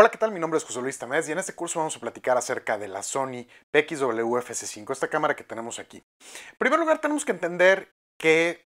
Hola, ¿qué tal? Mi nombre es José Luis Tamés y en este curso vamos a platicar acerca de la Sony pxw fs 5 esta cámara que tenemos aquí. En primer lugar, tenemos que entender qué,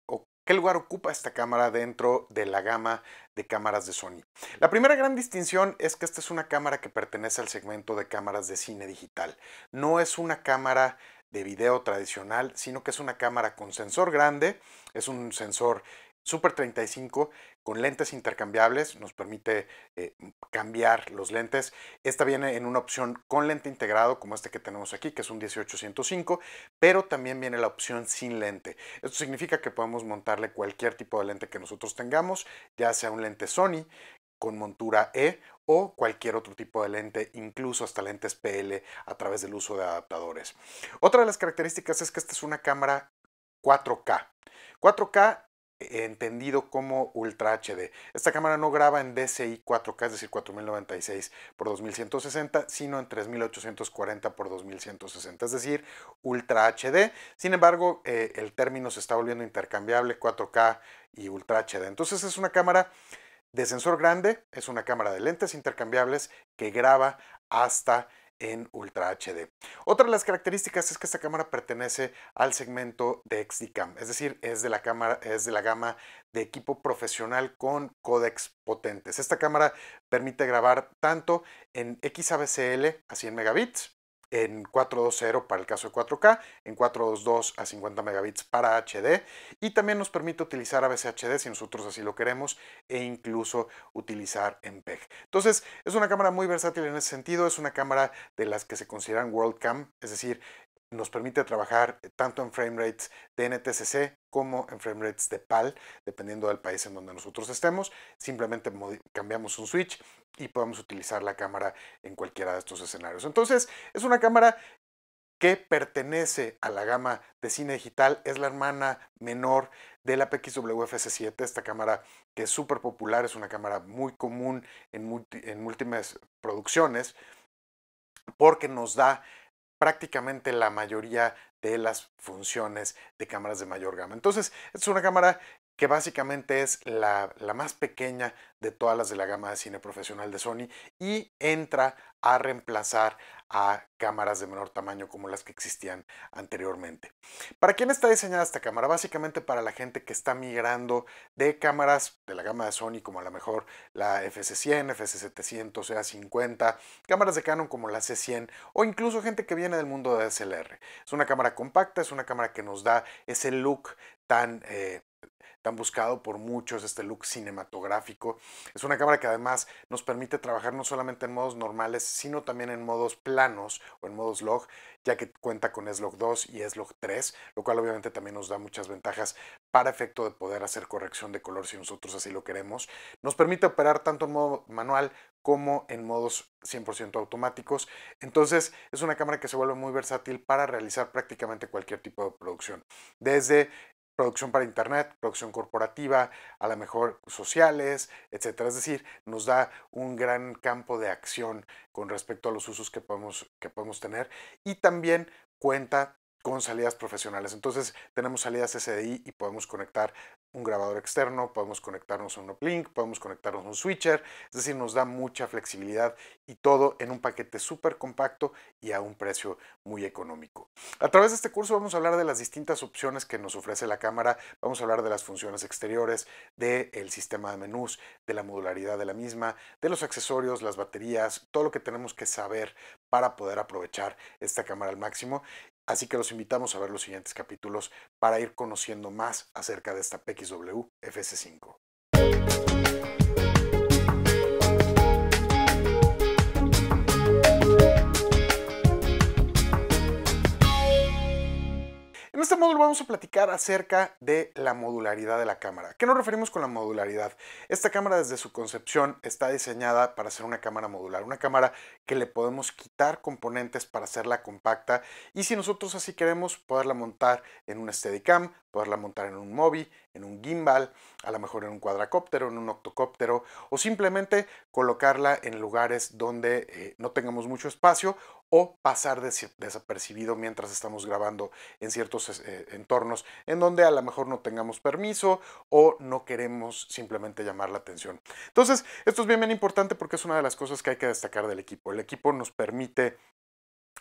qué lugar ocupa esta cámara dentro de la gama de cámaras de Sony. La primera gran distinción es que esta es una cámara que pertenece al segmento de cámaras de cine digital. No es una cámara de video tradicional, sino que es una cámara con sensor grande, es un sensor Super 35 con lentes intercambiables, nos permite eh, cambiar los lentes. Esta viene en una opción con lente integrado, como este que tenemos aquí, que es un 1805, pero también viene la opción sin lente. Esto significa que podemos montarle cualquier tipo de lente que nosotros tengamos, ya sea un lente Sony con montura E o cualquier otro tipo de lente, incluso hasta lentes PL a través del uso de adaptadores. Otra de las características es que esta es una cámara 4K. 4K entendido como Ultra HD. Esta cámara no graba en DCI 4K, es decir, 4096 por 2160, sino en 3840 x 2160, es decir, Ultra HD. Sin embargo, eh, el término se está volviendo intercambiable 4K y Ultra HD. Entonces es una cámara de sensor grande, es una cámara de lentes intercambiables que graba hasta en Ultra HD. Otra de las características es que esta cámara pertenece al segmento de XDCAM, es decir, es de la cámara es de la gama de equipo profesional con códex potentes. Esta cámara permite grabar tanto en XABCL a 100 megabits en 420 para el caso de 4K, en 422 a 50 megabits para HD y también nos permite utilizar ABC HD si nosotros así lo queremos e incluso utilizar MPEG. Entonces es una cámara muy versátil en ese sentido, es una cámara de las que se consideran WorldCam, es decir, nos permite trabajar tanto en frame rates de NTCC como en frame rates de PAL, dependiendo del país en donde nosotros estemos. Simplemente cambiamos un switch y podemos utilizar la cámara en cualquiera de estos escenarios. Entonces, es una cámara que pertenece a la gama de cine digital, es la hermana menor de la PXWF 7 esta cámara que es súper popular, es una cámara muy común en, en múltiples producciones, porque nos da prácticamente la mayoría de las funciones de cámaras de mayor gama. Entonces, es una cámara que básicamente es la, la, más pequeña de todas las de la gama de cine profesional de Sony y entra a reemplazar a cámaras de menor tamaño como las que existían anteriormente. ¿Para quién está diseñada esta cámara? Básicamente para la gente que está migrando de cámaras de la gama de Sony como a lo mejor la FC100, FC700, EA50, cámaras de Canon como la C100 o incluso gente que viene del mundo de SLR. Es una cámara compacta, es una cámara que nos da ese look tan eh, han buscado por muchos, este look cinematográfico. Es una cámara que además nos permite trabajar no solamente en modos normales, sino también en modos planos o en modos log, ya que cuenta con S-Log 2 y S-Log 3, lo cual obviamente también nos da muchas ventajas para efecto de poder hacer corrección de color si nosotros así lo queremos. Nos permite operar tanto en modo manual como en modos 100% automáticos. Entonces es una cámara que se vuelve muy versátil para realizar prácticamente cualquier tipo de producción. Desde producción para internet, producción corporativa, a lo mejor sociales, etcétera. Es decir, nos da un gran campo de acción con respecto a los usos que podemos, que podemos tener y también cuenta con salidas profesionales. Entonces tenemos salidas SDI y podemos conectar un grabador externo, podemos conectarnos a un uplink, podemos conectarnos a un switcher, es decir, nos da mucha flexibilidad y todo en un paquete súper compacto y a un precio muy económico. A través de este curso vamos a hablar de las distintas opciones que nos ofrece la cámara, vamos a hablar de las funciones exteriores, del sistema de menús, de la modularidad de la misma, de los accesorios, las baterías, todo lo que tenemos que saber para poder aprovechar esta cámara al máximo Así que los invitamos a ver los siguientes capítulos para ir conociendo más acerca de esta PXW fs 5 En este módulo vamos a platicar acerca de la modularidad de la cámara. ¿Qué nos referimos con la modularidad? Esta cámara desde su concepción está diseñada para ser una cámara modular, una cámara que le podemos quitar componentes para hacerla compacta y si nosotros así queremos poderla montar en un Steadicam, poderla montar en un móvil, en un gimbal, a lo mejor en un cuadracóptero, en un octocóptero o simplemente colocarla en lugares donde eh, no tengamos mucho espacio o pasar desapercibido mientras estamos grabando en ciertos eh, entornos en donde a lo mejor no tengamos permiso o no queremos simplemente llamar la atención. Entonces, esto es bien, bien importante porque es una de las cosas que hay que destacar del equipo. El equipo nos permite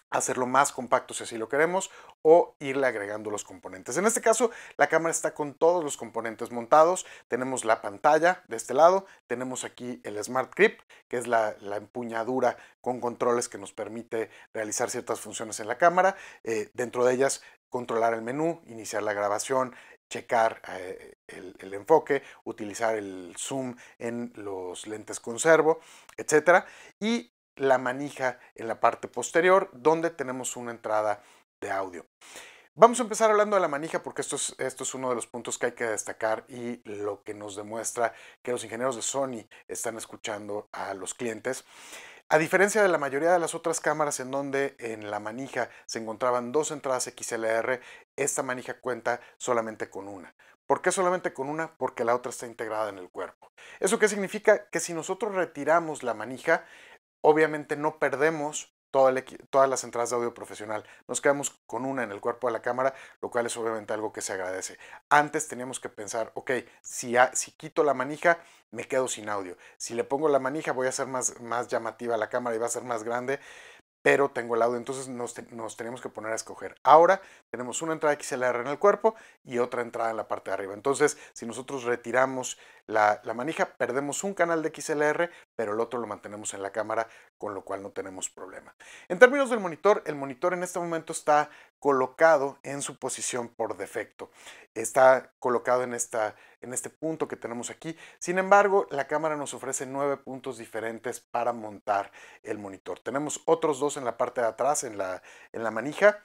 hacerlo más compacto si así lo queremos o irle agregando los componentes. En este caso, la cámara está con todos los componentes montados. Tenemos la pantalla de este lado, tenemos aquí el Smart Grip, que es la, empuñadura con controles que nos permite realizar ciertas funciones en la cámara. Eh, dentro de ellas, controlar el menú, iniciar la grabación, checar eh, el, enfoque, utilizar el zoom en los lentes conservo, etc. Y la manija en la parte posterior donde tenemos una entrada de audio. Vamos a empezar hablando de la manija porque esto es, esto es uno de los puntos que hay que destacar y lo que nos demuestra que los ingenieros de Sony están escuchando a los clientes. A diferencia de la mayoría de las otras cámaras en donde en la manija se encontraban dos entradas XLR, esta manija cuenta solamente con una. ¿Por qué solamente con una? Porque la otra está integrada en el cuerpo. ¿Eso qué significa? Que si nosotros retiramos la manija, obviamente no perdemos todas las entradas de audio profesional. Nos quedamos con una en el cuerpo de la cámara, lo cual es obviamente algo que se agradece. Antes teníamos que pensar, ok, si, quito la manija, me quedo sin audio. Si le pongo la manija, voy a ser más, más llamativa la cámara y va a ser más grande pero tengo el audio, entonces nos, nos, tenemos que poner a escoger. Ahora tenemos una entrada XLR en el cuerpo y otra entrada en la parte de arriba. Entonces, si nosotros retiramos la, manija, perdemos un canal de XLR, pero el otro lo mantenemos en la cámara, con lo cual no tenemos problema. En términos del monitor, el monitor en este momento está colocado en su posición por defecto. Está colocado en, en este punto que tenemos aquí. Sin embargo, la cámara nos ofrece nueve puntos diferentes para montar el monitor. Tenemos otros dos en la parte de atrás, en la, en la manija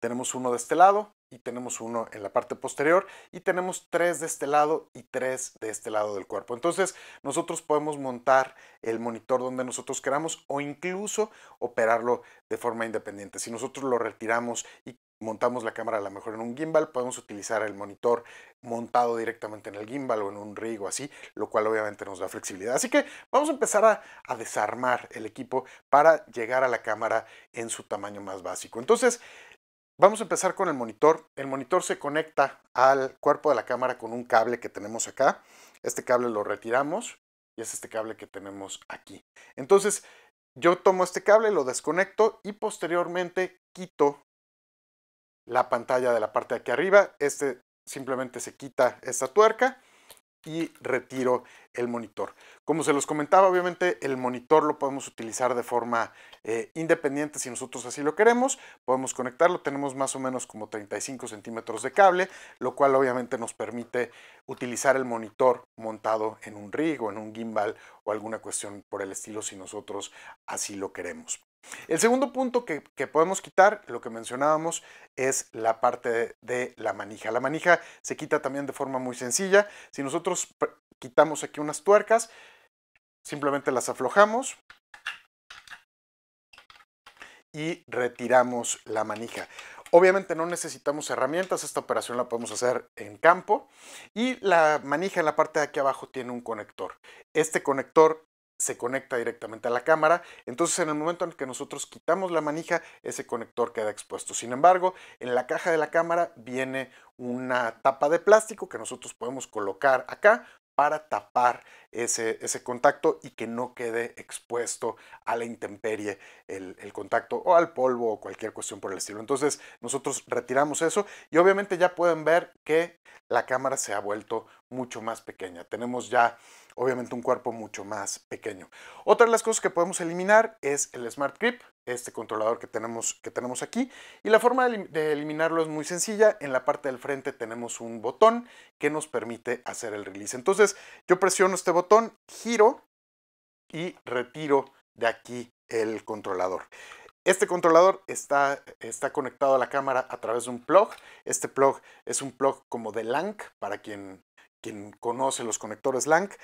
tenemos uno de este lado y tenemos uno en la parte posterior y tenemos tres de este lado y tres de este lado del cuerpo. Entonces nosotros podemos montar el monitor donde nosotros queramos o incluso operarlo de forma independiente. Si nosotros lo retiramos y montamos la cámara a lo mejor en un gimbal, podemos utilizar el monitor montado directamente en el gimbal o en un rig o así, lo cual obviamente nos da flexibilidad. Así que vamos a empezar a, desarmar el equipo para llegar a la cámara en su tamaño más básico. Entonces, Vamos a empezar con el monitor. El monitor se conecta al cuerpo de la cámara con un cable que tenemos acá. Este cable lo retiramos y es este cable que tenemos aquí. Entonces, yo tomo este cable, lo desconecto y posteriormente quito la pantalla de la parte de aquí arriba. Este simplemente se quita esta tuerca y retiro el monitor. Como se los comentaba, obviamente el monitor lo podemos utilizar de forma eh, independiente si nosotros así lo queremos. Podemos conectarlo, tenemos más o menos como 35 centímetros de cable, lo cual obviamente nos permite utilizar el monitor montado en un rig o en un gimbal o alguna cuestión por el estilo si nosotros así lo queremos. El segundo punto que, podemos quitar, lo que mencionábamos, es la parte de, de, la manija. La manija se quita también de forma muy sencilla. Si nosotros quitamos aquí unas tuercas, simplemente las aflojamos y retiramos la manija. Obviamente no necesitamos herramientas, esta operación la podemos hacer en campo. Y la manija en la parte de aquí abajo tiene un conector. Este conector se conecta directamente a la cámara, entonces en el momento en que nosotros quitamos la manija, ese conector queda expuesto. Sin embargo, en la caja de la cámara viene una tapa de plástico que nosotros podemos colocar acá para tapar ese, ese contacto y que no quede expuesto a la intemperie el, el contacto o al polvo o cualquier cuestión por el estilo. Entonces nosotros retiramos eso y obviamente ya pueden ver que la cámara se ha vuelto mucho más pequeña. Tenemos ya, obviamente, un cuerpo mucho más pequeño. Otra de las cosas que podemos eliminar es el Smart Grip, este controlador que tenemos, que tenemos aquí. Y la forma de eliminarlo es muy sencilla. En la parte del frente tenemos un botón que nos permite hacer el release. Entonces, yo presiono este botón, giro y retiro de aquí el controlador. Este controlador está, está, conectado a la cámara a través de un plug. Este plug es un plug como de LANC, para quien quien conoce los conectores LANC,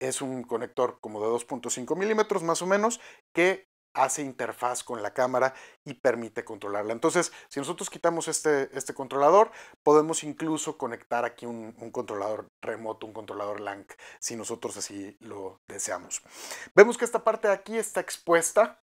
es un conector como de 2.5 milímetros más o menos que hace interfaz con la cámara y permite controlarla. Entonces, si nosotros quitamos este, este controlador, podemos incluso conectar aquí un, un, controlador remoto, un controlador LANC, si nosotros así lo deseamos. Vemos que esta parte de aquí está expuesta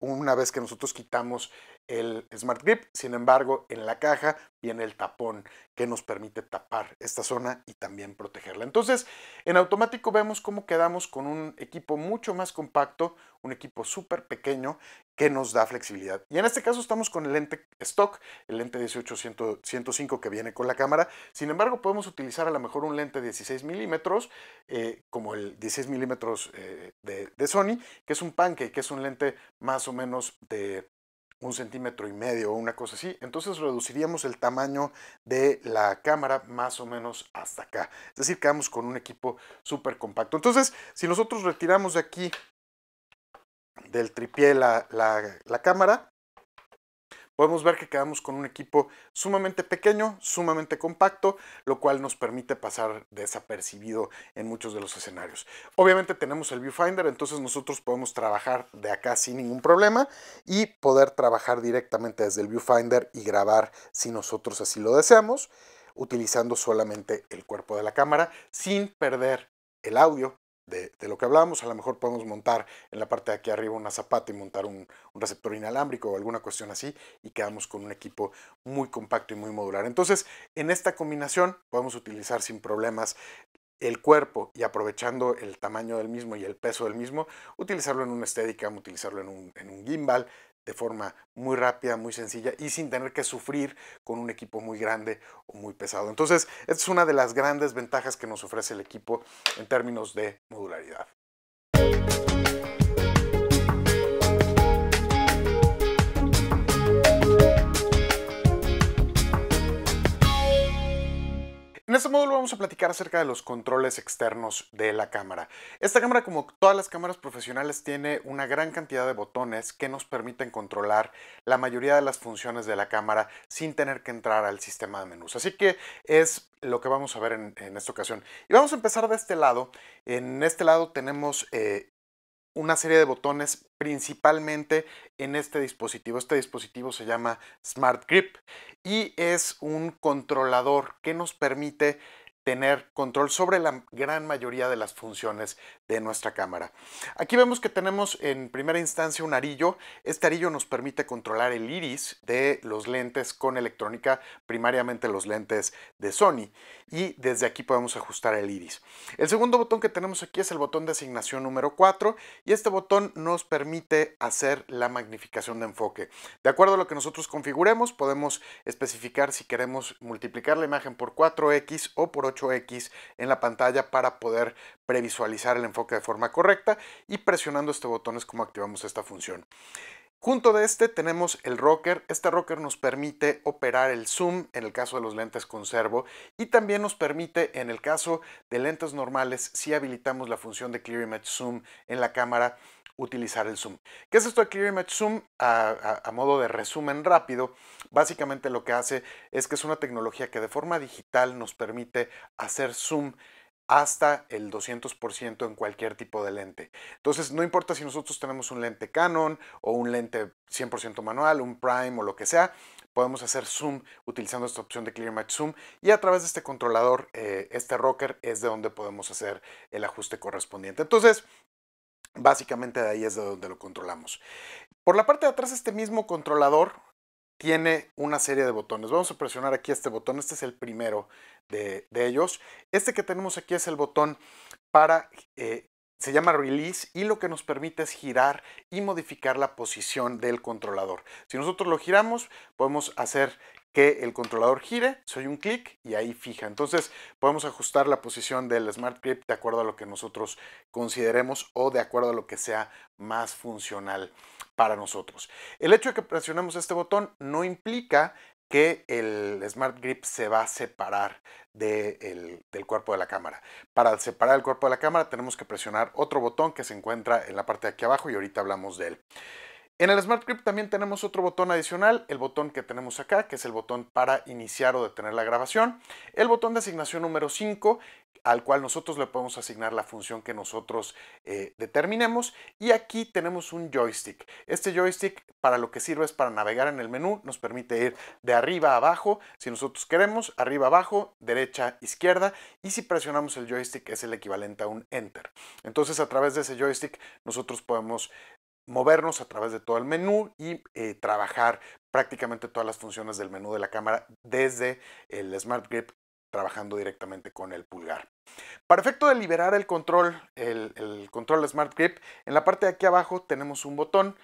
una vez que nosotros quitamos el Smart Grip, sin embargo en la caja viene el tapón que nos permite tapar esta zona y también protegerla. Entonces en automático vemos cómo quedamos con un equipo mucho más compacto, un equipo súper pequeño que nos da flexibilidad. Y en este caso estamos con el lente stock, el lente 18-105 que viene con la cámara. Sin embargo, podemos utilizar a lo mejor un lente 16 milímetros, eh, como el 16 milímetros eh, de, de, Sony, que es un pancake, que es un lente más o menos de un centímetro y medio o una cosa así, entonces reduciríamos el tamaño de la cámara más o menos hasta acá. Es decir, quedamos con un equipo súper compacto. Entonces, si nosotros retiramos de aquí del tripié la, la cámara, podemos ver que quedamos con un equipo sumamente pequeño, sumamente compacto, lo cual nos permite pasar desapercibido en muchos de los escenarios. Obviamente tenemos el viewfinder, entonces nosotros podemos trabajar de acá sin ningún problema y poder trabajar directamente desde el viewfinder y grabar si nosotros así lo deseamos, utilizando solamente el cuerpo de la cámara sin perder el audio de, lo que hablábamos. A lo mejor podemos montar en la parte de aquí arriba una zapata y montar un, receptor inalámbrico o alguna cuestión así y quedamos con un equipo muy compacto y muy modular. Entonces, en esta combinación podemos utilizar sin problemas el cuerpo y aprovechando el tamaño del mismo y el peso del mismo, utilizarlo en un estética, utilizarlo en un gimbal, de forma muy rápida, muy sencilla y sin tener que sufrir con un equipo muy grande o muy pesado. Entonces, esta es una de las grandes ventajas que nos ofrece el equipo en términos de modularidad. En este módulo vamos a platicar acerca de los controles externos de la cámara. Esta cámara, como todas las cámaras profesionales, tiene una gran cantidad de botones que nos permiten controlar la mayoría de las funciones de la cámara sin tener que entrar al sistema de menús. Así que es lo que vamos a ver en, esta ocasión. Y vamos a empezar de este lado. En este lado tenemos eh, una serie de botones principalmente en este dispositivo. Este dispositivo se llama Smart Grip y es un controlador que nos permite tener control sobre la gran mayoría de las funciones de nuestra cámara. Aquí vemos que tenemos en primera instancia un arillo. Este arillo nos permite controlar el iris de los lentes con electrónica, primariamente los lentes de Sony. Y desde aquí podemos ajustar el iris. El segundo botón que tenemos aquí es el botón de asignación número 4 y este botón nos permite hacer la magnificación de enfoque. De acuerdo a lo que nosotros configuremos, podemos especificar si queremos multiplicar la imagen por 4x o por 8 x en la pantalla para poder previsualizar el enfoque de forma correcta y presionando este botón es como activamos esta función. Junto de este tenemos el rocker. Este rocker nos permite operar el zoom en el caso de los lentes conservo y también nos permite en el caso de lentes normales si habilitamos la función de Clear Image Zoom en la cámara utilizar el zoom. ¿Qué es esto de Clear Image Zoom? A, modo de resumen rápido, básicamente lo que hace es que es una tecnología que de forma digital nos permite hacer zoom hasta el 200% en cualquier tipo de lente. Entonces, no importa si nosotros tenemos un lente Canon o un lente 100% manual, un prime o lo que sea, podemos hacer zoom utilizando esta opción de Clear Image Zoom y a través de este controlador, eh, este rocker, es de donde podemos hacer el ajuste correspondiente. Entonces, Básicamente de ahí es de donde lo controlamos. Por la parte de atrás este mismo controlador tiene una serie de botones. Vamos a presionar aquí este botón. Este es el primero de, ellos. Este que tenemos aquí es el botón para eh, se llama release y lo que nos permite es girar y modificar la posición del controlador. Si nosotros lo giramos, podemos hacer que el controlador gire, soy un clic y ahí fija. Entonces podemos ajustar la posición del Smart Grip de acuerdo a lo que nosotros consideremos o de acuerdo a lo que sea más funcional para nosotros. El hecho de que presionemos este botón no implica que el Smart Grip se va a separar del cuerpo de la cámara. Para separar el cuerpo de la cámara tenemos que presionar otro botón que se encuentra en la parte de aquí abajo y ahorita hablamos de él. En el Smart Grip también tenemos otro botón adicional, el botón que tenemos acá, que es el botón para iniciar o detener la grabación, el botón de asignación número 5, al cual nosotros le podemos asignar la función que nosotros eh, determinemos, y aquí tenemos un joystick. Este joystick para lo que sirve es para navegar en el menú, nos permite ir de arriba a abajo, si nosotros queremos, arriba abajo, derecha, izquierda, y si presionamos el joystick es el equivalente a un enter. Entonces a través de ese joystick nosotros podemos movernos a través de todo el menú y eh, trabajar prácticamente todas las funciones del menú de la cámara desde el Smart Grip trabajando directamente con el pulgar. Para efecto de liberar el control, el, control Smart Grip, en la parte de aquí abajo tenemos un botón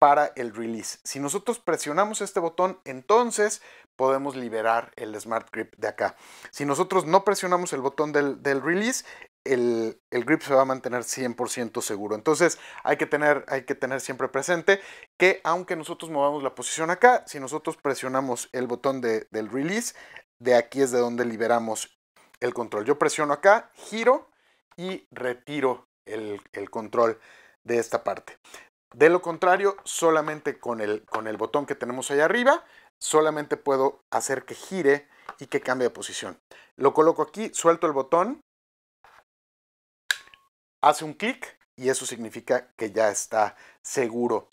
para el release. Si nosotros presionamos este botón, entonces podemos liberar el Smart Grip de acá. Si nosotros no presionamos el botón del, del release, el, grip se va a mantener 100% seguro. Entonces hay que, tener, hay que tener siempre presente que aunque nosotros movamos la posición acá, si nosotros presionamos el botón del release, de aquí es de donde liberamos el control. Yo presiono acá, giro y retiro el, control de esta parte. De lo contrario, solamente con el, botón que tenemos allá arriba, solamente puedo hacer que gire y que cambie de posición. Lo coloco aquí, suelto el botón hace un clic y eso significa que ya está seguro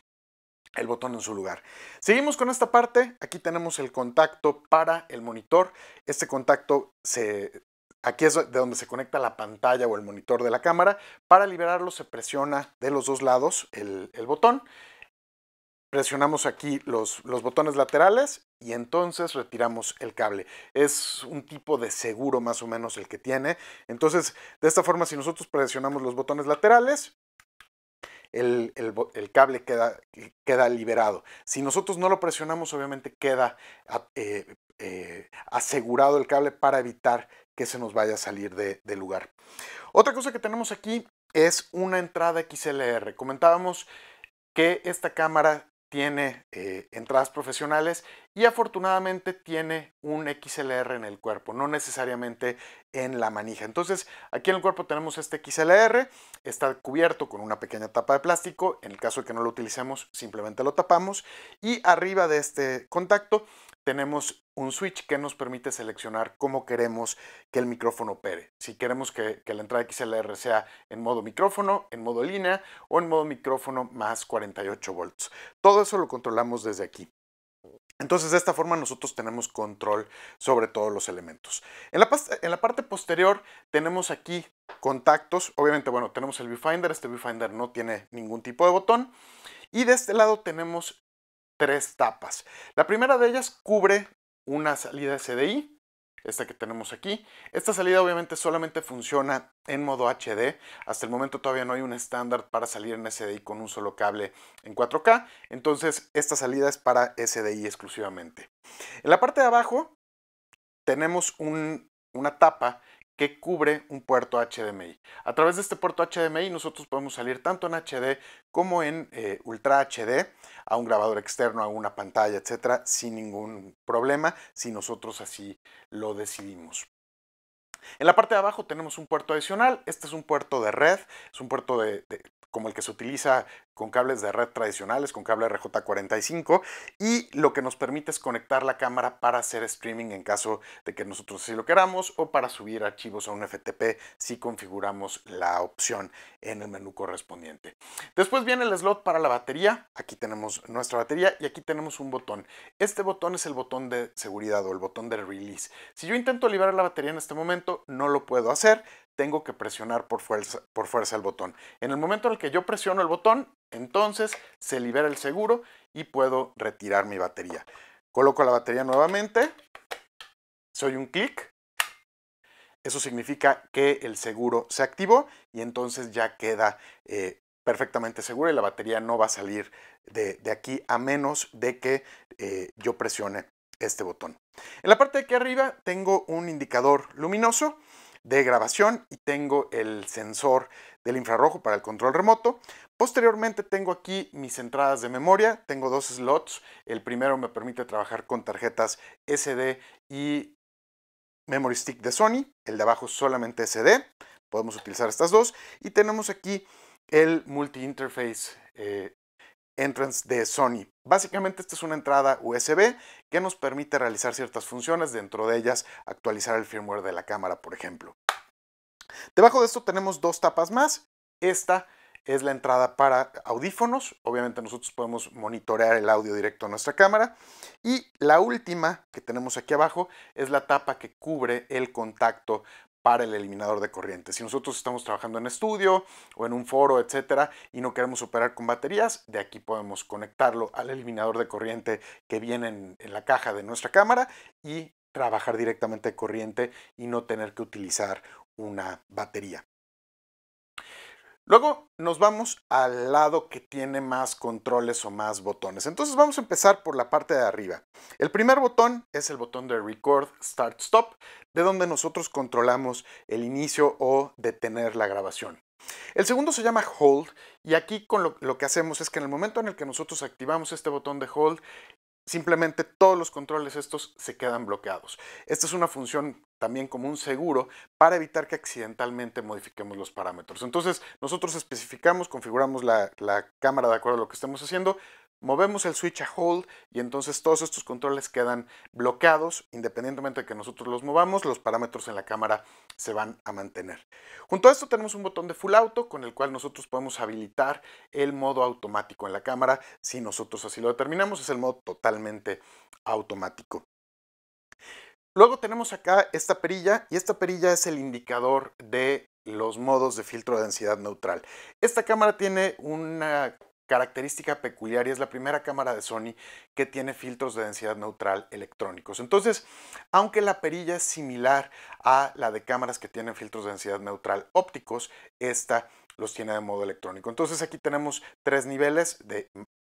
el botón en su lugar. Seguimos con esta parte. Aquí tenemos el contacto para el monitor. Este contacto se... Aquí es de donde se conecta la pantalla o el monitor de la cámara. Para liberarlo se presiona de los dos lados el botón presionamos aquí los, botones laterales y entonces retiramos el cable. Es un tipo de seguro más o menos el que tiene. Entonces, de esta forma, si nosotros presionamos los botones laterales, el, cable queda, queda, liberado. Si nosotros no lo presionamos, obviamente queda eh, eh, asegurado el cable para evitar que se nos vaya a salir del lugar. Otra cosa que tenemos aquí es una entrada XLR. Comentábamos que esta cámara tiene eh, entradas profesionales y afortunadamente tiene un XLR en el cuerpo, no necesariamente en la manija. Entonces, aquí en el cuerpo tenemos este XLR, está cubierto con una pequeña tapa de plástico, en el caso de que no lo utilicemos, simplemente lo tapamos y arriba de este contacto tenemos un switch que nos permite seleccionar cómo queremos que el micrófono opere. Si queremos que, la entrada XLR sea en modo micrófono, en modo línea o en modo micrófono más 48 volts. Todo eso lo controlamos desde aquí. Entonces de esta forma nosotros tenemos control sobre todos los elementos. En la, en la, parte posterior tenemos aquí contactos. Obviamente, bueno, tenemos el viewfinder. Este viewfinder no tiene ningún tipo de botón. Y de este lado tenemos tres tapas. La primera de ellas cubre una salida SDI, esta que tenemos aquí. Esta salida obviamente solamente funciona en modo HD. Hasta el momento todavía no hay un estándar para salir en SDI con un solo cable en 4K. Entonces esta salida es para SDI exclusivamente. En la parte de abajo tenemos una tapa que cubre un puerto HDMI. A través de este puerto HDMI nosotros podemos salir tanto en HD como en eh, Ultra HD a un grabador externo, a una pantalla, etcétera, sin ningún problema, si nosotros así lo decidimos. En la parte de abajo tenemos un puerto adicional, este es un puerto de red, es un puerto de como el que se utiliza con cables de red tradicionales, con cable RJ45, y lo que nos permite es conectar la cámara para hacer streaming en caso de que nosotros así lo queramos, o para subir archivos a un FTP si configuramos la opción en el menú correspondiente. Después viene el slot para la batería, aquí tenemos nuestra batería y aquí tenemos un botón. Este botón es el botón de seguridad o el botón de release. Si yo intento liberar la batería en este momento, no lo puedo hacer, tengo que presionar por fuerza, el botón. En el momento en el que yo presiono el botón, entonces se libera el seguro y puedo retirar mi batería. Coloco la batería nuevamente, soy un clic, eso significa que el seguro se activó y entonces ya queda eh, perfectamente seguro y la batería no va a salir de, aquí a menos de que eh, yo presione este botón. En la parte de aquí arriba tengo un indicador luminoso de grabación y tengo el sensor del infrarrojo para el control remoto. Posteriormente tengo aquí mis entradas de memoria, tengo dos slots, el primero me permite trabajar con tarjetas SD y memory stick de Sony, el de abajo solamente SD, podemos utilizar estas dos y tenemos aquí el multi-interface eh, Entrance de Sony. Básicamente esta es una entrada USB que nos permite realizar ciertas funciones, dentro de ellas actualizar el firmware de la cámara, por ejemplo. Debajo de esto tenemos dos tapas más. Esta es la entrada para audífonos. Obviamente nosotros podemos monitorear el audio directo a nuestra cámara. Y la última que tenemos aquí abajo es la tapa que cubre el contacto para el eliminador de corriente. Si nosotros estamos trabajando en estudio o en un foro, etcétera, y no queremos operar con baterías, de aquí podemos conectarlo al eliminador de corriente que viene en, la caja de nuestra cámara y trabajar directamente de corriente y no tener que utilizar una batería. Luego nos vamos al lado que tiene más controles o más botones. Entonces vamos a empezar por la parte de arriba. El primer botón es el botón de Record Start Stop, de donde nosotros controlamos el inicio o detener la grabación. El segundo se llama Hold y aquí con lo, lo que hacemos es que en el momento en el que nosotros activamos este botón de Hold, simplemente todos los controles estos se quedan bloqueados. Esta es una función también como un seguro para evitar que accidentalmente modifiquemos los parámetros. Entonces, nosotros especificamos, configuramos la, la cámara de acuerdo a lo que estemos haciendo, Movemos el switch a hold y entonces todos estos controles quedan bloqueados. Independientemente de que nosotros los movamos, los parámetros en la cámara se van a mantener. Junto a esto tenemos un botón de full auto con el cual nosotros podemos habilitar el modo automático en la cámara. Si nosotros así lo determinamos, es el modo totalmente automático. Luego tenemos acá esta perilla y esta perilla es el indicador de los modos de filtro de densidad neutral. Esta cámara tiene una característica peculiar y es la primera cámara de Sony que tiene filtros de densidad neutral electrónicos. Entonces, aunque la perilla es similar a la de cámaras que tienen filtros de densidad neutral ópticos, esta los tiene de modo electrónico. Entonces aquí tenemos tres niveles de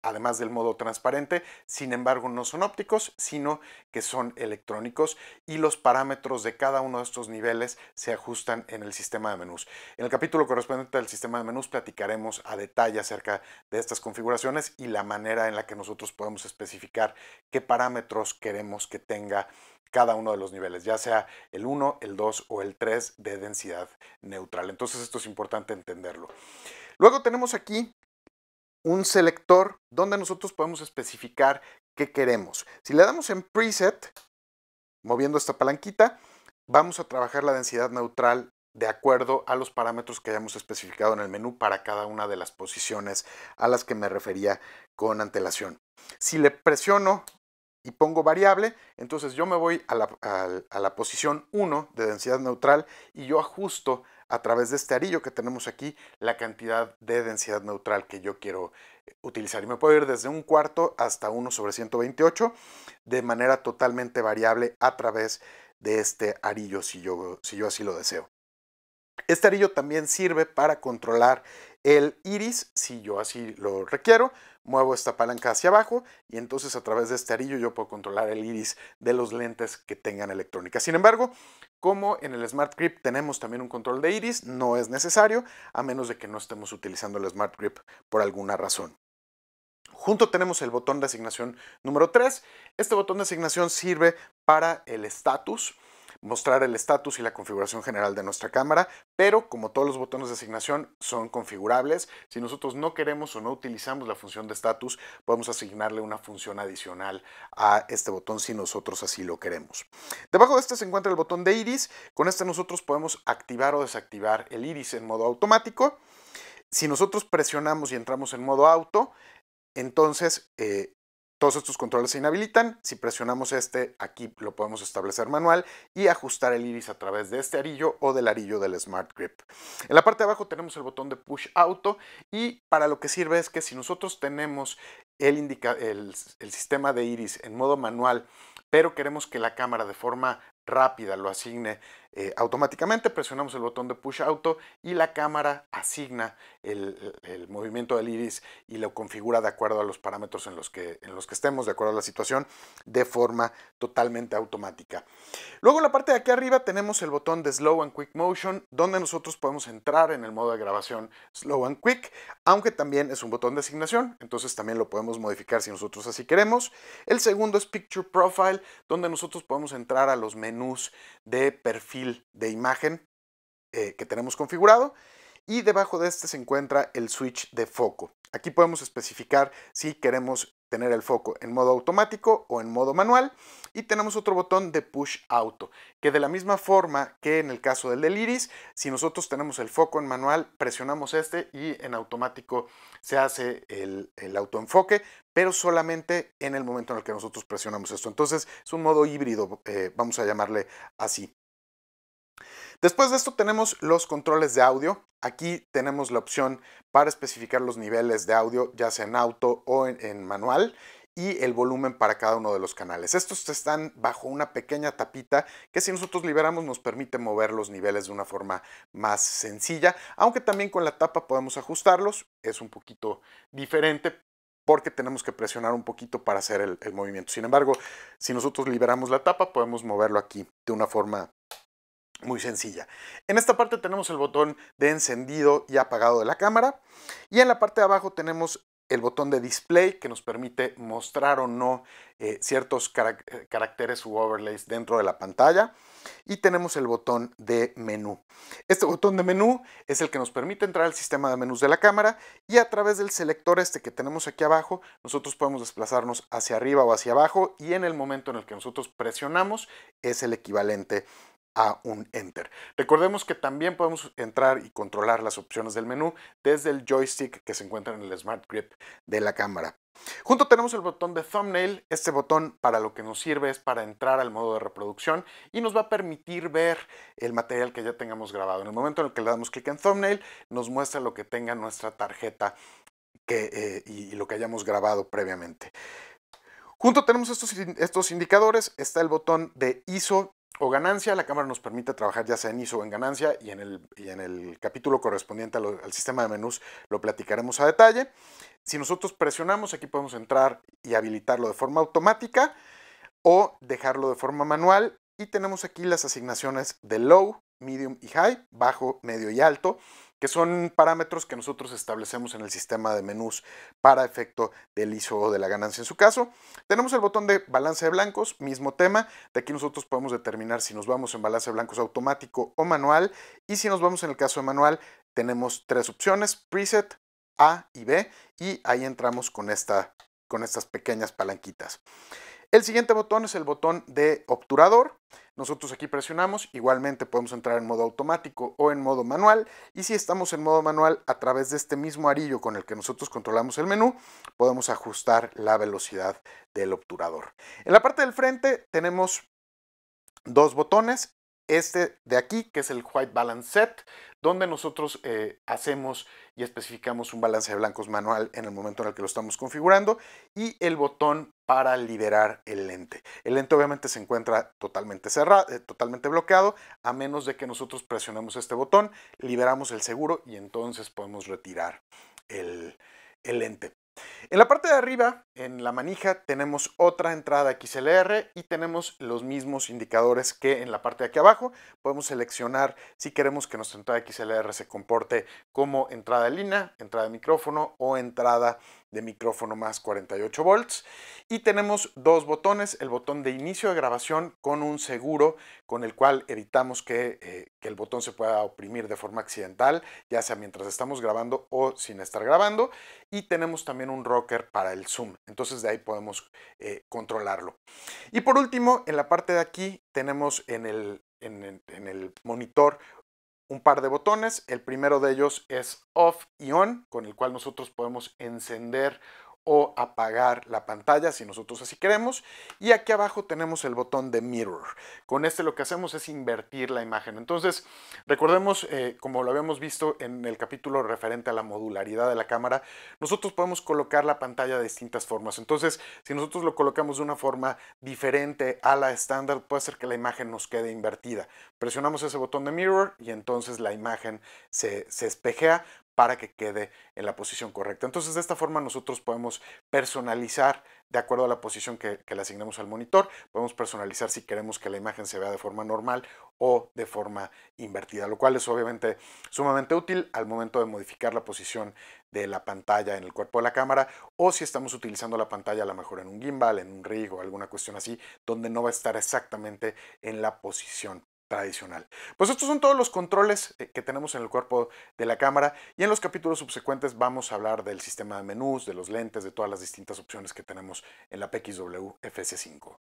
además del modo transparente, sin embargo no son ópticos, sino que son electrónicos y los parámetros de cada uno de estos niveles se ajustan en el sistema de menús. En el capítulo correspondiente al sistema de menús platicaremos a detalle acerca de estas configuraciones y la manera en la que nosotros podemos especificar qué parámetros queremos que tenga cada uno de los niveles, ya sea el 1, el 2 o el 3 de densidad neutral. Entonces esto es importante entenderlo. Luego tenemos aquí un selector donde nosotros podemos especificar qué queremos. Si le damos en preset, moviendo esta palanquita, vamos a trabajar la densidad neutral de acuerdo a los parámetros que hayamos especificado en el menú para cada una de las posiciones a las que me refería con antelación. Si le presiono y pongo variable, entonces yo me voy a la, posición 1 de densidad neutral y yo ajusto a través de este arillo que tenemos aquí la cantidad de densidad neutral que yo quiero eh, utilizar. Y me puedo ir desde un cuarto hasta 1 sobre 128 de manera totalmente variable a través de este arillo si yo, si yo así lo deseo. Este arillo también sirve para controlar el iris si yo así lo requiero muevo esta palanca hacia abajo y entonces a través de este arillo yo puedo controlar el iris de los lentes que tengan electrónica. Sin embargo, como en el Smart Grip tenemos también un control de iris, no es necesario a menos de que no estemos utilizando el Smart Grip por alguna razón. Junto tenemos el botón de asignación número 3. Este botón de asignación sirve para el estatus mostrar el estatus y la configuración general de nuestra cámara, pero como todos los botones de asignación son configurables, si nosotros no queremos o no utilizamos la función de estatus, podemos asignarle una función adicional a este botón si nosotros así lo queremos. Debajo de este se encuentra el botón de iris, con este nosotros podemos activar o desactivar el iris en modo automático. Si nosotros presionamos y entramos en modo auto, entonces eh, todos estos controles se inhabilitan. Si presionamos este, aquí lo podemos establecer manual y ajustar el iris a través de este arillo o del arillo del Smart Grip. En la parte de abajo tenemos el botón de Push Auto y para lo que sirve es que si nosotros tenemos el, el sistema de iris en modo manual, pero queremos que la cámara de forma rápida lo asigne eh, automáticamente, presionamos el botón de push auto y la cámara asigna el, movimiento del iris y lo configura de acuerdo a los parámetros en los, que, en los que estemos, de acuerdo a la situación, de forma totalmente automática. Luego en la parte de aquí arriba tenemos el botón de Slow and Quick Motion, donde nosotros podemos entrar en el modo de grabación Slow and Quick, aunque también es un botón de asignación, entonces también lo podemos modificar si nosotros así queremos. El segundo es Picture Profile, donde nosotros podemos entrar a los menús menús de perfil de imagen eh, que tenemos configurado y debajo de este se encuentra el switch de foco. Aquí podemos especificar si queremos tener el foco en modo automático o en modo manual. Y tenemos otro botón de push auto, que de la misma forma que en el caso del del iris, si nosotros tenemos el foco en manual, presionamos este y en automático se hace el, autoenfoque, pero solamente en el momento en el que nosotros presionamos esto. Entonces es un modo híbrido, eh, vamos a llamarle así. Después de esto tenemos los controles de audio. Aquí tenemos la opción para especificar los niveles de audio, ya sea en auto o en, manual y el volumen para cada uno de los canales. Estos están bajo una pequeña tapita que si nosotros liberamos nos permite mover los niveles de una forma más sencilla, aunque también con la tapa podemos ajustarlos. Es un poquito diferente porque tenemos que presionar un poquito para hacer el movimiento. Sin embargo, si nosotros liberamos la tapa podemos moverlo aquí de una forma muy sencilla. En esta parte tenemos el botón de encendido y apagado de la cámara y en la parte de abajo tenemos el botón de display que nos permite mostrar o no eh, ciertos eh, caracteres u overlays dentro de la pantalla. Y tenemos el botón de menú. Este botón de menú es el que nos permite entrar al sistema de menús de la cámara y a través del selector este que tenemos aquí abajo, nosotros podemos desplazarnos hacia arriba o hacia abajo y en el momento en el que nosotros presionamos es el equivalente a un Enter. Recordemos que también podemos entrar y controlar las opciones del menú desde el joystick que se encuentra en el Smart Grip de la cámara. Junto tenemos el botón de thumbnail, este botón para lo que nos sirve es para entrar al modo de reproducción y nos va a permitir ver el material que ya tengamos grabado. En el momento en el que le damos clic en thumbnail nos muestra lo que tenga nuestra tarjeta eh, y, lo que hayamos grabado previamente. Junto tenemos estos, estos, indicadores, está el botón de ISO o ganancia, la Cámara nos permite trabajar ya sea en ISO o en ganancia y en el, en el capítulo correspondiente al sistema de menús lo platicaremos a detalle. Si nosotros presionamos, aquí podemos entrar y habilitarlo de forma automática o dejarlo de forma manual y tenemos aquí las asignaciones de low, medium y high, bajo, medio y alto que son parámetros que nosotros establecemos en el sistema de menús para efecto del ISO o de la ganancia en su caso. Tenemos el botón de balance de blancos, mismo tema, de aquí nosotros podemos determinar si nos vamos en balance de blancos automático o manual y si nos vamos en el caso de manual tenemos tres opciones, preset, A y B y ahí entramos con, esta, con estas pequeñas palanquitas. El siguiente botón es el botón de obturador. Nosotros aquí presionamos, igualmente podemos entrar en modo automático o en modo manual. Y si estamos en modo manual, a través de este mismo arillo con el que nosotros controlamos el menú, podemos ajustar la velocidad del obturador. En la parte del frente tenemos dos botones, este de aquí, que es el White Balance Set, donde nosotros eh, hacemos y especificamos un balance de blancos manual en el momento en el que lo estamos configurando y el botón para liberar el lente. El lente obviamente se encuentra totalmente cerrado, eh, totalmente bloqueado, a menos de que nosotros presionemos este botón, liberamos el seguro y entonces podemos retirar el, el lente. En la parte de arriba, en la manija, tenemos otra entrada XLR y tenemos los mismos indicadores que en la parte de aquí abajo. Podemos seleccionar si queremos que nuestra entrada XLR se comporte como entrada de línea, entrada de micrófono o entrada de micrófono más 48 volts y tenemos dos botones, el botón de inicio de grabación con un seguro con el cual evitamos eh, que, el botón se pueda oprimir de forma accidental, ya sea mientras estamos grabando o sin estar grabando y tenemos también un rocker para el zoom, entonces de ahí podemos eh, controlarlo. Y por último, en la parte de aquí tenemos en el, en el monitor un par de botones. El primero de ellos es off y on, con el cual nosotros podemos encender o apagar la pantalla si nosotros así queremos. Y aquí abajo tenemos el botón de mirror. Con este lo que hacemos es invertir la imagen. Entonces, recordemos, eh, como lo habíamos visto en el capítulo referente a la modularidad de la cámara, nosotros podemos colocar la pantalla de distintas formas. Entonces, si nosotros lo colocamos de una forma diferente a la estándar, puede ser que la imagen nos quede invertida. Presionamos ese botón de mirror y entonces la imagen se, se espejea para que quede en la posición correcta. Entonces, de esta forma nosotros podemos personalizar de acuerdo a la posición que, le asignamos al monitor. Podemos personalizar si queremos que la imagen se vea de forma normal o de forma invertida, lo cual es obviamente sumamente útil al momento de modificar la posición de la pantalla en el cuerpo de la cámara o si estamos utilizando la pantalla a lo mejor en un gimbal, en un rig o alguna cuestión así, donde no va a estar exactamente en la posición tradicional. Pues estos son todos los controles eh, que tenemos en el cuerpo de la cámara y en los capítulos subsecuentes vamos a hablar del sistema de menús, de los lentes, de todas las distintas opciones que tenemos en la PXW fs 5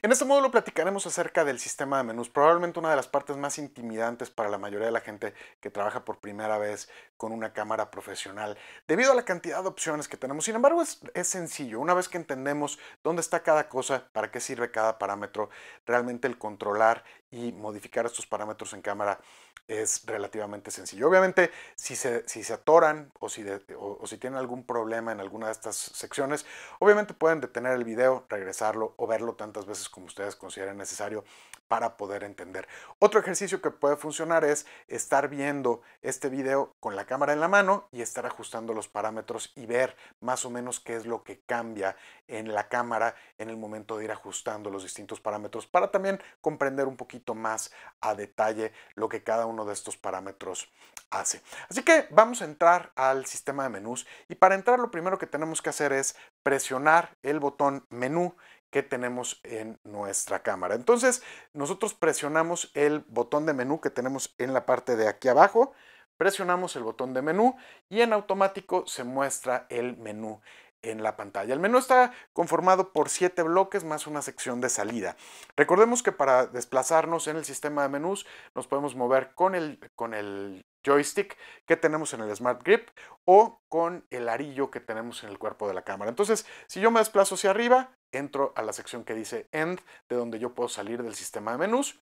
En este módulo platicaremos acerca del sistema de menús, probablemente una de las partes más intimidantes para la mayoría de la gente que trabaja por primera vez con una cámara profesional, debido a la cantidad de opciones que tenemos. Sin embargo, es, sencillo. Una vez que entendemos dónde está cada cosa, para qué sirve cada parámetro, realmente el controlar y modificar estos parámetros en cámara es relativamente sencillo. Obviamente, si se, si se atoran o si, o si, tienen algún problema en alguna de estas secciones, obviamente pueden detener el video, regresarlo o verlo tantas veces como ustedes consideren necesario, para poder entender. Otro ejercicio que puede funcionar es estar viendo este video con la cámara en la mano y estar ajustando los parámetros y ver más o menos qué es lo que cambia en la cámara en el momento de ir ajustando los distintos parámetros para también comprender un poquito más a detalle lo que cada uno de estos parámetros hace. Así que vamos a entrar al sistema de menús y para entrar lo primero que tenemos que hacer es presionar el botón menú que tenemos en nuestra cámara. Entonces nosotros presionamos el botón de menú que tenemos en la parte de aquí abajo, presionamos el botón de menú y en automático se muestra el menú en la pantalla. El menú está conformado por siete bloques más una sección de salida. Recordemos que para desplazarnos en el sistema de menús nos podemos mover con el, con el joystick que tenemos en el Smart Grip o con el arillo que tenemos en el cuerpo de la cámara. Entonces, si yo me desplazo hacia arriba, entro a la sección que dice End, de donde yo puedo salir del sistema de menús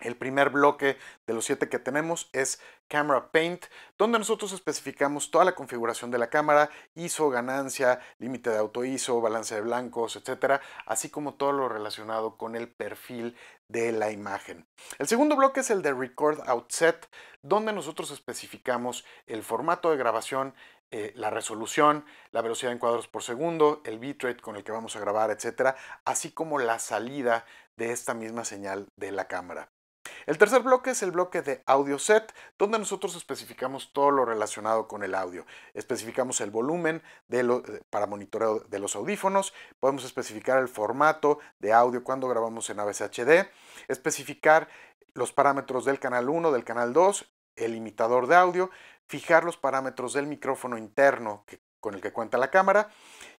el primer bloque de los siete que tenemos es Camera Paint, donde nosotros especificamos toda la configuración de la cámara, ISO, ganancia, límite de auto ISO, balance de blancos, etcétera, así como todo lo relacionado con el perfil de la imagen. El segundo bloque es el de Record Outset, donde nosotros especificamos el formato de grabación, eh, la resolución, la velocidad en cuadros por segundo, el bitrate con el que vamos a grabar, etcétera, así como la salida de esta misma señal de la cámara. El tercer bloque es el bloque de audio set, donde nosotros especificamos todo lo relacionado con el audio. Especificamos el volumen eh, para monitoreo de los audífonos, podemos especificar el formato de audio cuando grabamos en AVS HD, especificar los parámetros del canal 1, del canal 2, el imitador de audio, fijar los parámetros del micrófono interno con el que cuenta la cámara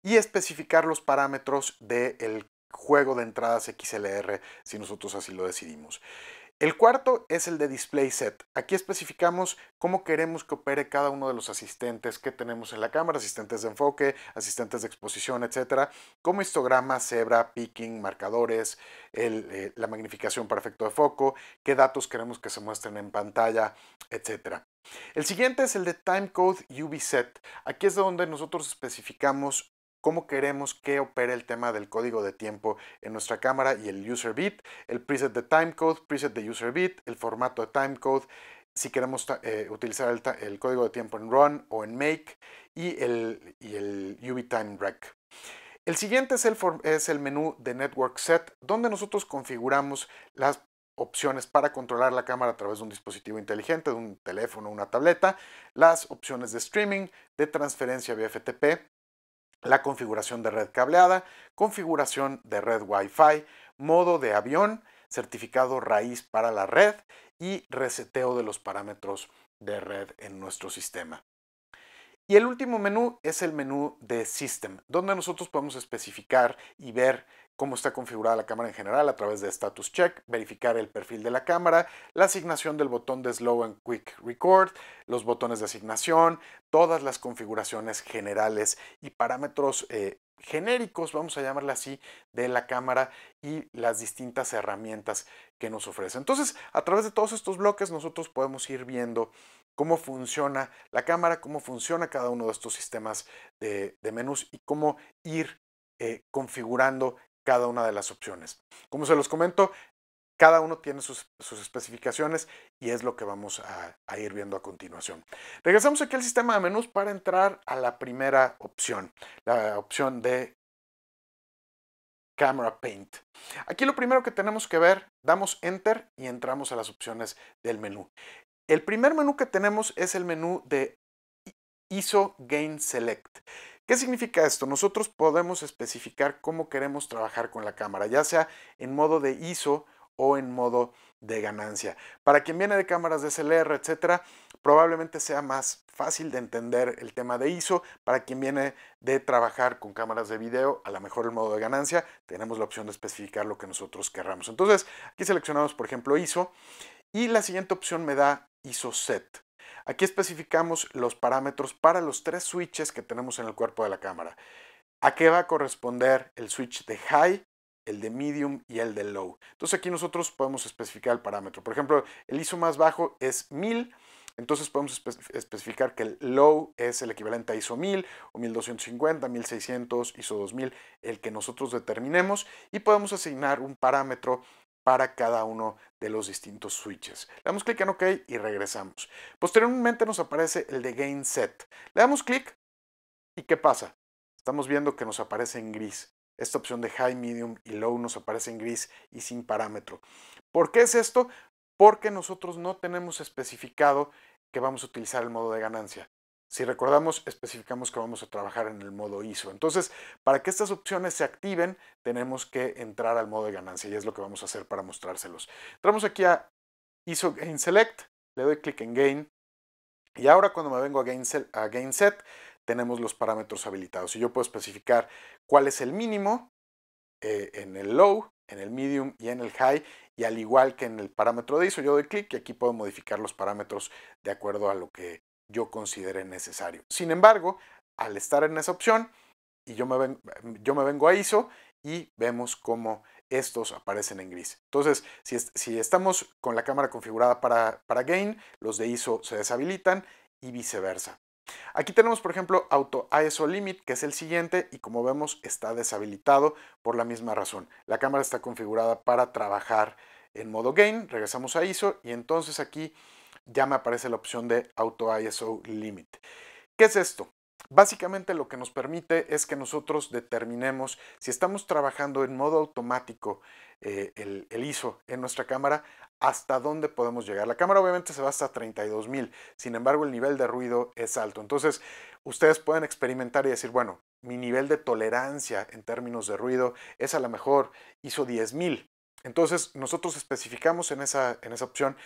y especificar los parámetros del juego de entradas XLR si nosotros así lo decidimos. El cuarto es el de display set. Aquí especificamos cómo queremos que opere cada uno de los asistentes que tenemos en la cámara, asistentes de enfoque, asistentes de exposición, etcétera, como histograma, cebra, picking, marcadores, eh, la magnificación para de foco, qué datos queremos que se muestren en pantalla, etcétera. El siguiente es el de timecode UV set. Aquí es donde nosotros especificamos cómo queremos que opere el tema del código de tiempo en nuestra cámara y el user bit, el preset de timecode, preset de user bit, el formato de timecode, si queremos eh, utilizar el, código de tiempo en run o en make y el, el UV time rack. El siguiente es el, es el menú de Network Set, donde nosotros configuramos las opciones para controlar la cámara a través de un dispositivo inteligente, de un teléfono, una tableta, las opciones de streaming, de transferencia vía FTP, la configuración de red cableada, configuración de red Wi-Fi, modo de avión, certificado raíz para la red y reseteo de los parámetros de red en nuestro sistema. Y el último menú es el menú de System, donde nosotros podemos especificar y ver cómo está configurada la cámara en general a través de Status Check, verificar el perfil de la cámara, la asignación del botón de Slow and Quick Record, los botones de asignación, todas las configuraciones generales y parámetros eh, genéricos, vamos a llamarla así, de la cámara y las distintas herramientas que nos ofrece. Entonces, a través de todos estos bloques nosotros podemos ir viendo cómo funciona la cámara, cómo funciona cada uno de estos sistemas de, menús y cómo ir eh, configurando cada una de las opciones. Como se los comento, cada uno tiene sus, especificaciones y es lo que vamos a, a, ir viendo a continuación. Regresamos aquí al sistema de menús para entrar a la primera opción, la opción de Camera Paint. Aquí lo primero que tenemos que ver, damos Enter y entramos a las opciones del menú. El primer menú que tenemos es el menú de ISO Gain Select. ¿Qué significa esto? Nosotros podemos especificar cómo queremos trabajar con la cámara, ya sea en modo de ISO o en modo de ganancia. Para quien viene de cámaras de SLR, etcétera, probablemente sea más fácil de entender el tema de ISO. Para quien viene de trabajar con cámaras de video, a lo mejor el modo de ganancia, tenemos la opción de especificar lo que nosotros querramos. Entonces, aquí seleccionamos, por ejemplo, ISO y la siguiente opción me da ISO Set. Aquí especificamos los parámetros para los tres switches que tenemos en el cuerpo de la cámara. ¿A qué va a corresponder el switch de high, el de medium y el de low? Entonces aquí nosotros podemos especificar el parámetro. Por ejemplo, el ISO más bajo es 1000. Entonces podemos especificar que el low es el equivalente a ISO 1000 o 1250, 1600, ISO 2000, el que nosotros determinemos y podemos asignar un parámetro para cada uno de los distintos switches. Le damos clic en OK y regresamos. Posteriormente nos aparece el de Gain Set. Le damos clic y ¿qué pasa? Estamos viendo que nos aparece en gris. Esta opción de High, Medium y Low nos aparece en gris y sin parámetro. ¿Por qué es esto? Porque nosotros no tenemos especificado que vamos a utilizar el modo de ganancia. Si recordamos, especificamos que vamos a trabajar en el modo ISO. Entonces, para que estas opciones se activen, tenemos que entrar al modo de ganancia y es lo que vamos a hacer para mostrárselos. Entramos aquí a ISO Gain Select, le doy clic en Gain y ahora cuando me vengo a Gain, Set, tenemos los parámetros habilitados y yo puedo especificar cuál es el mínimo eh, en el low, en el medium y en el high y al igual que en el parámetro de ISO yo doy clic y aquí puedo modificar los parámetros de acuerdo a lo que yo considere necesario. Sin embargo, al estar en esa opción, y yo me, yo me vengo a ISO y vemos como estos aparecen en gris. Entonces, si, estamos con la cámara configurada para, para gain, los de ISO se deshabilitan y viceversa. Aquí tenemos, por ejemplo, Auto ISO Limit, que es el siguiente, y como vemos está deshabilitado por la misma razón. La cámara está configurada para trabajar en modo gain, regresamos a ISO y entonces aquí ya me aparece la opción de Auto ISO Limit. ¿Qué es esto? Básicamente lo que nos permite es que nosotros determinemos si estamos trabajando en modo automático eh, el, ISO en nuestra cámara, hasta dónde podemos llegar. La cámara obviamente se va hasta 32.000, sin embargo el nivel de ruido es alto. Entonces ustedes pueden experimentar y decir, bueno, mi nivel de tolerancia en términos de ruido es a lo mejor ISO 10.000. Entonces nosotros especificamos en esa, en esa opción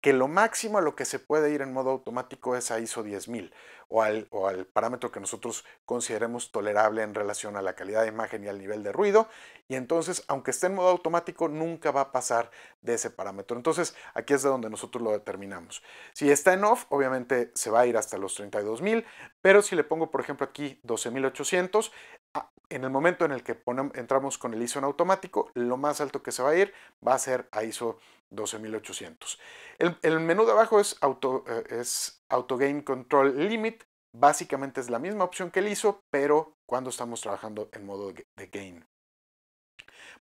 que lo máximo a lo que se puede ir en modo automático es a ISO 10000 o al, parámetro que nosotros consideremos tolerable en relación a la calidad de imagen y al nivel de ruido. Y entonces, aunque esté en modo automático, nunca va a pasar de ese parámetro. Entonces, aquí es de donde nosotros lo determinamos. Si está en off, obviamente se va a ir hasta los 32.000, pero si le pongo, por ejemplo, aquí 12.800, ah, en el momento en el que entramos con el ISO en automático, lo más alto que se va a ir va a ser a ISO 12800. El, el menú de abajo es, auto, eh, es Auto Game Control Limit. Básicamente es la misma opción que el hizo, pero cuando estamos trabajando en modo de gain.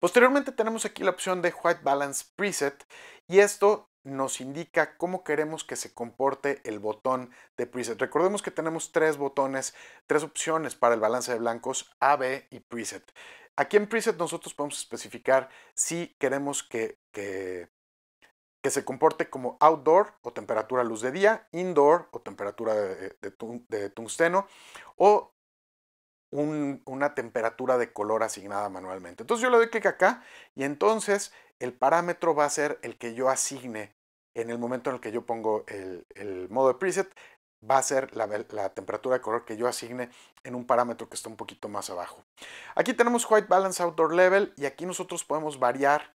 Posteriormente tenemos aquí la opción de White Balance Preset y esto nos indica cómo queremos que se comporte el botón de preset. Recordemos que tenemos tres botones, tres opciones para el balance de blancos, A, B y preset. Aquí en preset nosotros podemos especificar si queremos que que se comporte como outdoor o temperatura luz de día, indoor o temperatura de, tungsteno o una temperatura de color asignada manualmente. Entonces yo le doy clic acá y entonces el parámetro va a ser el que yo asigne en el momento en el que yo pongo el, modo de preset, va a ser la, la, temperatura de color que yo asigne en un parámetro que está un poquito más abajo. Aquí tenemos White Balance Outdoor Level y aquí nosotros podemos variar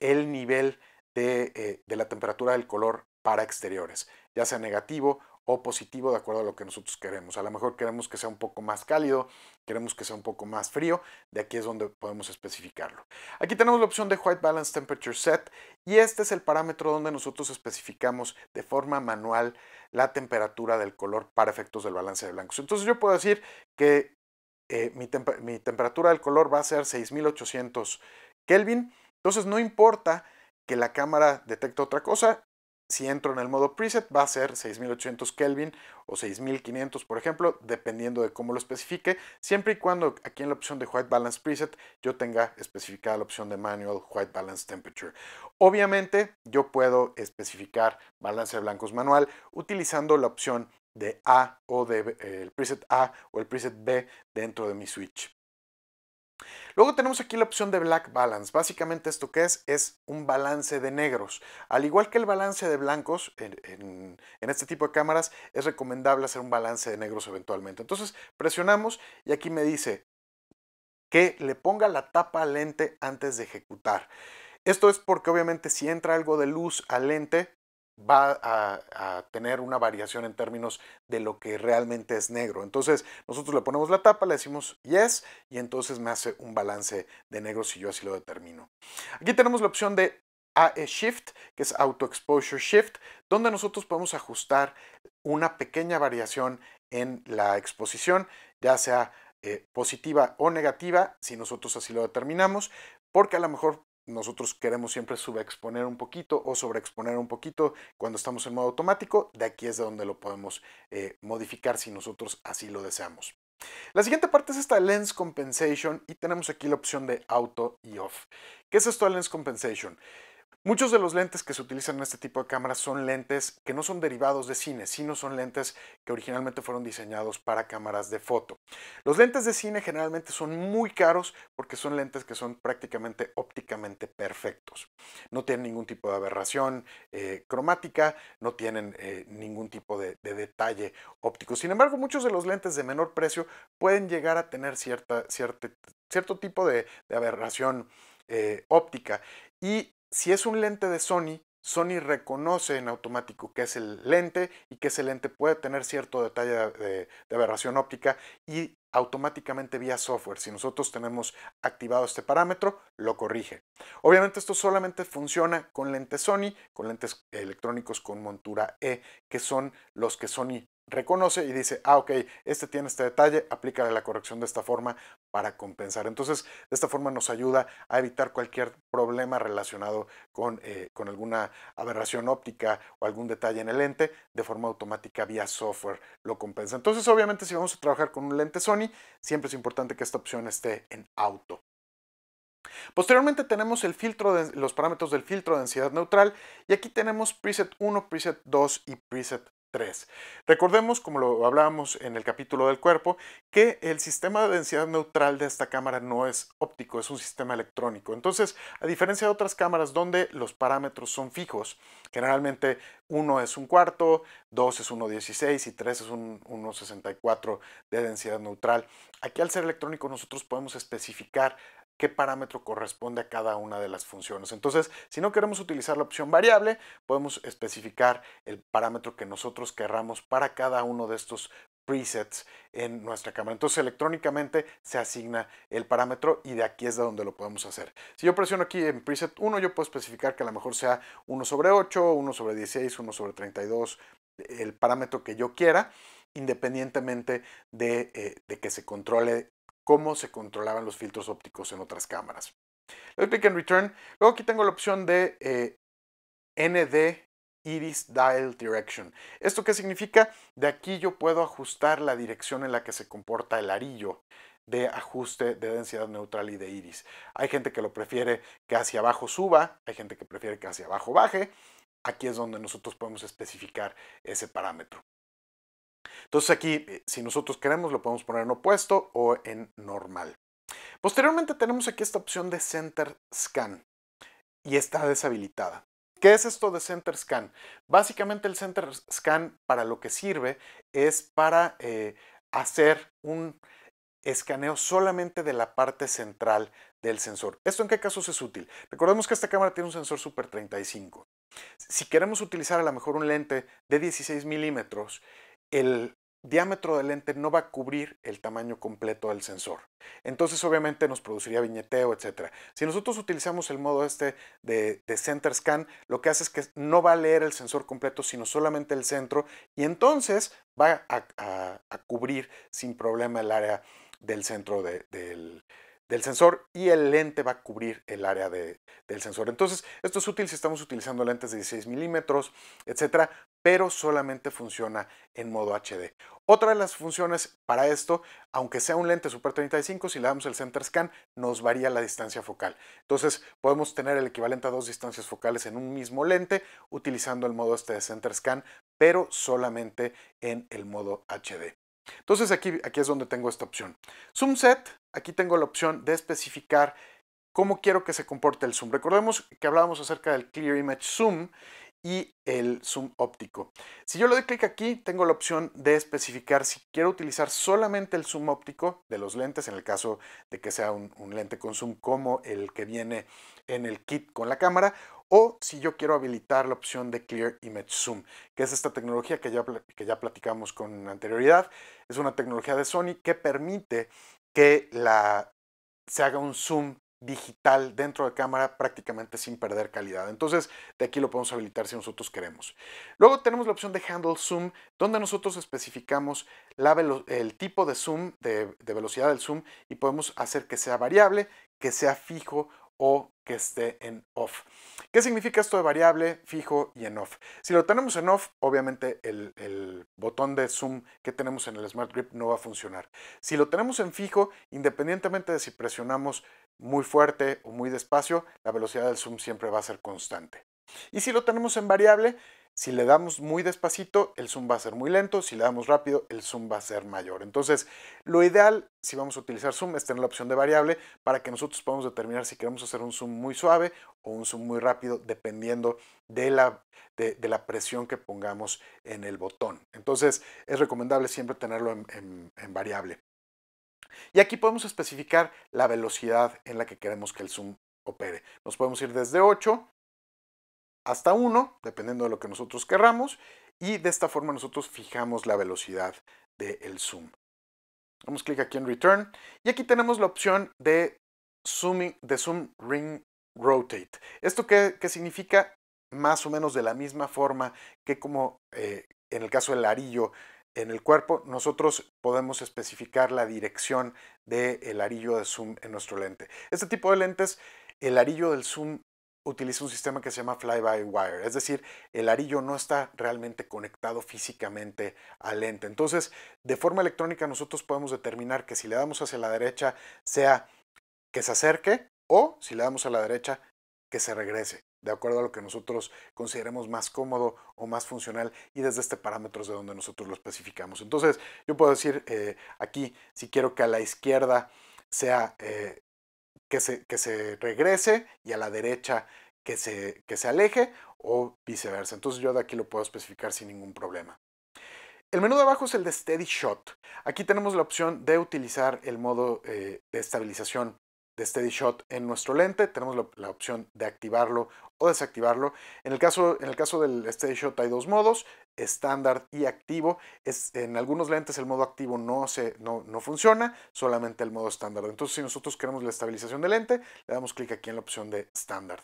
el nivel eh, de, la temperatura del color para exteriores, ya sea negativo o positivo de acuerdo a lo que nosotros queremos. A lo mejor queremos que sea un poco más cálido, queremos que sea un poco más frío, de aquí es donde podemos especificarlo. Aquí tenemos la opción de White Balance Temperature Set y este es el parámetro donde nosotros especificamos de forma manual la temperatura del color para efectos del balance de blancos. Entonces yo puedo decir que eh, mi, mi temperatura del color va a ser 6800 Kelvin, entonces no importa que la cámara detecta otra cosa. Si entro en el modo preset va a ser 6800 Kelvin o 6500 por ejemplo, dependiendo de cómo lo especifique, siempre y cuando aquí en la opción de White Balance Preset yo tenga especificada la opción de Manual White Balance Temperature. Obviamente yo puedo especificar balance de blancos manual utilizando la opción de A o de el preset A o el preset B dentro de mi switch. Luego tenemos aquí la opción de Black Balance. Básicamente esto que es es un balance de negros. Al igual que el balance de blancos en, este tipo de cámaras, es recomendable hacer un balance de negros eventualmente. Entonces presionamos y aquí me dice que le ponga la tapa al lente antes de ejecutar. Esto es porque obviamente si entra algo de luz al lente, va a, tener una variación en términos de lo que realmente es negro. Entonces nosotros le ponemos la tapa, le decimos yes y entonces me hace un balance de negro si yo así lo determino. Aquí tenemos la opción de A e Shift, que es Auto Exposure Shift, donde nosotros podemos ajustar una pequeña variación en la exposición, ya sea eh, positiva o negativa, si nosotros así lo determinamos, porque a lo mejor nosotros queremos siempre subexponer un poquito o sobreexponer un poquito cuando estamos en modo automático. De aquí es de donde lo podemos eh, modificar si nosotros así lo deseamos. La siguiente parte es esta Lens Compensation y tenemos aquí la opción de Auto y Off. ¿Qué es esto de Lens Compensation? Muchos de los lentes que se utilizan en este tipo de cámaras son lentes que no son derivados de cine, sino son lentes que originalmente fueron diseñados para cámaras de foto. Los lentes de cine generalmente son muy caros porque son lentes que son prácticamente ópticamente perfectos. No tienen ningún tipo de aberración eh, cromática, no tienen eh, ningún tipo de, detalle óptico. Sin embargo, muchos de los lentes de menor precio pueden llegar a tener cierta, cierto tipo de, aberración eh, óptica y si es un lente de Sony, Sony reconoce en automático que es el lente y que ese lente puede tener cierto detalle de, aberración óptica y automáticamente vía software. Si nosotros tenemos activado este parámetro, lo corrige. Obviamente esto solamente funciona con lentes Sony, con lentes electrónicos con montura E, que son los que Sony reconoce y dice, ah, ok, este tiene este detalle, aplica la corrección de esta forma para compensar. Entonces, de esta forma nos ayuda a evitar cualquier problema relacionado con, eh, alguna aberración óptica o algún detalle en el lente, de forma automática vía software lo compensa. Entonces, obviamente, si vamos a trabajar con un lente Sony, siempre es importante que esta opción esté en auto. Posteriormente tenemos el filtro de, los parámetros del filtro de densidad neutral y aquí tenemos preset 1, preset 2 y preset 3. Recordemos, como lo hablábamos en el capítulo del cuerpo, que el sistema de densidad neutral de esta cámara no es óptico, es un sistema electrónico. Entonces, a diferencia de otras cámaras donde los parámetros son fijos, generalmente 1 es un cuarto, 2 es 1.16 y 3 es un 1.64 de densidad neutral. Aquí al ser electrónico nosotros podemos especificar qué parámetro corresponde a cada una de las funciones. Entonces, si no queremos utilizar la opción variable, podemos especificar el parámetro que nosotros querramos para cada uno de estos presets en nuestra cámara. Entonces electrónicamente se asigna el parámetro y de aquí es de donde lo podemos hacer. Si yo presiono aquí en preset 1, yo puedo especificar que a lo mejor sea 1 sobre 8, 1 sobre 16, 1 sobre 32, el parámetro que yo quiera, independientemente de, eh, de que se controle cómo se controlaban los filtros ópticos en otras cámaras. Le doy clic en Return. Luego aquí tengo la opción de eh, ND Iris Dial Direction. ¿Esto qué significa? De aquí yo puedo ajustar la dirección en la que se comporta el arillo de ajuste de densidad neutral y de iris. Hay gente que lo prefiere que hacia abajo suba, hay gente que prefiere que hacia abajo baje. Aquí es donde nosotros podemos especificar ese parámetro. Entonces aquí, eh, si nosotros queremos, lo podemos poner en opuesto o en normal. Posteriormente tenemos aquí esta opción de Center Scan y está deshabilitada. ¿Qué es esto de Center Scan? Básicamente el Center Scan para lo que sirve es para eh, hacer un escaneo solamente de la parte central del sensor. ¿Esto en qué casos es útil? Recordemos que esta cámara tiene un sensor Super 35. Si queremos utilizar a lo mejor un lente de 16 milímetros el diámetro del lente no va a cubrir el tamaño completo del sensor. Entonces obviamente nos produciría viñeteo, etc. Si nosotros utilizamos el modo este de, Center Scan, lo que hace es que no va a leer el sensor completo, sino solamente el centro, y entonces va a, cubrir sin problema el área del centro del, sensor y el lente va a cubrir el área del sensor. Entonces, esto es útil si estamos utilizando lentes de 16 milímetros, etcétera, pero solamente funciona en modo HD. Otra de las funciones para esto, aunque sea un lente Super 35, si le damos el center scan, nos varía la distancia focal. Entonces podemos tener el equivalente a dos distancias focales en un mismo lente utilizando el modo este de center scan, pero solamente en el modo HD. Entonces aquí, aquí es donde tengo esta opción. Zoom set, aquí tengo la opción de especificar cómo quiero que se comporte el zoom. Recordemos que hablábamos acerca del Clear Image Zoom y el zoom óptico. Si yo le doy clic aquí, tengo la opción de especificar si quiero utilizar solamente el zoom óptico de los lentes, en el caso de que sea un, lente con zoom como el que viene en el kit con la cámara, o si yo quiero habilitar la opción de Clear Image Zoom, que es esta tecnología que ya, que ya platicamos con anterioridad. Es una tecnología de Sony que permite que la, se haga un zoom digital dentro de cámara prácticamente sin perder calidad. Entonces, de aquí lo podemos habilitar si nosotros queremos. Luego tenemos la opción de Handle Zoom, donde nosotros especificamos la el tipo de zoom, de, de velocidad del zoom, y podemos hacer que sea variable, que sea fijo o que esté en off. ¿Qué significa esto de variable, fijo y en off? Si lo tenemos en off, obviamente el, botón de zoom que tenemos en el Smart Grip no va a funcionar. Si lo tenemos en fijo, independientemente de si presionamos muy fuerte o muy despacio, la velocidad del zoom siempre va a ser constante. Y si lo tenemos en variable, si le damos muy despacito, el zoom va a ser muy lento. Si le damos rápido, el zoom va a ser mayor. Entonces, lo ideal, si vamos a utilizar zoom, es tener la opción de variable para que nosotros podamos determinar si queremos hacer un zoom muy suave o un zoom muy rápido, dependiendo de la, presión que pongamos en el botón. Entonces, es recomendable siempre tenerlo en, en variable. Y aquí podemos especificar la velocidad en la que queremos que el zoom opere. Nos podemos ir desde 8 hasta 1, dependiendo de lo que nosotros querramos, y de esta forma nosotros fijamos la velocidad del zoom. vamos clic aquí en Return y aquí tenemos la opción de, zooming, de Zoom Ring Rotate. ¿Esto qué, significa? Más o menos de la misma forma que como eh, en el caso del arillo en el cuerpo, nosotros podemos especificar la dirección del arillo de zoom en nuestro lente. Este tipo de lentes, el arillo del zoom utiliza un sistema que se llama fly-by-wire, es decir, el arillo no está realmente conectado físicamente al lente. Entonces, de forma electrónica nosotros podemos determinar que si le damos hacia la derecha, sea que se acerque o si le damos a la derecha, que se regrese, de acuerdo a lo que nosotros consideremos más cómodo o más funcional y desde este parámetro es de donde nosotros lo especificamos. Entonces, yo puedo decir eh, aquí, si quiero que a la izquierda sea... Eh, que se, regrese y a la derecha que se, se aleje o viceversa. Entonces yo de aquí lo puedo especificar sin ningún problema. El menú de abajo es el de Steady Shot. Aquí tenemos la opción de utilizar el modo eh, de estabilización de Steady Shot en nuestro lente. Tenemos la, opción de activarlo o desactivarlo. En el, caso, en el caso del Steady Shot hay dos modos, estándar y activo. en algunos lentes el modo activo no, se, no, funciona, solamente el modo estándar. Entonces si nosotros queremos la estabilización del lente, le damos clic aquí en la opción de estándar.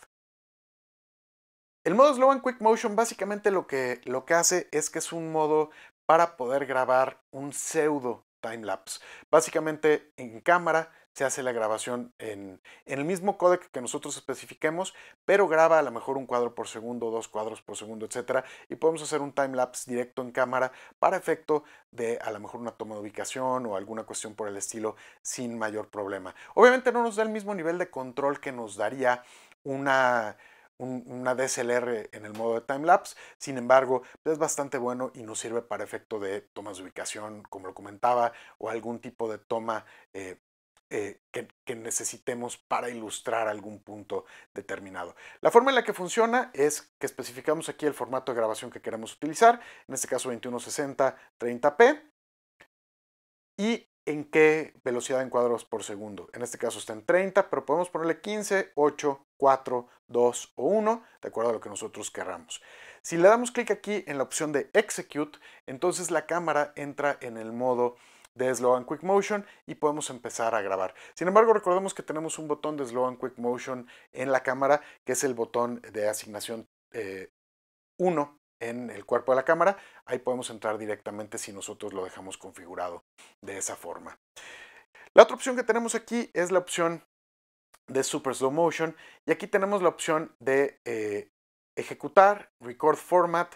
El modo Slow and Quick Motion básicamente lo que, lo que hace es que es un modo para poder grabar un pseudo time lapse. Básicamente en cámara se hace la grabación en, el mismo codec que nosotros especifiquemos, pero graba a lo mejor un cuadro por segundo, dos cuadros por segundo, etcétera, y podemos hacer un time lapse directo en cámara para efecto de a lo mejor una toma de ubicación o alguna cuestión por el estilo sin mayor problema. Obviamente no nos da el mismo nivel de control que nos daría una una DSLR en el modo de timelapse. Sin embargo, es bastante bueno y nos sirve para efecto de tomas de ubicación, como lo comentaba, o algún tipo de toma eh, eh, que, necesitemos para ilustrar algún punto determinado. La forma en la que funciona es que especificamos aquí el formato de grabación que queremos utilizar, en este caso 2160 30p, y en qué velocidad en cuadros por segundo. En este caso está en 30, pero podemos ponerle 15, 8, 4, 2 o 1, de acuerdo a lo que nosotros querramos. Si le damos clic aquí en la opción de Execute, entonces la cámara entra en el modo de Slow and Quick Motion y podemos empezar a grabar. Sin embargo, recordemos que tenemos un botón de Slow and Quick Motion en la cámara, que es el botón de asignación 1 eh, en el cuerpo de la cámara. Ahí podemos entrar directamente si nosotros lo dejamos configurado de esa forma. La otra opción que tenemos aquí es la opción de Super Slow Motion y aquí tenemos la opción de eh, ejecutar, Record Format,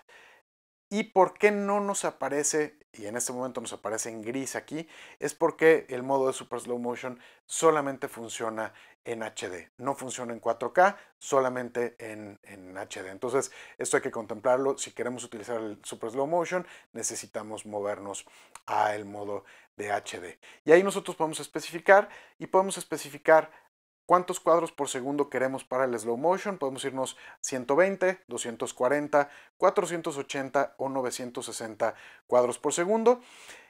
¿Y por qué no nos aparece, y en este momento nos aparece en gris aquí, es porque el modo de Super Slow Motion solamente funciona en HD, no funciona en 4K, solamente en, HD. Entonces, esto hay que contemplarlo. Si queremos utilizar el Super Slow Motion, necesitamos movernos al modo de HD. Y ahí nosotros podemos especificar y podemos especificar ¿Cuántos cuadros por segundo queremos para el slow motion? Podemos irnos 120, 240, 480 o 960 cuadros por segundo.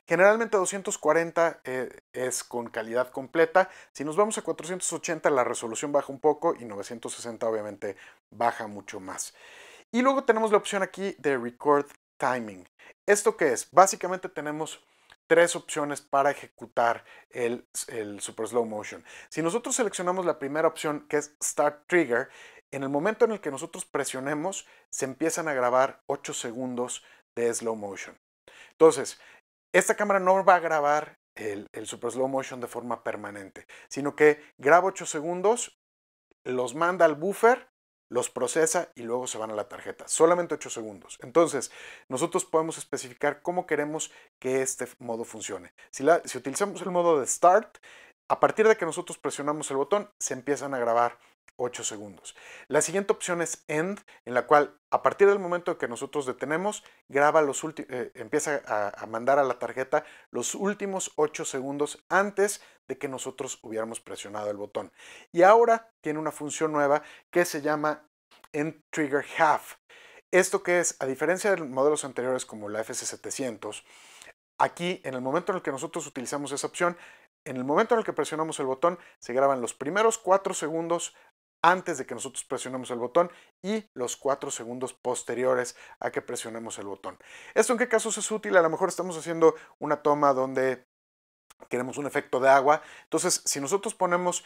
Generalmente 240 eh, es con calidad completa. Si nos vamos a 480 la resolución baja un poco y 960 obviamente baja mucho más. Y luego tenemos la opción aquí de Record Timing. ¿Esto qué es? Básicamente tenemos tres opciones para ejecutar el, super slow motion. Si nosotros seleccionamos la primera opción que es Start Trigger, en el momento en el que nosotros presionemos se empiezan a grabar 8 segundos de slow motion. Entonces, esta cámara no va a grabar el, el super slow motion de forma permanente, sino que graba 8 segundos, los manda al buffer los procesa y luego se van a la tarjeta. Solamente 8 segundos. Entonces, nosotros podemos especificar cómo queremos que este modo funcione. Si, si utilizamos el modo de Start, a partir de que nosotros presionamos el botón, se empiezan a grabar 8 segundos. La siguiente opción es end, en la cual a partir del momento que nosotros detenemos, graba los eh, empieza a, mandar a la tarjeta los últimos 8 segundos antes de que nosotros hubiéramos presionado el botón. Y ahora tiene una función nueva que se llama end trigger half. Esto que es, a diferencia de modelos anteriores como la FC700, aquí en el momento en el que nosotros utilizamos esa opción, en el momento en el que presionamos el botón, se graban los primeros 4 segundos antes de que nosotros presionemos el botón y los 4 segundos posteriores a que presionemos el botón. ¿Esto en qué casos es útil? A lo mejor estamos haciendo una toma donde queremos un efecto de agua. Entonces, si nosotros ponemos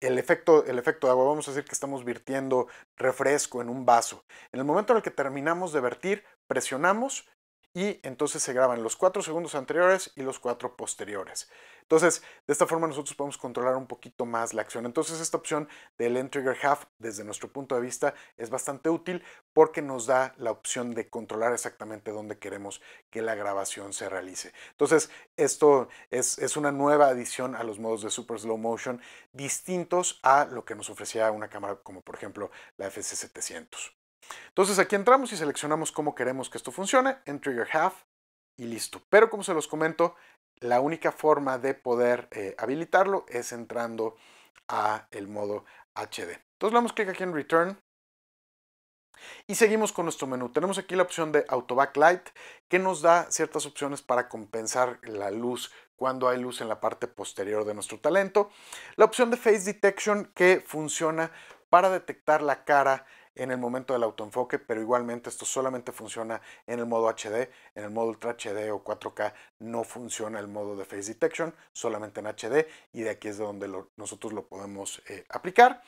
el efecto, el efecto de agua, vamos a decir que estamos virtiendo refresco en un vaso. En el momento en el que terminamos de vertir, presionamos y entonces se graban los cuatro segundos anteriores y los cuatro posteriores. Entonces, de esta forma nosotros podemos controlar un poquito más la acción. Entonces, esta opción del End Trigger Half, desde nuestro punto de vista, es bastante útil porque nos da la opción de controlar exactamente dónde queremos que la grabación se realice. Entonces, esto es, es una nueva adición a los modos de Super Slow Motion distintos a lo que nos ofrecía una cámara como, por ejemplo, la FC700. Entonces aquí entramos y seleccionamos cómo queremos que esto funcione en Trigger Half y listo. Pero como se los comento, la única forma de poder eh, habilitarlo es entrando a el modo HD. Entonces damos clic aquí en Return y seguimos con nuestro menú. Tenemos aquí la opción de Auto Backlight que nos da ciertas opciones para compensar la luz cuando hay luz en la parte posterior de nuestro talento. La opción de Face Detection que funciona para detectar la cara en el momento del autoenfoque, pero igualmente esto solamente funciona en el modo HD, en el modo Ultra HD o 4K no funciona el modo de Face Detection, solamente en HD y de aquí es de donde nosotros lo podemos eh, aplicar.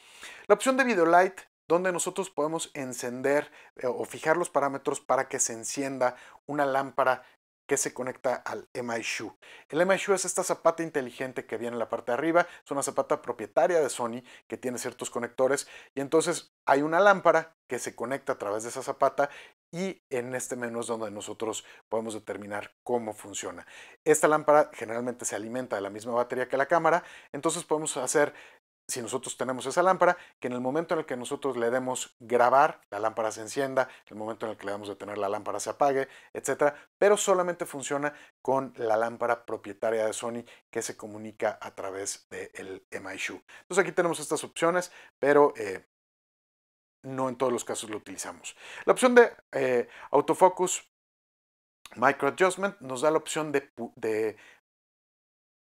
La opción de Video Light donde nosotros podemos encender eh, o fijar los parámetros para que se encienda una lámpara que se conecta al MI Shoe. El MI Shoe es esta zapata inteligente que viene en la parte de arriba, es una zapata propietaria de Sony que tiene ciertos conectores y entonces hay una lámpara que se conecta a través de esa zapata y en este menú es donde nosotros podemos determinar cómo funciona. Esta lámpara generalmente se alimenta de la misma batería que la cámara, entonces podemos hacer si nosotros tenemos esa lámpara, que en el momento en el que nosotros le demos grabar, la lámpara se encienda, en el momento en el que le damos tener la lámpara se apague, etc. Pero solamente funciona con la lámpara propietaria de Sony que se comunica a través del MI Shoe. Entonces aquí tenemos estas opciones, pero eh, no en todos los casos lo utilizamos. La opción de eh, autofocus microadjustment nos da la opción de, de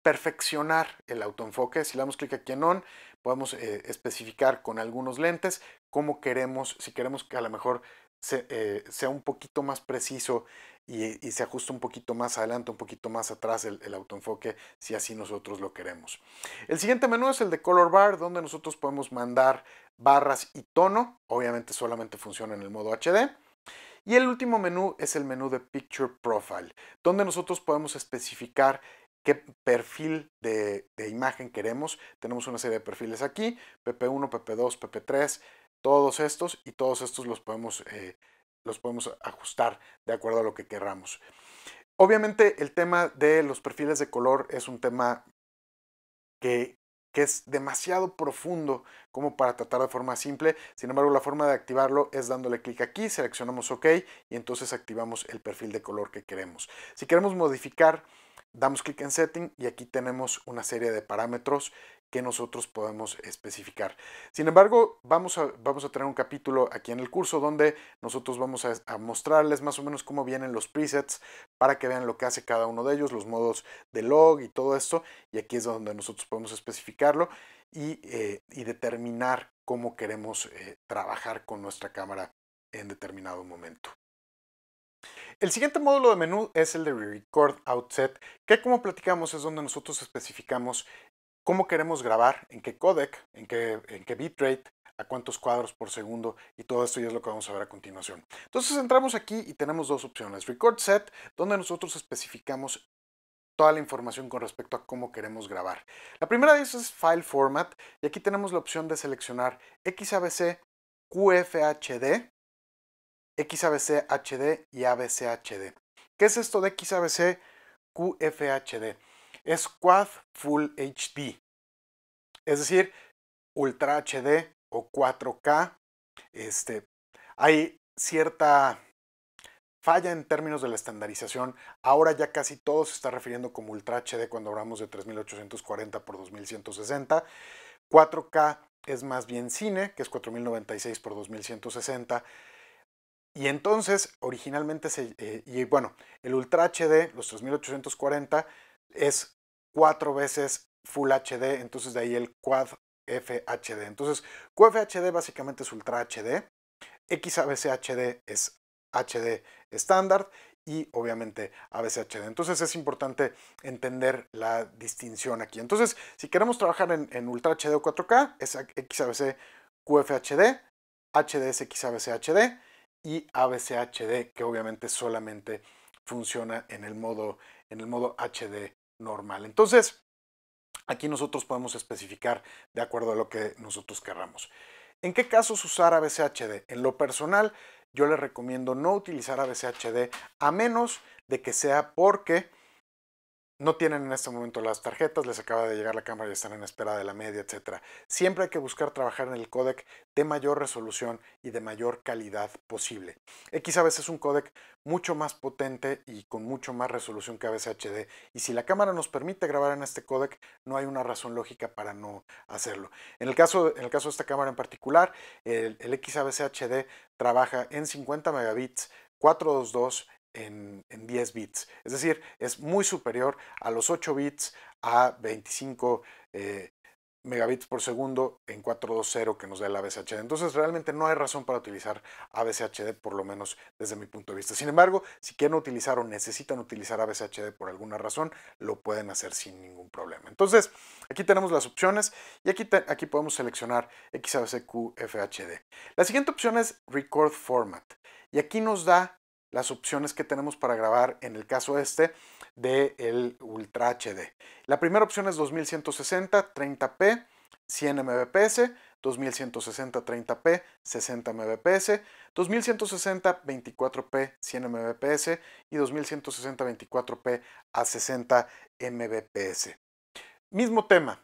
perfeccionar el autoenfoque. Si le damos clic aquí en on, podemos eh, especificar con algunos lentes cómo queremos, si queremos que a lo mejor eh, sea un poquito más preciso y, se ajuste un poquito más adelante, un poquito más atrás el, el, autoenfoque, si así nosotros lo queremos. El siguiente menú es el de color bar, donde nosotros podemos mandar barras y tono, obviamente solamente funciona en el modo HD. Y el último menú es el menú de Picture Profile, donde nosotros podemos especificar qué perfil de, imagen queremos. Tenemos una serie de perfiles aquí, PP1, PP2, PP3, todos estos y todos estos los podemos, eh, los podemos ajustar de acuerdo a lo que queramos. Obviamente el tema de los perfiles de color es un tema que, que es demasiado profundo como para tratar de forma simple. Sin embargo, la forma de activarlo es dándole clic aquí, seleccionamos OK y entonces activamos el perfil de color que queremos. Si queremos modificar Damos clic en Setting y aquí tenemos una serie de parámetros que nosotros podemos especificar. Sin embargo, vamos a, vamos a tener un capítulo aquí en el curso donde nosotros vamos a, mostrarles más o menos cómo vienen los presets para que vean lo que hace cada uno de ellos, los modos de log y todo esto. Y aquí es donde nosotros podemos especificarlo y, eh, determinar cómo queremos eh, trabajar con nuestra cámara en determinado momento. El siguiente módulo de menú es el de Record Outset, que como platicamos es donde nosotros especificamos cómo queremos grabar, en qué codec, en qué, bitrate, a cuántos cuadros por segundo y todo esto ya es lo que vamos a ver a continuación. Entonces entramos aquí y tenemos dos opciones, Record Set, donde nosotros especificamos toda la información con respecto a cómo queremos grabar. La primera de esas es File Format y aquí tenemos la opción de seleccionar XABC, QFHD XABC HD y ABC HD. ¿Qué es esto de XABC QFHD? Es Quad Full HD, es decir, Ultra HD o 4K. Este, hay cierta falla en términos de la estandarización. Ahora ya casi todo se está refiriendo como Ultra HD cuando hablamos de 3840 por 2160. 4K es más bien cine, que es 4096 por 2160. Y entonces, originalmente, se, eh, y bueno, el Ultra HD, los 3840, es cuatro veces Full HD, entonces de ahí el Quad FHD. Entonces, QFHD básicamente es Ultra HD, XABC HD es HD estándar y obviamente HD. Entonces es importante entender la distinción aquí. Entonces, si queremos trabajar en, Ultra HD o 4K, es XABC QFHD, HD es XABC HD y HD que obviamente solamente funciona en el modo, en el modo HD normal. Entonces, aquí nosotros podemos especificar de acuerdo a lo que nosotros querramos. ¿En qué casos usar HD En lo personal, yo les recomiendo no utilizar HD a menos de que sea porque no tienen en este momento las tarjetas, les acaba de llegar la cámara y están en espera de la media, etc. Siempre hay que buscar trabajar en el codec de mayor resolución y de mayor calidad posible. XAVC es un codec mucho más potente y con mucho más resolución que AVC HD. Y si la cámara nos permite grabar en este codec, no hay una razón lógica para no hacerlo. En el caso, en el caso de esta cámara en particular, el, el XAVC HD trabaja en 50 megabits, 422 en, 10 bits. Es decir, es muy superior a los 8 bits a 25 eh, megabits por segundo en 420 que nos da el ABCHD. Entonces realmente no hay razón para utilizar ABCHD, por lo menos desde mi punto de vista. Sin embargo, si quieren utilizar o necesitan utilizar ABCHD por alguna razón, lo pueden hacer sin ningún problema. Entonces, aquí tenemos las opciones y aquí, aquí podemos seleccionar XABC FHD. La siguiente opción es Record Format y aquí nos da las opciones que tenemos para grabar en el caso este del el Ultra HD. La primera opción es 2160, 30p, 100 mbps, 2160 30p 60 mbps, 2160 24p 100 mbps y 2160 24p a 60 mbps. Mismo tema,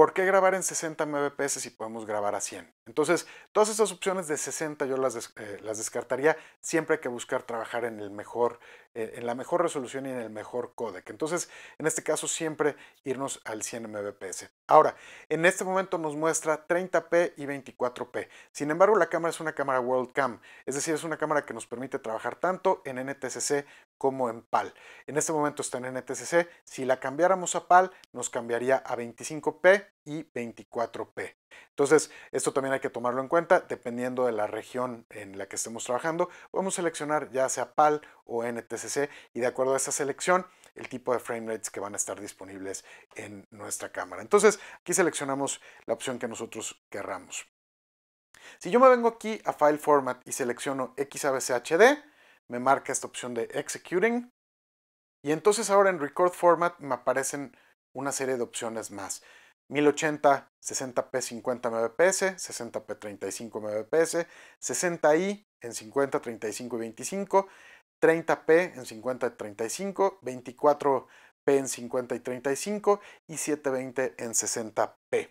¿Por qué grabar en 60 mbps si podemos grabar a 100? Entonces, todas estas opciones de 60 yo las, eh, las descartaría. Siempre hay que buscar trabajar en, el mejor, eh, en la mejor resolución y en el mejor codec. Entonces, en este caso, siempre irnos al 100 mbps. Ahora, en este momento nos muestra 30p y 24p. Sin embargo, la cámara es una cámara WorldCam, es decir, es una cámara que nos permite trabajar tanto en NTSC como en PAL. En este momento está en NTSC Si la cambiáramos a PAL, nos cambiaría a 25P y 24P. Entonces, esto también hay que tomarlo en cuenta dependiendo de la región en la que estemos trabajando. Podemos seleccionar ya sea PAL o NTCC y de acuerdo a esa selección, el tipo de frame rates que van a estar disponibles en nuestra cámara. Entonces, aquí seleccionamos la opción que nosotros querramos. Si yo me vengo aquí a File Format y selecciono xavc HD, me marca esta opción de Executing. Y entonces ahora en Record Format me aparecen una serie de opciones más. 1080, 60p 50 mbps, 60p 35 mbps, 60i en 50, 35 y 25, 30p en 50 y 35, 24p en 50 y 35 y 720 en 60p.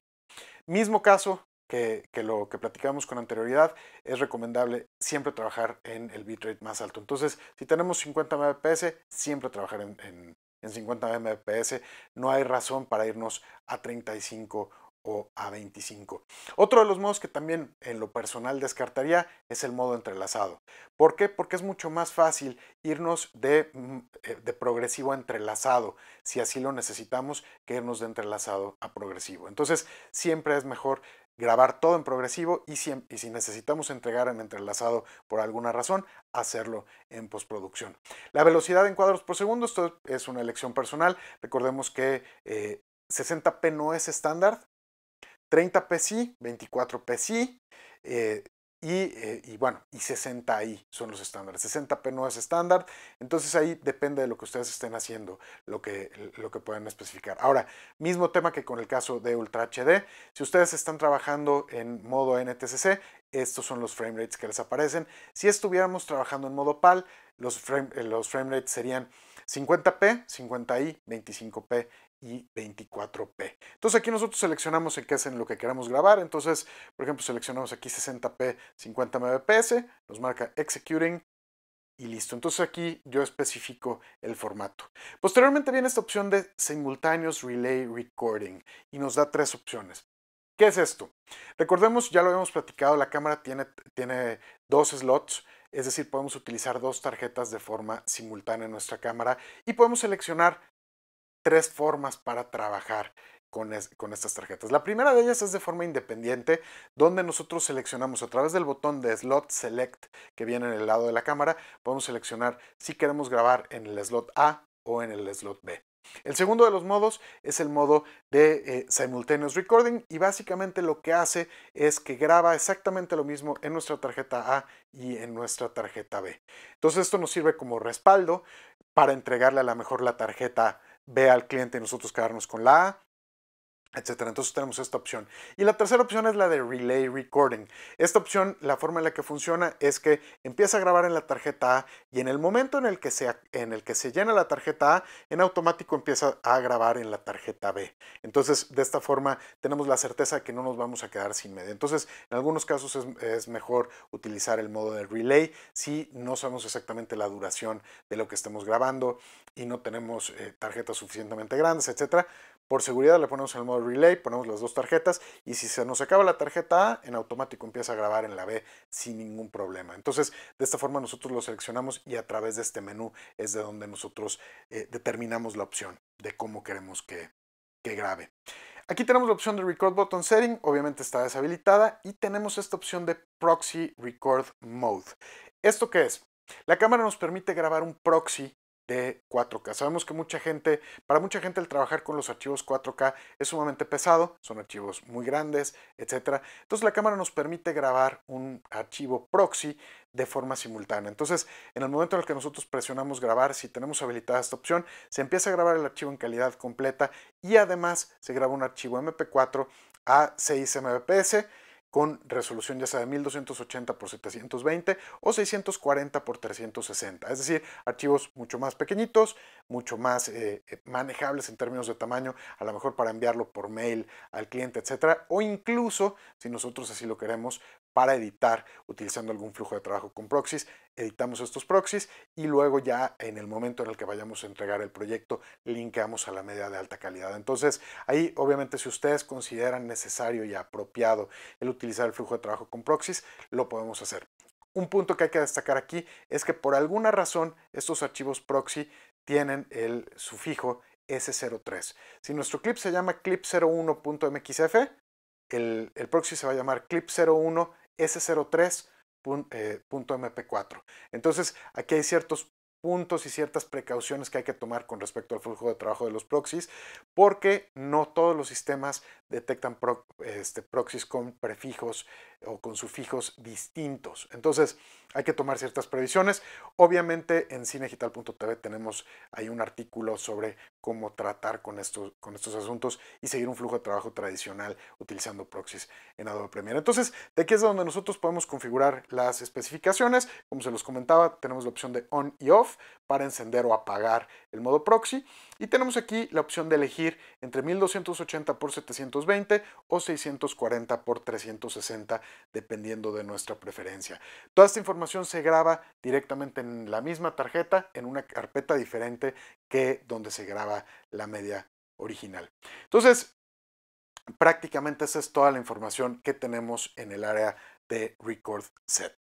Mismo caso que, lo que platicamos con anterioridad, es recomendable siempre trabajar en el bitrate más alto. Entonces, si tenemos 50 Mbps, siempre trabajar en, 50 Mbps. No hay razón para irnos a 35 o a 25. Otro de los modos que también en lo personal descartaría es el modo entrelazado. ¿Por qué? Porque es mucho más fácil irnos de, mm, eh, de, progresivo a entrelazado, si así lo necesitamos, que irnos de entrelazado a progresivo. Entonces, siempre es mejor grabar todo en progresivo y si, necesitamos entregar en entrelazado por alguna razón, hacerlo en postproducción. La velocidad en cuadros por segundo, esto es una elección personal. Recordemos que 60p eh, no es estándar, 30p sí, 24p sí, eh, eh, y, bueno, y 60 i son los estándares. 60p no es estándar, entonces ahí depende de lo que ustedes estén haciendo, lo que, lo que puedan especificar. Ahora, mismo tema que con el caso de Ultra HD, si ustedes están trabajando en modo ntcc estos son los frame rates que les aparecen. Si estuviéramos trabajando en modo PAL, los eh, los frame rates serían 50p, 50i, 25p y 24p. Entonces aquí nosotros seleccionamos en qué es en lo que queremos grabar. Entonces, por ejemplo, seleccionamos aquí 60p 50 mbps, nos marca executing y listo. Entonces aquí yo especifico el formato. Posteriormente viene esta opción de simultaneous relay recording y nos da tres opciones. ¿Qué es esto? Recordemos, ya lo habíamos platicado, la cámara tiene, tiene dos slots es decir, podemos utilizar dos tarjetas de forma simultánea en nuestra cámara y podemos seleccionar tres formas para trabajar con, estas tarjetas. La primera de ellas es de forma independiente, donde nosotros seleccionamos a través del botón de slot select que viene en el lado de la cámara, podemos seleccionar si queremos grabar en el slot A o en el slot B. El segundo de los modos es el modo de eh, simultaneous recording y básicamente lo que hace es que graba exactamente lo mismo en nuestra tarjeta A y en nuestra tarjeta B. Entonces esto nos sirve como respaldo para entregarle a lo mejor la tarjeta Ve al cliente nosotros quedarnos con la A etcétera. Entonces tenemos esta opción. Y la tercera opción es la de Relay Recording. Esta opción, la forma en la que funciona es que empieza a grabar en la tarjeta A y en el momento en el que se, en el que se llena la tarjeta A, en automático empieza a grabar en la tarjeta B. Entonces, de esta forma tenemos la certeza de que no nos vamos a quedar sin media. Entonces, en algunos casos es, mejor utilizar el modo de Relay si no sabemos exactamente la duración de lo que estemos grabando y no tenemos eh, tarjetas suficientemente grandes, etcétera. Por seguridad le ponemos el modo relay, ponemos las dos tarjetas y si se nos acaba la tarjeta A, en automático empieza a grabar en la B sin ningún problema. Entonces, de esta forma nosotros lo seleccionamos y a través de este menú es de donde nosotros eh, determinamos la opción de cómo queremos que, que grabe. Aquí tenemos la opción de Record Button Setting, obviamente está deshabilitada, y tenemos esta opción de Proxy Record Mode. ¿Esto qué es? La cámara nos permite grabar un proxy de 4K. Sabemos que mucha gente, para mucha gente el trabajar con los archivos 4K es sumamente pesado, son archivos muy grandes, etc. Entonces la cámara nos permite grabar un archivo proxy de forma simultánea. Entonces, en el momento en el que nosotros presionamos grabar, si tenemos habilitada esta opción, se empieza a grabar el archivo en calidad completa y además se graba un archivo MP4 a 6 Mbps con resolución ya sea de 1280 por 720 o 640 por 360. Es decir, archivos mucho más pequeñitos, mucho más eh, eh, manejables en términos de tamaño, a lo mejor para enviarlo por mail al cliente, etcétera, o incluso si nosotros así lo queremos para editar utilizando algún flujo de trabajo con proxies. Editamos estos proxies y luego ya en el momento en el que vayamos a entregar el proyecto, linkeamos a la media de alta calidad. Entonces ahí obviamente si ustedes consideran necesario y apropiado el utilizar el flujo de trabajo con proxies, lo podemos hacer. Un punto que hay que destacar aquí es que por alguna razón estos archivos proxy tienen el sufijo S03. Si nuestro clip se llama clip01.mxf, el, proxy se va a llamar clip01s03.mp4. Eh, Entonces, aquí hay ciertos puntos y ciertas precauciones que hay que tomar con respecto al flujo de trabajo de los proxies, porque no todos los sistemas detectan este, proxies con prefijos o con sufijos distintos. Entonces hay que tomar ciertas previsiones. Obviamente en cinegital.tv tenemos ahí un artículo sobre cómo tratar con estos, con estos asuntos y seguir un flujo de trabajo tradicional utilizando proxies en Adobe Premiere. Entonces de aquí es donde nosotros podemos configurar las especificaciones. Como se los comentaba, tenemos la opción de on y off para encender o apagar el modo proxy y tenemos aquí la opción de elegir entre 1280 por 700 20 o 640 por 360 dependiendo de nuestra preferencia. Toda esta información se graba directamente en la misma tarjeta en una carpeta diferente que donde se graba la media original. Entonces, prácticamente esa es toda la información que tenemos en el área de Record Set.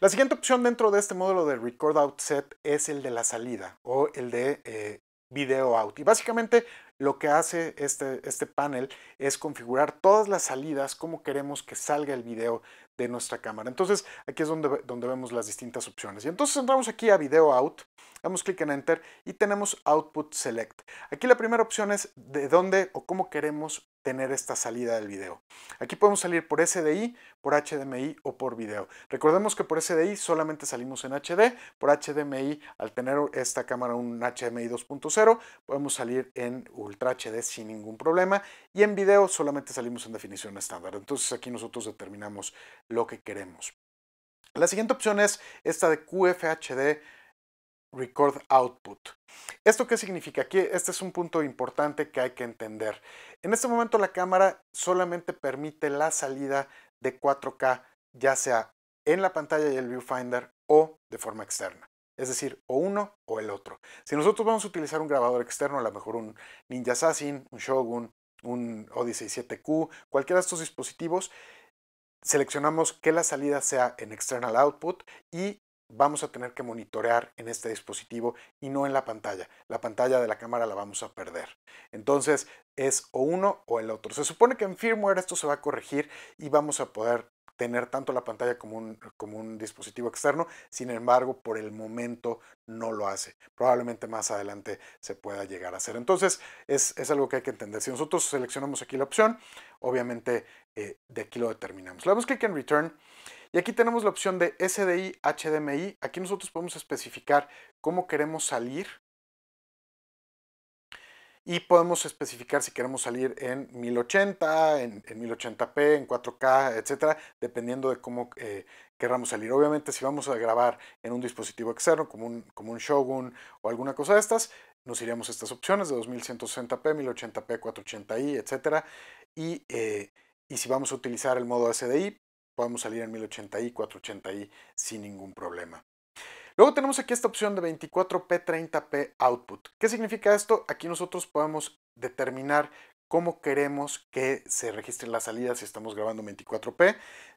La siguiente opción dentro de este módulo de Record Out Set es el de la salida o el de eh, Video Out. Y básicamente lo que hace este, este panel es configurar todas las salidas, como queremos que salga el video de nuestra cámara. Entonces aquí es donde, donde vemos las distintas opciones. Y entonces entramos aquí a Video Out, damos clic en Enter y tenemos Output Select. Aquí la primera opción es de dónde o cómo queremos tener esta salida del video. Aquí podemos salir por SDI, por HDMI o por video. Recordemos que por SDI solamente salimos en HD, por HDMI al tener esta cámara un HDMI 2.0 podemos salir en Ultra HD sin ningún problema y en video solamente salimos en definición estándar. Entonces aquí nosotros determinamos lo que queremos. La siguiente opción es esta de QFHD Record Output. ¿Esto qué significa? Aquí este es un punto importante que hay que entender. En este momento la cámara solamente permite la salida de 4K, ya sea en la pantalla y el viewfinder o de forma externa. Es decir, o uno o el otro. Si nosotros vamos a utilizar un grabador externo, a lo mejor un Ninja Assassin, un Shogun, un Odyssey 7Q, cualquiera de estos dispositivos, seleccionamos que la salida sea en external output y vamos a tener que monitorear en este dispositivo y no en la pantalla. La pantalla de la cámara la vamos a perder. Entonces es o uno o el otro. Se supone que en firmware esto se va a corregir y vamos a poder tener tanto la pantalla como un, como un dispositivo externo, sin embargo, por el momento no lo hace. Probablemente más adelante se pueda llegar a hacer. Entonces, es, algo que hay que entender. Si nosotros seleccionamos aquí la opción, obviamente eh, de aquí lo determinamos. Le damos clic en Return y aquí tenemos la opción de SDI, HDMI. Aquí nosotros podemos especificar cómo queremos salir y podemos especificar si queremos salir en 1080, en, en 1080p, en 4K, etcétera, dependiendo de cómo eh, querramos salir. Obviamente, si vamos a grabar en un dispositivo externo, como un, como un Shogun o alguna cosa de estas, nos iríamos a estas opciones de 2160p, 1080p, 480i, etcétera. Y, eh, y si vamos a utilizar el modo SDI, podemos salir en 1080i, 480i sin ningún problema. Luego tenemos aquí esta opción de 24P30P output. ¿Qué significa esto? Aquí nosotros podemos determinar cómo queremos que se registren las salidas si estamos grabando 24p.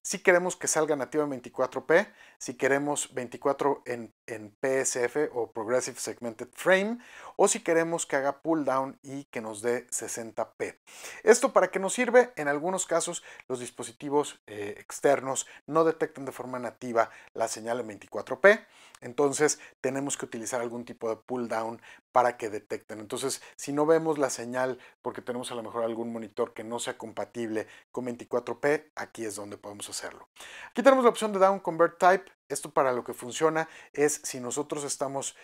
Si queremos que salga nativa en 24p, si queremos 24 en, PSF o Progressive Segmented Frame, o si queremos que haga pull down y que nos dé 60p. ¿Esto para qué nos sirve? En algunos casos los dispositivos eh, externos no detectan de forma nativa la señal en 24p, entonces tenemos que utilizar algún tipo de pull down para que detecten. Entonces, si no vemos la señal porque tenemos a lo mejor algún monitor que no sea compatible con 24p, aquí es donde podemos hacer hacerlo. Aquí tenemos la opción de Down Convert Type. Esto para lo que funciona es si nosotros estamos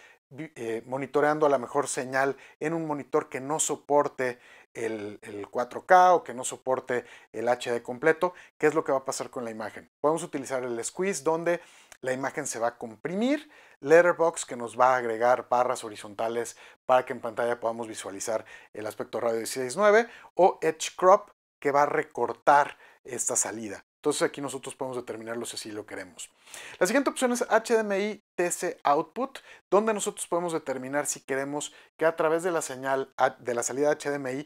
eh, monitoreando a la mejor señal en un monitor que no soporte el, 4K o que no soporte el HD completo, ¿qué es lo que va a pasar con la imagen? Podemos utilizar el squeeze donde la imagen se va a comprimir, letterbox que nos va a agregar barras horizontales para que en pantalla podamos visualizar el aspecto radio 16.9 o edge crop que va a recortar esta salida. Entonces aquí nosotros podemos determinarlo si lo queremos. La siguiente opción es HDMI TC Output, donde nosotros podemos determinar si queremos que a través de la señal de la salida HDMI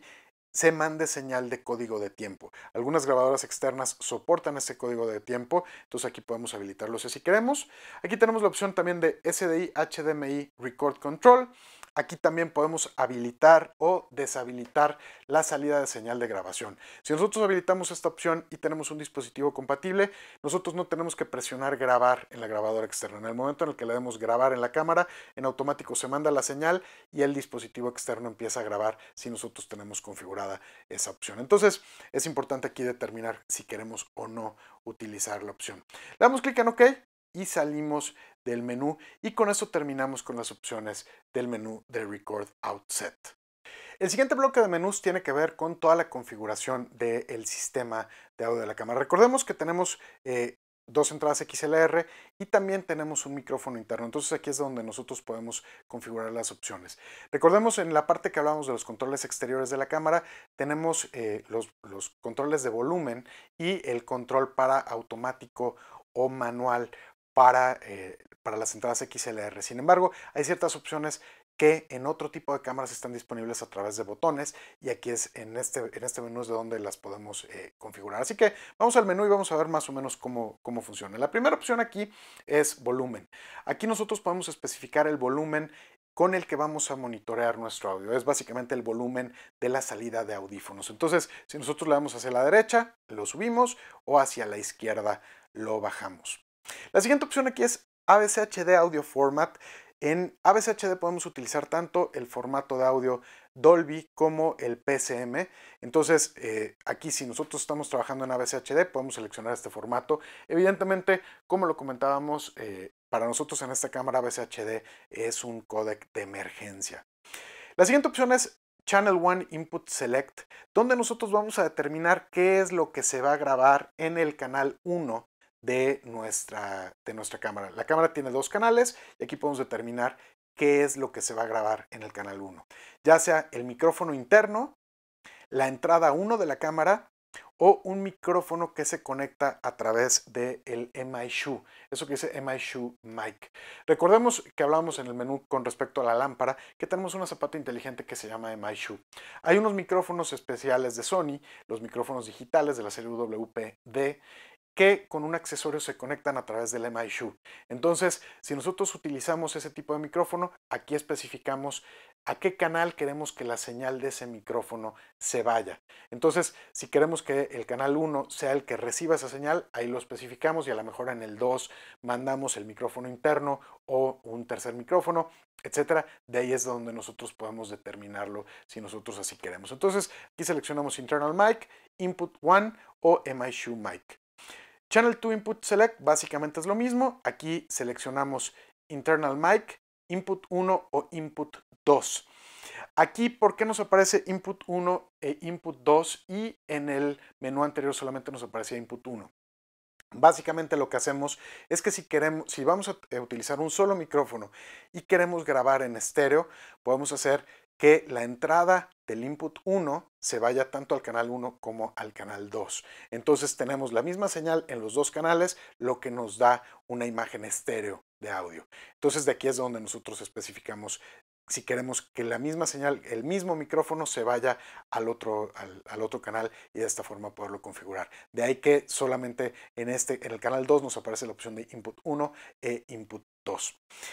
se mande señal de código de tiempo. Algunas grabadoras externas soportan ese código de tiempo, entonces aquí podemos habilitarlo si queremos. Aquí tenemos la opción también de SDI HDMI Record Control. Aquí también podemos habilitar o deshabilitar la salida de señal de grabación. Si nosotros habilitamos esta opción y tenemos un dispositivo compatible, nosotros no tenemos que presionar grabar en la grabadora externa. En el momento en el que le demos grabar en la cámara, en automático se manda la señal y el dispositivo externo empieza a grabar si nosotros tenemos configurada esa opción. Entonces es importante aquí determinar si queremos o no utilizar la opción. Le damos clic en OK y salimos del menú y con eso terminamos con las opciones del menú de Record Outset. El siguiente bloque de menús tiene que ver con toda la configuración del sistema de audio de la cámara. Recordemos que tenemos eh, dos entradas XLR y también tenemos un micrófono interno. Entonces aquí es donde nosotros podemos configurar las opciones. Recordemos en la parte que hablamos de los controles exteriores de la cámara, tenemos eh, los, los controles de volumen y el control para automático o manual para, eh, para las entradas XLR. Sin embargo, hay ciertas opciones que en otro tipo de cámaras están disponibles a través de botones y aquí es en este, en este menú es de donde las podemos eh, configurar. Así que vamos al menú y vamos a ver más o menos cómo, cómo funciona. La primera opción aquí es volumen. Aquí nosotros podemos especificar el volumen con el que vamos a monitorear nuestro audio. Es básicamente el volumen de la salida de audífonos. Entonces, si nosotros le damos hacia la derecha, lo subimos o hacia la izquierda, lo bajamos. La siguiente opción aquí es ABCHD Audio Format. En ABCHD podemos utilizar tanto el formato de audio Dolby como el PCM. Entonces, eh, aquí si nosotros estamos trabajando en ABCHD, podemos seleccionar este formato. Evidentemente, como lo comentábamos, eh, para nosotros en esta cámara ABCHD es un codec de emergencia. La siguiente opción es Channel 1 Input Select, donde nosotros vamos a determinar qué es lo que se va a grabar en el canal 1 de nuestra, de nuestra cámara. La cámara tiene dos canales y aquí podemos determinar qué es lo que se va a grabar en el canal 1. Ya sea el micrófono interno, la entrada 1 de la cámara o un micrófono que se conecta a través del MI Shoe, eso que dice Shoe Mic. Recordemos que hablamos en el menú con respecto a la lámpara que tenemos una zapato inteligente que se llama Shoe. Hay unos micrófonos especiales de Sony, los micrófonos digitales de la serie WPD que con un accesorio se conectan a través del Shoe. Entonces, si nosotros utilizamos ese tipo de micrófono, aquí especificamos a qué canal queremos que la señal de ese micrófono se vaya. Entonces, si queremos que el canal 1 sea el que reciba esa señal, ahí lo especificamos y a lo mejor en el 2 mandamos el micrófono interno o un tercer micrófono, etcétera. De ahí es donde nosotros podemos determinarlo si nosotros así queremos. Entonces, aquí seleccionamos internal mic, input 1 o Shoe mic. Channel to Input Select básicamente es lo mismo. Aquí seleccionamos Internal Mic, Input 1 o Input 2. Aquí, ¿por qué nos aparece Input 1 e Input 2? Y en el menú anterior solamente nos aparecía Input 1. Básicamente lo que hacemos es que si queremos, si vamos a eh, utilizar un solo micrófono y queremos grabar en estéreo, podemos hacer que la entrada del input 1 se vaya tanto al canal 1 como al canal 2. Entonces tenemos la misma señal en los dos canales, lo que nos da una imagen estéreo de audio. Entonces de aquí es donde nosotros especificamos si queremos que la misma señal, el mismo micrófono se vaya al otro, al, otro canal y de esta forma poderlo configurar. De ahí que solamente en, este, el canal 2 nos aparece la opción de input 1 e input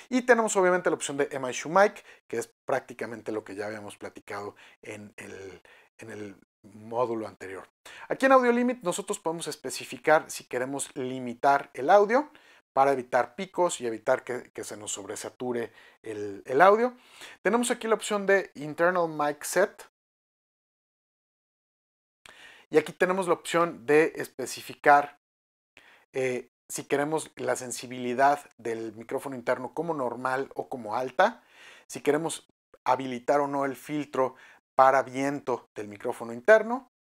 y tenemos obviamente la opción de MI Mic, que es prácticamente lo que ya habíamos platicado en el, módulo anterior. Aquí en Audio Limit nosotros podemos especificar si queremos limitar el audio para evitar picos y evitar que, se nos sobresature el, audio. Tenemos aquí la opción de Internal Mic Set, y aquí tenemos la opción de especificar eh, si queremos la sensibilidad del micrófono interno como normal o como alta, si queremos habilitar o no el filtro para viento del micrófono interno.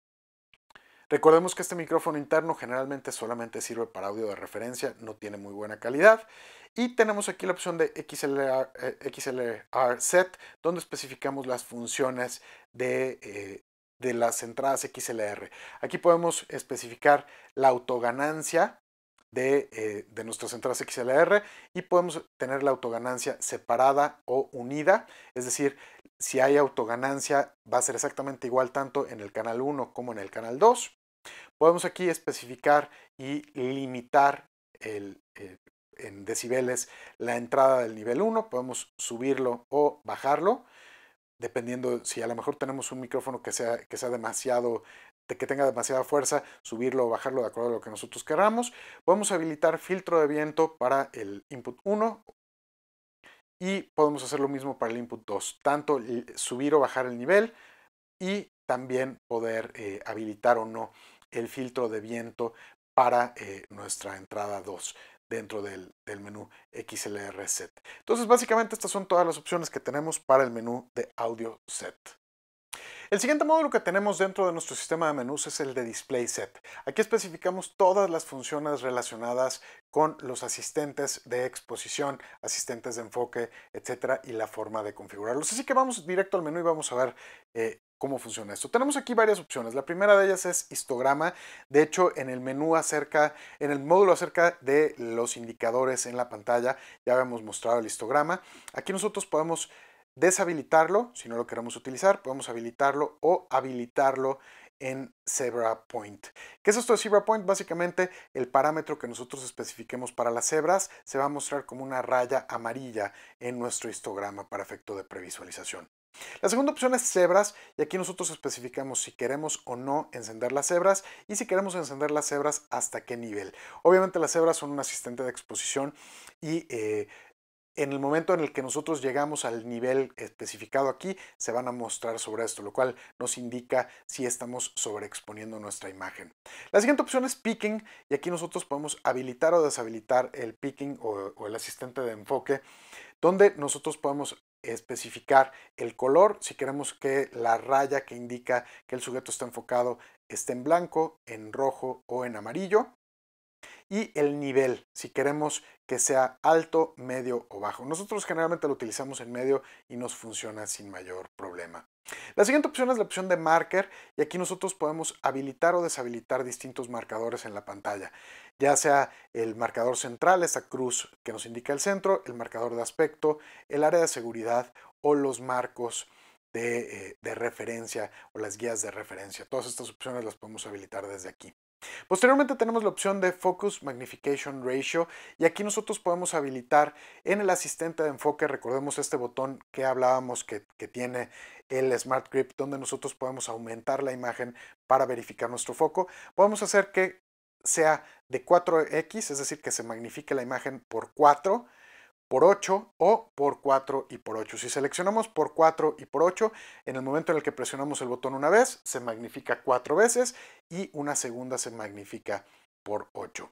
Recordemos que este micrófono interno generalmente solamente sirve para audio de referencia, no tiene muy buena calidad. Y tenemos aquí la opción de XLR, eh, set, donde especificamos las funciones de, eh, de las entradas XLR. Aquí podemos especificar la autoganancia eh, de, nuestras entradas XLR y podemos tener la autoganancia separada o unida, es decir, si hay autoganancia va a ser exactamente igual tanto en el canal 1 como en el canal 2. Podemos aquí especificar y limitar el, eh, en decibeles la entrada del nivel 1, podemos subirlo o bajarlo dependiendo si a lo mejor tenemos un micrófono que sea, que sea demasiado de que tenga demasiada fuerza, subirlo o bajarlo de acuerdo a lo que nosotros queramos. Podemos habilitar filtro de viento para el input 1 y podemos hacer lo mismo para el input 2, tanto subir o bajar el nivel y también poder eh, habilitar o no el filtro de viento para eh, nuestra entrada 2 dentro del, del, menú XLR Set. Entonces, básicamente estas son todas las opciones que tenemos para el menú de audio set. El siguiente módulo que tenemos dentro de nuestro sistema de menús es el de Display Set. Aquí especificamos todas las funciones relacionadas con los asistentes de exposición, asistentes de enfoque, etcétera, y la forma de configurarlos. Así que vamos directo al menú y vamos a ver eh, cómo funciona esto. Tenemos aquí varias opciones. La primera de ellas es histograma. De hecho, en el menú acerca, en el módulo acerca de los indicadores en la pantalla, ya habíamos mostrado el histograma. Aquí nosotros podemos deshabilitarlo, si no lo queremos utilizar, podemos habilitarlo o habilitarlo en Zebra Point. ¿Qué es esto de Zebra Point? Básicamente el parámetro que nosotros especifiquemos para las cebras se va a mostrar como una raya amarilla en nuestro histograma para efecto de previsualización. La segunda opción es cebras y aquí nosotros especificamos si queremos o no encender las cebras y si queremos encender las cebras hasta qué nivel. Obviamente las cebras son un asistente de exposición y eh, en el momento en el que nosotros llegamos al nivel especificado aquí, se van a mostrar sobre esto, lo cual nos indica si estamos sobreexponiendo nuestra imagen. La siguiente opción es picking y aquí nosotros podemos habilitar o deshabilitar el picking o, el asistente de enfoque, donde nosotros podemos especificar el color si queremos que la raya que indica que el sujeto está enfocado esté en blanco, en rojo o en amarillo y el nivel, si queremos que sea alto, medio o bajo. Nosotros generalmente lo utilizamos en medio y nos funciona sin mayor problema. La siguiente opción es la opción de marker y aquí nosotros podemos habilitar o deshabilitar distintos marcadores en la pantalla, ya sea el marcador central, esta cruz que nos indica el centro, el marcador de aspecto, el área de seguridad o los marcos de, eh, de referencia o las guías de referencia. Todas estas opciones las podemos habilitar desde aquí. Posteriormente tenemos la opción de Focus Magnification Ratio y aquí nosotros podemos habilitar en el asistente de enfoque, recordemos este botón que hablábamos que, tiene el Smart Grip, donde nosotros podemos aumentar la imagen para verificar nuestro foco. Podemos hacer que sea de 4x, es decir, que se magnifique la imagen por 4 por 8 o por 4 y por 8. Si seleccionamos por 4 y por 8, en el momento en el que presionamos el botón una vez, se magnifica 4 veces y una segunda se magnifica por 8.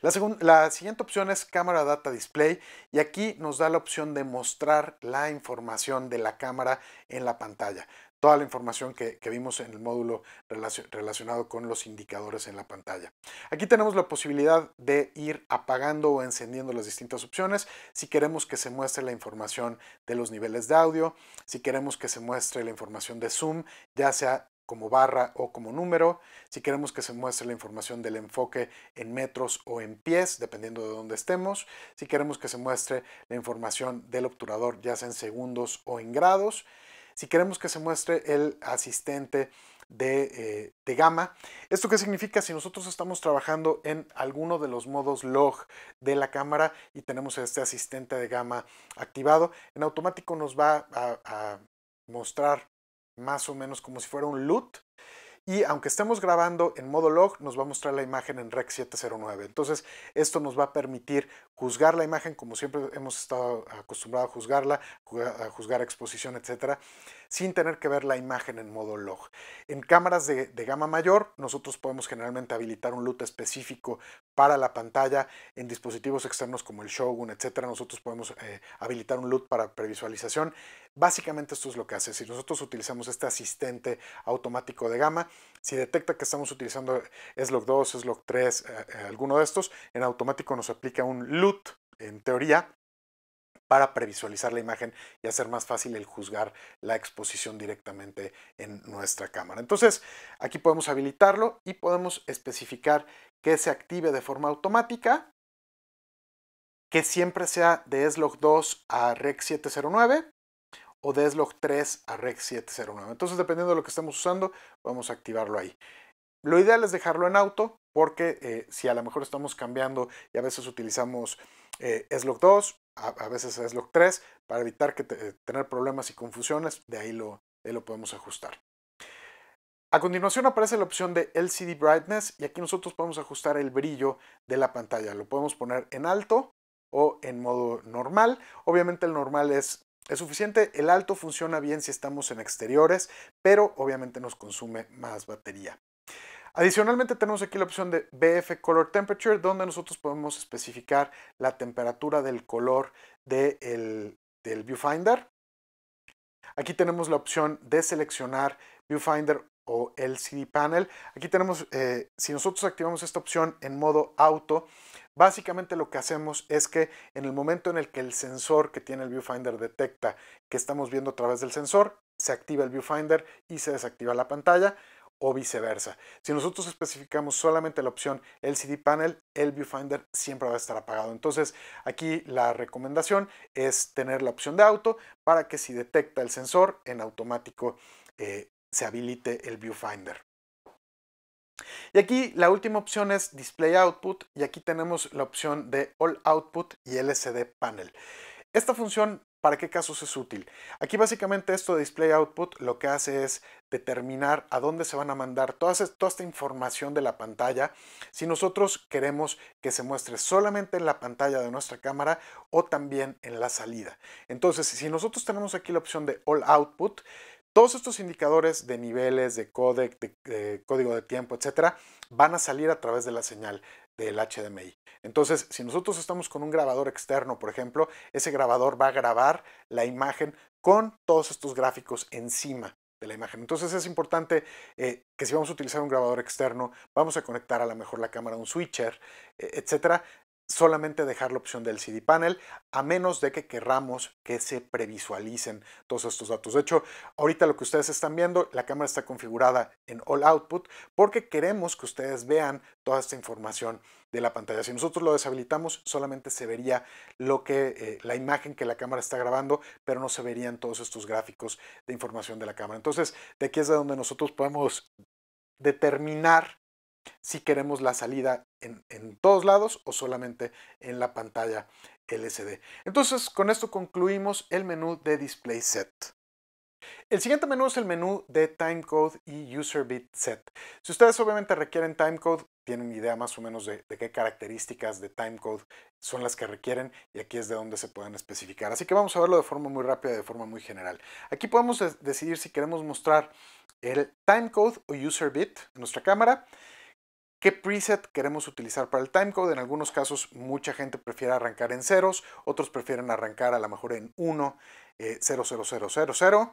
La, la, siguiente opción es cámara data display y aquí nos da la opción de mostrar la información de la cámara en la pantalla toda la información que, vimos en el módulo relacionado con los indicadores en la pantalla. Aquí tenemos la posibilidad de ir apagando o encendiendo las distintas opciones si queremos que se muestre la información de los niveles de audio, si queremos que se muestre la información de zoom, ya sea como barra o como número, si queremos que se muestre la información del enfoque en metros o en pies, dependiendo de dónde estemos, si queremos que se muestre la información del obturador ya sea en segundos o en grados, si queremos que se muestre el asistente eh, de, gama. ¿Esto qué significa? Si nosotros estamos trabajando en alguno de los modos log de la cámara y tenemos este asistente de gama activado, en automático nos va a, a mostrar más o menos como si fuera un loot y aunque estemos grabando en modo log, nos va a mostrar la imagen en Rec 709. Entonces, esto nos va a permitir juzgar la imagen como siempre hemos estado acostumbrados a juzgarla, a juzgar exposición, etcétera sin tener que ver la imagen en modo log. En cámaras de, gama mayor, nosotros podemos generalmente habilitar un LUT específico para la pantalla. En dispositivos externos como el Shogun, etcétera, nosotros podemos eh, habilitar un LUT para previsualización. Básicamente esto es lo que hace. Si nosotros utilizamos este asistente automático de gama, si detecta que estamos utilizando SLOC 2, SLOC 3, eh, eh, alguno de estos, en automático nos aplica un LUT, en teoría, para previsualizar la imagen y hacer más fácil el juzgar la exposición directamente en nuestra cámara. Entonces, aquí podemos habilitarlo y podemos especificar que se active de forma automática, que siempre sea de SLOG 2 a REC 709 o de SLOG 3 a REC 709. Entonces, dependiendo de lo que estemos usando, vamos a activarlo ahí. Lo ideal es dejarlo en auto porque eh, si a lo mejor estamos cambiando y a veces utilizamos eh, SLOG 2, a, veces es log 3 para evitar que eh, tener problemas y confusiones, de ahí lo, podemos ajustar. A continuación aparece la opción de LCD Brightness y aquí nosotros podemos ajustar el brillo de la pantalla. Lo podemos poner en alto o en modo normal. Obviamente el normal es suficiente. El alto funciona bien si estamos en exteriores, pero obviamente nos consume más batería. Adicionalmente tenemos aquí la opción de BF Color Temperature, donde nosotros podemos especificar la temperatura del color del viewfinder. Aquí tenemos la opción de seleccionar viewfinder o LCD panel. Aquí tenemos, eh, si nosotros activamos esta opción en modo auto, básicamente lo que hacemos es que en el momento en el que el sensor que tiene el viewfinder detecta que estamos viendo a través del sensor, se activa el viewfinder y se desactiva la pantalla o viceversa. Si nosotros especificamos solamente la opción LCD panel, el viewfinder siempre va a estar apagado. Entonces aquí la recomendación es tener la opción de auto para que si detecta el sensor, en automático eh, se habilite el viewfinder. Y aquí la última opción es Display Output y aquí tenemos la opción de All Output y LCD Panel. Esta función ¿Para qué casos es útil? Aquí básicamente esto de display output lo que hace es determinar a dónde se van a mandar toda, esta información de la pantalla, si nosotros queremos que se muestre solamente en la pantalla de nuestra cámara o también en la salida. Entonces, si nosotros tenemos aquí la opción de all output, todos estos indicadores de niveles, de codec, de, código de tiempo, etcétera, van a salir a través de la señal del HDMI. Entonces, si nosotros estamos con un grabador externo, por ejemplo, ese grabador va a grabar la imagen con todos estos gráficos encima de la imagen. Entonces es importante eh, que si vamos a utilizar un grabador externo, vamos a conectar a lo mejor la cámara a un switcher, e, etcétera solamente dejar la opción del CD Panel, a menos de que querramos que se previsualicen todos estos datos. De hecho, ahorita lo que ustedes están viendo, la cámara está configurada en All Output porque queremos que ustedes vean toda esta información de la pantalla. Si nosotros lo deshabilitamos, solamente se vería lo que eh, la imagen que la cámara está grabando, pero no se verían todos estos gráficos de información de la cámara. Entonces, de aquí es de donde nosotros podemos determinar si queremos la salida en, en todos lados o solamente en la pantalla LCD. Entonces, con esto concluimos el menú de Display Set. El siguiente menú es el menú de Timecode y User Bit Set. Si ustedes obviamente requieren Timecode, tienen idea más o menos de, de, qué características de timecode son las que requieren y aquí es de donde se pueden especificar. Así que vamos a verlo de forma muy rápida, de forma muy general. Aquí podemos decidir si queremos mostrar el timecode o user bit en nuestra cámara qué preset queremos utilizar para el timecode. En algunos casos mucha gente prefiere arrancar en ceros, otros prefieren arrancar a lo mejor en 1, 0, eh,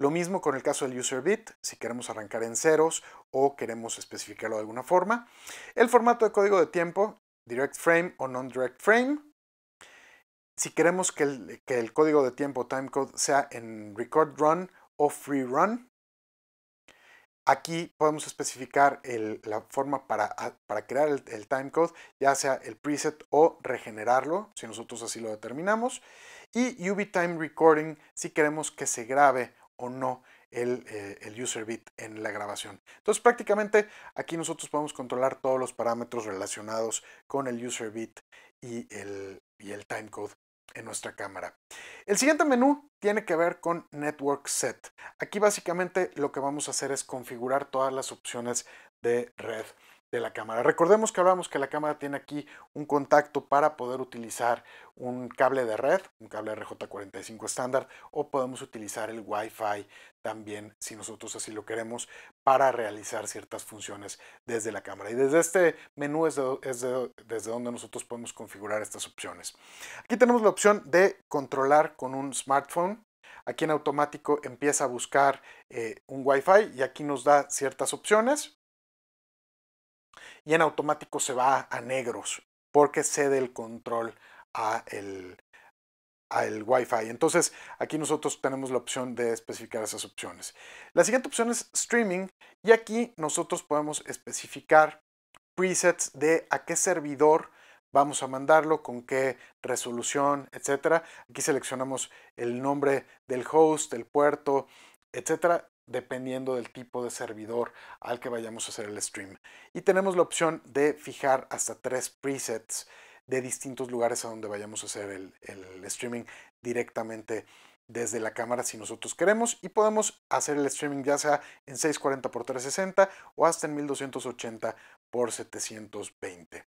Lo mismo con el caso del user bit, si queremos arrancar en ceros o queremos especificarlo de alguna forma. El formato de código de tiempo, direct frame o non-direct frame. Si queremos que el, que el código de tiempo timecode sea en record run o free run, Aquí podemos especificar la forma para, crear el, timecode, ya sea el preset o regenerarlo, si nosotros así lo determinamos. Y UV Time Recording, si queremos que se grabe o no eh, el, user bit en la grabación. Entonces prácticamente aquí nosotros podemos controlar todos los parámetros relacionados con el user bit y el timecode en nuestra cámara. El siguiente menú tiene que ver con Network Set. Aquí básicamente lo que vamos a hacer es configurar todas las opciones de red de la cámara. Recordemos que hablamos que la cámara tiene aquí un contacto para poder utilizar un cable de red, un cable RJ45 estándar, o podemos utilizar el Wi-Fi también si nosotros así lo queremos para realizar ciertas funciones desde la cámara. Y desde este menú es, desde donde nosotros podemos configurar estas opciones. Aquí tenemos la opción de controlar con un smartphone. Aquí en automático empieza a buscar eh, un Wi-Fi y aquí nos da ciertas opciones. Y en automático se va a negros porque cede el control a el, al Wi-Fi. Entonces aquí nosotros tenemos la opción de especificar esas opciones. La siguiente opción es streaming y aquí nosotros podemos especificar presets de a qué servidor vamos a mandarlo, con qué resolución, etcétera. Aquí seleccionamos el nombre del host, el puerto, etcétera, dependiendo del tipo de servidor al que vayamos a hacer el stream. Y tenemos la opción de fijar hasta tres presets de distintos lugares a donde vayamos a hacer el, streaming directamente desde la cámara si nosotros queremos y podemos hacer el streaming ya sea en 640 x 360 o hasta en 1280 x 720.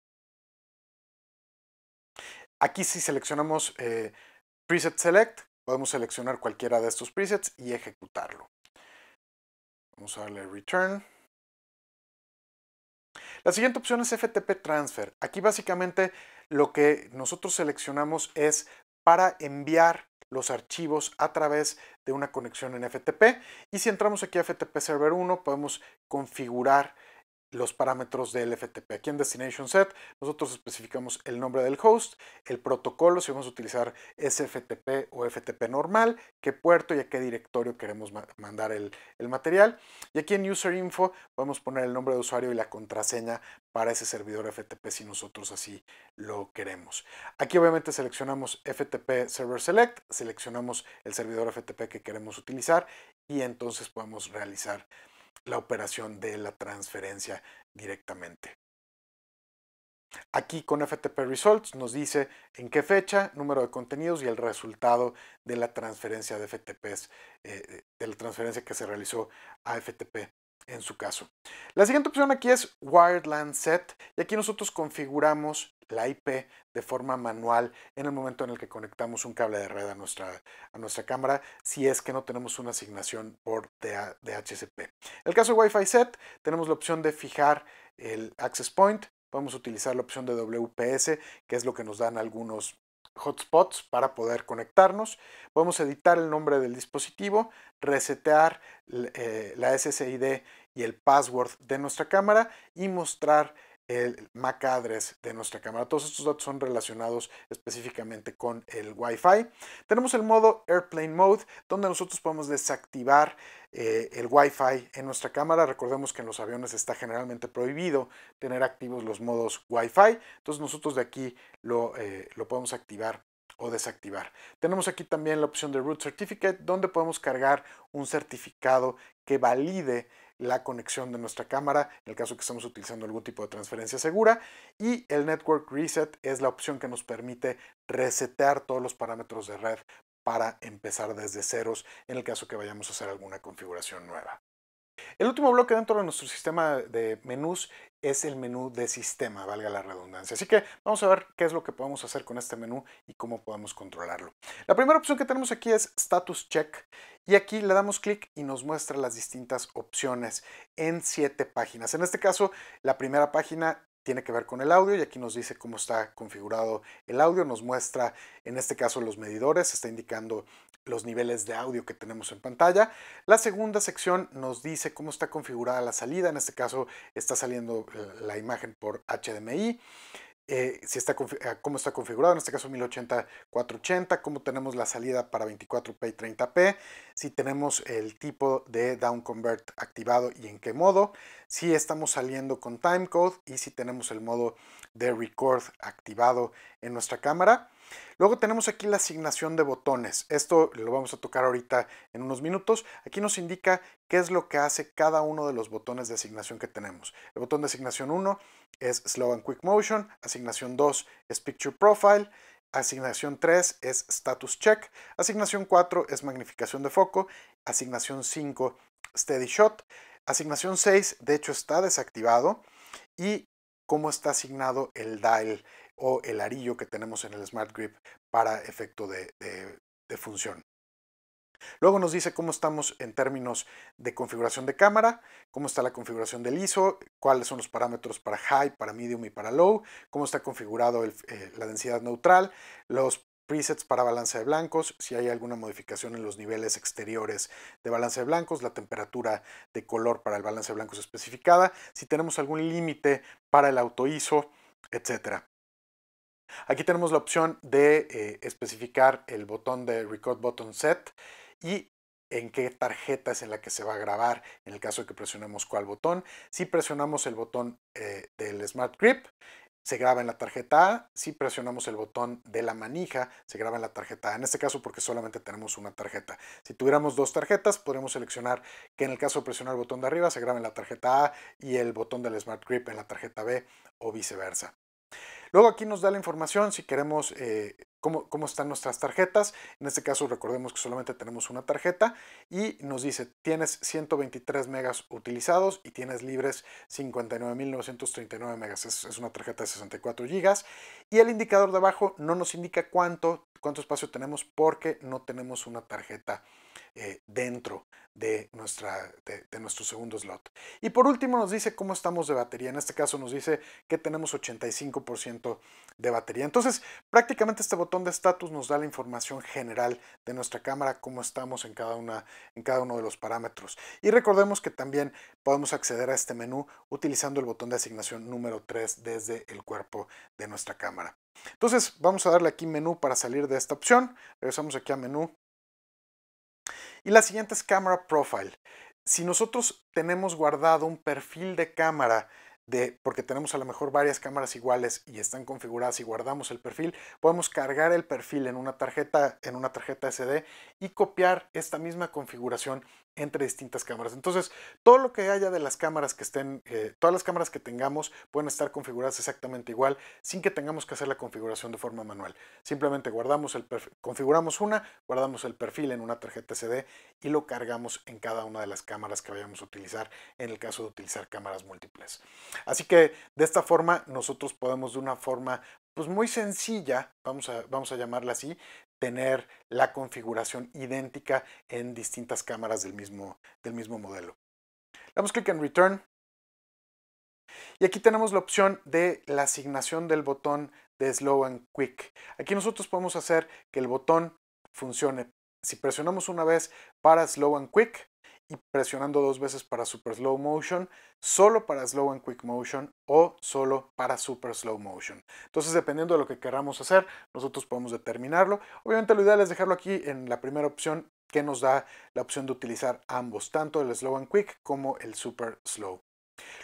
Aquí si seleccionamos eh, Preset Select, podemos seleccionar cualquiera de estos presets y ejecutarlo. Vamos a darle Return. La siguiente opción es FTP Transfer. Aquí básicamente lo que nosotros seleccionamos es para enviar los archivos a través de una conexión en FTP. Y si entramos aquí a FTP Server 1, podemos configurar los parámetros del FTP. Aquí en Destination Set nosotros especificamos el nombre del host, el protocolo, si vamos a utilizar SFTP o FTP normal, qué puerto y a qué directorio queremos mandar el, material. Y aquí en User Info podemos poner el nombre de usuario y la contraseña para ese servidor FTP si nosotros así lo queremos. Aquí obviamente seleccionamos FTP Server Select, seleccionamos el servidor FTP que queremos utilizar y entonces podemos realizar la operación de la transferencia directamente. Aquí con FTP Results nos dice en qué fecha, número de contenidos y el resultado de la transferencia de FTPs, eh, eh, de la transferencia que se realizó a FTP en su caso. La siguiente opción aquí es Wired LAN Set y aquí nosotros configuramos la IP de forma manual en el momento en el que conectamos un cable de red a nuestra, a nuestra cámara si es que no tenemos una asignación por DHCP. En el caso de Wi-Fi Set tenemos la opción de fijar el access point, podemos utilizar la opción de WPS que es lo que nos dan algunos hotspots para poder conectarnos. Podemos editar el nombre del dispositivo, resetear eh, la SSID y el password de nuestra cámara y mostrar el MAC address de nuestra cámara. Todos estos datos son relacionados específicamente con el Wi-Fi. Tenemos el modo Airplane Mode, donde nosotros podemos desactivar eh, el Wi-Fi en nuestra cámara. Recordemos que en los aviones está generalmente prohibido tener activos los modos Wi-Fi. Entonces nosotros de aquí lo, eh, lo podemos activar o desactivar. Tenemos aquí también la opción de Root Certificate, donde podemos cargar un certificado que valide la conexión de nuestra cámara en el caso que estamos utilizando algún tipo de transferencia segura y el Network Reset es la opción que nos permite resetear todos los parámetros de red para empezar desde ceros en el caso que vayamos a hacer alguna configuración nueva. El último bloque dentro de nuestro sistema de menús es el menú de sistema, valga la redundancia. Así que vamos a ver qué es lo que podemos hacer con este menú y cómo podemos controlarlo. La primera opción que tenemos aquí es Status Check y aquí le damos clic y nos muestra las distintas opciones en siete páginas. En este caso, la primera página tiene que ver con el audio y aquí nos dice cómo está configurado el audio, nos muestra en este caso los medidores, está indicando los niveles de audio que tenemos en pantalla. La segunda sección nos dice cómo está configurada la salida, en este caso está saliendo la imagen por HDMI. Eh, si está, ah, cómo está configurado, en este caso 1080-480, cómo tenemos la salida para 24p y 30p, si tenemos el tipo de down convert activado y en qué modo, si estamos saliendo con timecode y si tenemos el modo de record activado en nuestra cámara. Luego tenemos aquí la asignación de botones. Esto lo vamos a tocar ahorita en unos minutos. Aquí nos indica qué es lo que hace cada uno de los botones de asignación que tenemos. El botón de asignación 1 es Slow and Quick Motion, asignación 2 es Picture Profile, Asignación 3 es status check. Asignación 4 es magnificación de foco. Asignación 5, steady shot. Asignación 6, de hecho, está desactivado. Y cómo está asignado el dial o el arillo que tenemos en el Smart Grip para efecto de, función. Luego nos dice cómo estamos en términos de configuración de cámara, cómo está la configuración del ISO, cuáles son los parámetros para high, para medium y para low, cómo está configurado eh, la densidad neutral, los presets para balance de blancos, si hay alguna modificación en los niveles exteriores de balance de blancos, la temperatura de color para el balance de blancos especificada, si tenemos algún límite para el auto ISO, etc. Aquí tenemos la opción de eh, especificar el botón de Record Button Set y en qué tarjeta es en la que se va a grabar en el caso de que presionemos cuál botón. Si presionamos el botón eh, del Smart Grip, se graba en la tarjeta A. Si presionamos el botón de la manija, se graba en la tarjeta A. En este caso porque solamente tenemos una tarjeta. Si tuviéramos dos tarjetas, podríamos seleccionar que en el caso de presionar el botón de arriba, se graba en la tarjeta A y el botón del Smart Grip en la tarjeta B o viceversa. Luego aquí nos da la información si queremos eh, cómo, están nuestras tarjetas. En este caso recordemos que solamente tenemos una tarjeta y nos dice tienes 123 megas utilizados y tienes libres 59.939 megas. Es, es, una tarjeta de 64 gigas. Y el indicador de abajo no nos indica cuánto cuánto espacio tenemos porque no tenemos una tarjeta eh, dentro de, nuestra, de, nuestro segundo slot. Y por último nos dice cómo estamos de batería. En este caso nos dice que tenemos 85% de batería. Entonces prácticamente este botón de estatus nos da la información general de nuestra cámara, cómo estamos en cada, una, en cada uno de los parámetros. Y recordemos que también podemos acceder a este menú utilizando el botón de asignación número 3 desde el cuerpo de nuestra cámara. Entonces vamos a darle aquí menú para salir de esta opción. Regresamos aquí a menú. Y la siguiente es Camera Profile. Si nosotros tenemos guardado un perfil de cámara de, porque tenemos a lo mejor varias cámaras iguales y están configuradas y guardamos el perfil, podemos cargar el perfil en una tarjeta, en una tarjeta SD y copiar esta misma configuración entre distintas cámaras. Entonces, todo lo que haya de las cámaras que estén, eh, todas las cámaras que tengamos pueden estar configuradas exactamente igual sin que tengamos que hacer la configuración de forma manual. Simplemente guardamos el configuramos una, guardamos el perfil en una tarjeta SD y lo cargamos en cada una de las cámaras que vayamos a utilizar en el caso de utilizar cámaras múltiples. Así que de esta forma nosotros podemos de una forma pues muy sencilla, vamos a, vamos a llamarla así, tener la configuración idéntica en distintas cámaras del mismo, modelo. damos clic en Return. Y aquí tenemos la opción de la asignación del botón de Slow and Quick. Aquí nosotros podemos hacer que el botón funcione. Si presionamos una vez para Slow and Quick, y presionando dos veces para super slow motion, solo para slow and quick motion o solo para super slow motion. Entonces, dependiendo de lo que queramos hacer, nosotros podemos determinarlo. Obviamente lo ideal es dejarlo aquí en la primera opción que nos da la opción de utilizar ambos, tanto el slow and quick como el super slow.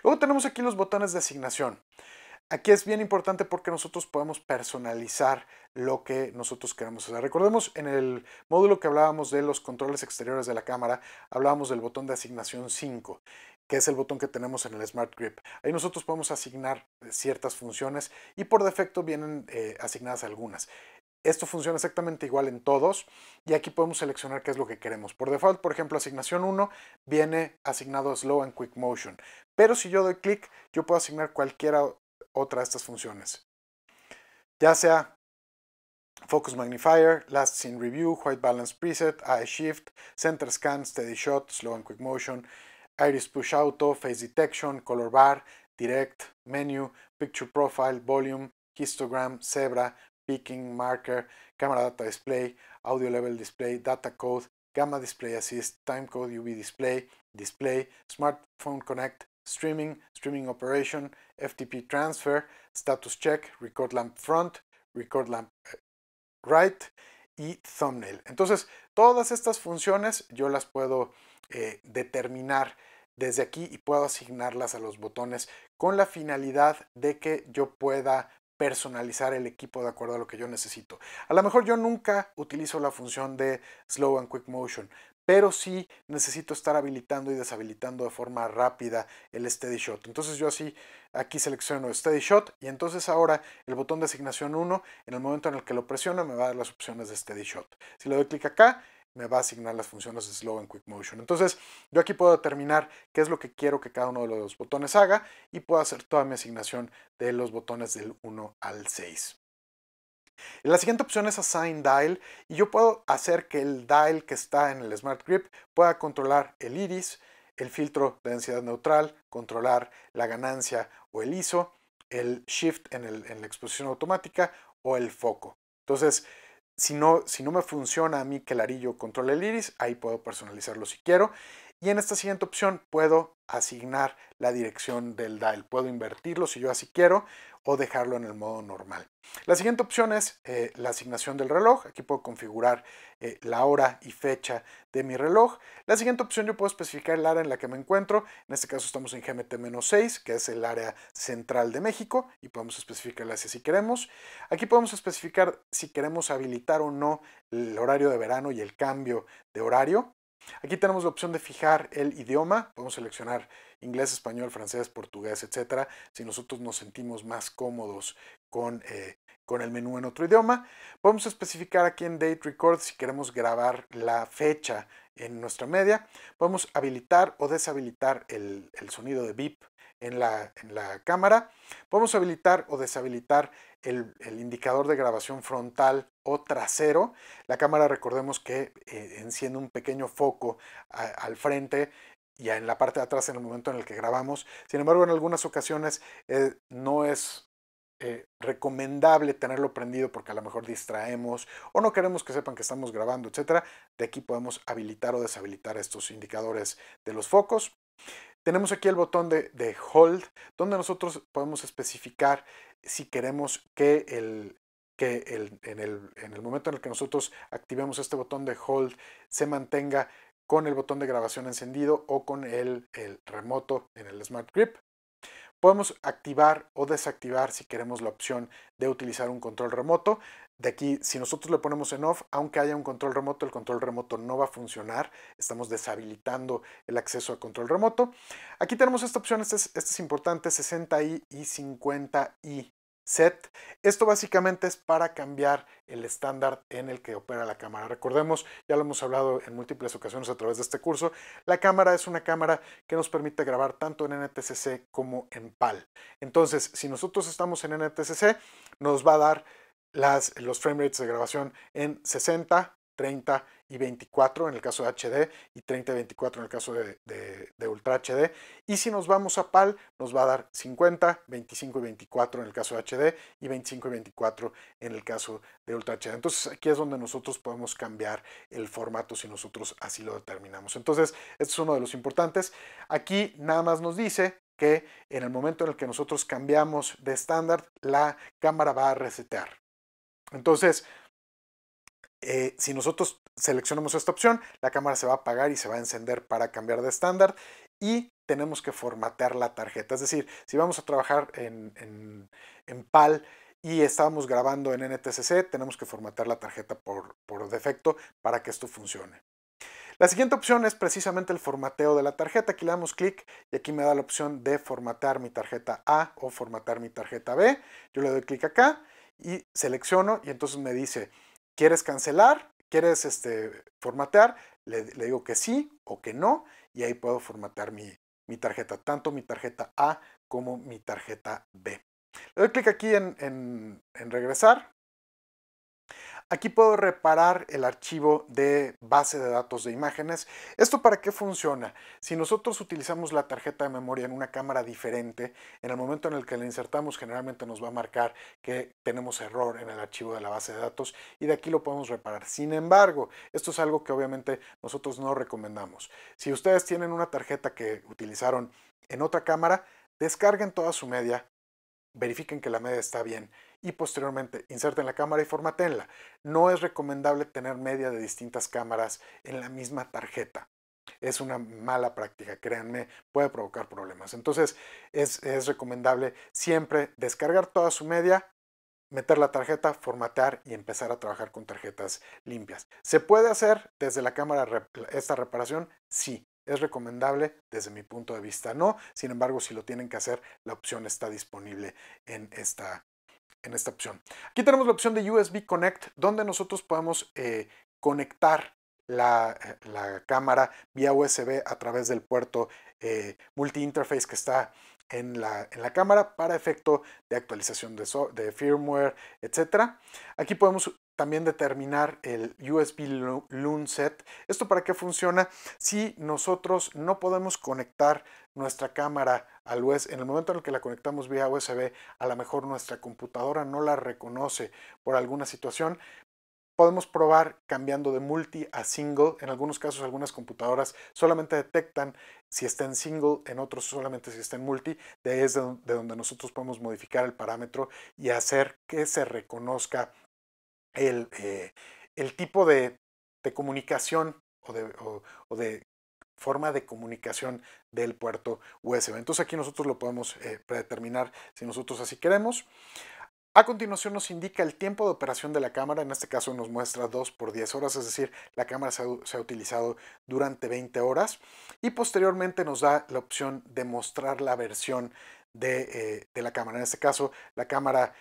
Luego tenemos aquí los botones de asignación. Aquí es bien importante porque nosotros podemos personalizar lo que nosotros queremos hacer. Recordemos en el módulo que hablábamos de los controles exteriores de la cámara, hablábamos del botón de asignación 5 que es el botón que tenemos en el Smart Grip. Ahí nosotros podemos asignar eh, ciertas funciones y por defecto vienen eh, asignadas algunas. Esto funciona exactamente igual en todos y aquí podemos seleccionar qué es lo que queremos. Por default, por ejemplo, asignación 1 viene asignado a Slow and Quick Motion. Pero si yo doy clic, yo puedo asignar cualquiera otra de estas funciones. Ya sea Focus Magnifier, Last Scene Review, White Balance Preset, Eye Shift, Center Scan, Steady Shot, Slow and Quick Motion, Iris Push Auto, Face Detection, Color Bar, Direct, Menu, Picture Profile, Volume, Histogram, Zebra, Picking, Marker, Camera Data Display, Audio Level Display, Data Code, Gamma Display Assist, Timecode UV Display, Display, Smartphone Connect, streaming, streaming operation, FTP transfer, status check, record lamp front, record lamp eh, right y thumbnail. Entonces, todas estas funciones yo las puedo eh, determinar desde aquí y puedo asignarlas a los botones con la finalidad de que yo pueda personalizar el equipo de acuerdo a lo que yo necesito. A lo mejor yo nunca utilizo la función de slow and quick motion, pero sí necesito estar habilitando y deshabilitando de forma rápida el steady shot. Entonces yo así aquí selecciono steady shot y entonces ahora el botón de asignación 1, en el momento en el que lo presiona me va a dar las opciones de steady shot. Si le doy clic acá, me va a asignar las funciones de slow en quick motion. Entonces, yo aquí puedo determinar qué es lo que quiero que cada uno de los botones haga y puedo hacer toda mi asignación de los botones del 1 al 6. La siguiente opción es Assign Dial y yo puedo hacer que el dial que está en el Smart Grip pueda controlar el iris, el filtro de densidad neutral, controlar la ganancia o el ISO, el shift en, la exposición automática o el foco. Entonces, si no, si no me funciona a mí que el arillo controle el iris, ahí puedo personalizarlo si quiero. Y en esta siguiente opción puedo asignar la dirección del dial. Puedo invertirlo si yo así quiero o dejarlo en el modo normal. La siguiente opción es eh, la asignación del reloj. Aquí puedo configurar eh, la hora y fecha de mi reloj. La siguiente opción yo puedo especificar el área en la que me encuentro. En este caso estamos en GMT-6, que es el área central de México, y podemos especificarla si queremos. Aquí podemos especificar si queremos habilitar o no el horario de verano y el cambio de horario. Aquí tenemos la opción de fijar el idioma, podemos seleccionar inglés, español, francés, portugués, etc. si nosotros nos sentimos más cómodos eh, con, el menú en otro idioma. Podemos especificar aquí en Date Record si queremos grabar la fecha en nuestra media. Podemos habilitar o deshabilitar el, el sonido de beep en la, cámara, podemos habilitar o deshabilitar el, indicador de grabación frontal o trasero. La cámara, recordemos que eh, enciende un pequeño foco al frente y en la parte de atrás en el momento en el que grabamos. Sin embargo, en algunas ocasiones eh, no es eh, recomendable tenerlo prendido porque a lo mejor distraemos o no queremos que sepan que estamos grabando, etcétera. De aquí podemos habilitar o deshabilitar estos indicadores de los focos tenemos aquí el botón de, de hold, donde nosotros podemos especificar si queremos que en, el, momento en el que nosotros activemos este botón de hold se mantenga con el botón de grabación encendido o con el, el remoto en el Smart Grip. Podemos activar o desactivar si queremos la opción de utilizar un control remoto de aquí, si nosotros le ponemos en off, aunque haya un control remoto, el control remoto no va a funcionar. Estamos deshabilitando el acceso a control remoto. Aquí tenemos esta opción, este es, este importante, 60i y 50i set. Esto básicamente es para cambiar el estándar en el que opera la cámara. Recordemos, ya lo hemos hablado en múltiples ocasiones a través de este curso, la cámara es una cámara que nos permite grabar tanto en NTCC como en PAL. Entonces, si nosotros estamos en NTCC, nos va a dar los frame rates de grabación en 60, 30 y 24 en el caso de HD y 30 y 24 en el caso de, de, Ultra HD. Y si nos vamos a PAL, nos va a dar 50, 25 y 24 en el caso de HD y 25 y 24 en el caso de Ultra HD. Entonces aquí es donde nosotros podemos cambiar el formato si nosotros así lo determinamos. Entonces, este es uno de los importantes. Aquí nada más nos dice que en el momento en el que nosotros cambiamos de estándar, la cámara va a resetear. Entonces, eh, si nosotros seleccionamos esta opción, la cámara se va a apagar y se va a encender para cambiar de estándar y tenemos que formatear la tarjeta. Es decir, si vamos a trabajar en, PAL y estábamos grabando en NTCC, tenemos que formatear la tarjeta por, por defecto para que esto funcione. La siguiente opción es precisamente el formateo de la tarjeta. Aquí le damos clic y aquí me da la opción de formatear mi tarjeta A o formatear mi tarjeta B. Yo le doy clic acá y selecciono y entonces me dice, ¿quieres cancelar? ¿Quieres este, formatear? Le, digo que sí o que no y ahí puedo formatear mi, tarjeta, tanto mi tarjeta A como mi tarjeta B. Le doy clic aquí en, en, en regresar. Aquí puedo reparar el archivo de base de datos de imágenes. ¿Esto para qué funciona? Si nosotros utilizamos la tarjeta de memoria en una cámara diferente, en el momento en el que la insertamos generalmente nos va a marcar que tenemos error en el archivo de la base de datos y de aquí lo podemos reparar. Sin embargo, esto es algo que obviamente nosotros no recomendamos. Si ustedes tienen una tarjeta que utilizaron en otra cámara, descarguen toda su media, verifiquen que la media está bien y posteriormente inserten la cámara y formatenla. No es recomendable tener media de distintas cámaras en la misma tarjeta. Es una mala práctica, créanme, puede provocar problemas. Entonces es, es recomendable siempre descargar toda su media, meter la tarjeta, formatear y empezar a trabajar con tarjetas limpias. ¿Se puede hacer desde la cámara esta reparación? Sí, es recomendable desde mi punto de vista, no. Sin embargo, si lo tienen que hacer, la opción está disponible en esta en esta opción. Aquí tenemos la opción de USB Connect, donde nosotros podemos eh, conectar eh, la, cámara vía USB a través del puerto eh, multi-interface que está en la, cámara para efecto de actualización de, de firmware, etc. Aquí podemos también determinar el USB Loon Set. ¿Esto para qué funciona? Si nosotros no podemos conectar nuestra cámara al USB, en el momento en el que la conectamos vía USB, a lo mejor nuestra computadora no la reconoce por alguna situación, Podemos probar cambiando de multi a single. En algunos casos, algunas computadoras solamente detectan si está en single, en otros solamente si está en multi. De ahí es de donde nosotros podemos modificar el parámetro y hacer que se reconozca el, eh, el tipo de, comunicación o de, forma de comunicación del puerto USB. Entonces aquí nosotros lo podemos eh, predeterminar si nosotros así queremos. A continuación nos indica el tiempo de operación de la cámara, en este caso nos muestra 2 por 10 horas, es decir, la cámara se ha, utilizado durante 20 horas y posteriormente nos da la opción de mostrar la versión de, eh, de la cámara. En este caso, la cámara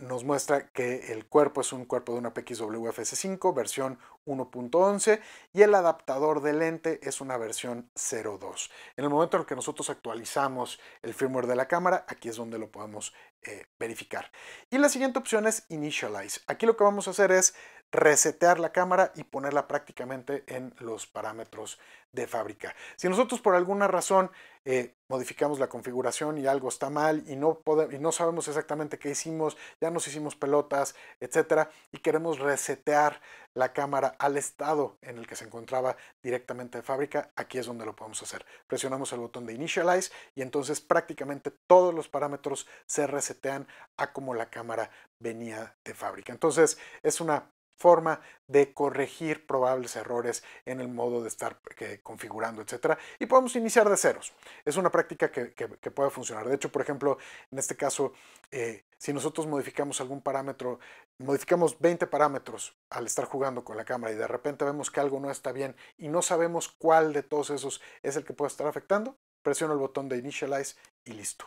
nos muestra que el cuerpo es un cuerpo de una PXWFS5 versión 1.11 y el adaptador de lente es una versión 0.2. En el momento en el que nosotros actualizamos el firmware de la cámara, aquí es donde lo podemos eh, verificar. Y la siguiente opción es Initialize. Aquí lo que vamos a hacer es resetear la cámara y ponerla prácticamente en los parámetros de fábrica. Si nosotros por alguna razón eh, modificamos la configuración y algo está mal y no, podemos, y no sabemos exactamente qué hicimos, ya nos hicimos pelotas, etcétera, y queremos resetear la cámara al estado en el que se encontraba directamente de fábrica, aquí es donde lo podemos hacer. Presionamos el botón de Initialize y entonces prácticamente todos los parámetros se resetean a como la cámara venía de fábrica. Entonces es una forma de corregir probables errores en el modo de estar configurando, etcétera, y podemos iniciar de ceros. Es una práctica que, puede funcionar. De hecho, por ejemplo, en este caso, eh, si nosotros modificamos algún parámetro, modificamos 20 parámetros al estar jugando con la cámara y de repente vemos que algo no está bien y no sabemos cuál de todos esos es el que puede estar afectando, presiono el botón de Initialize y listo.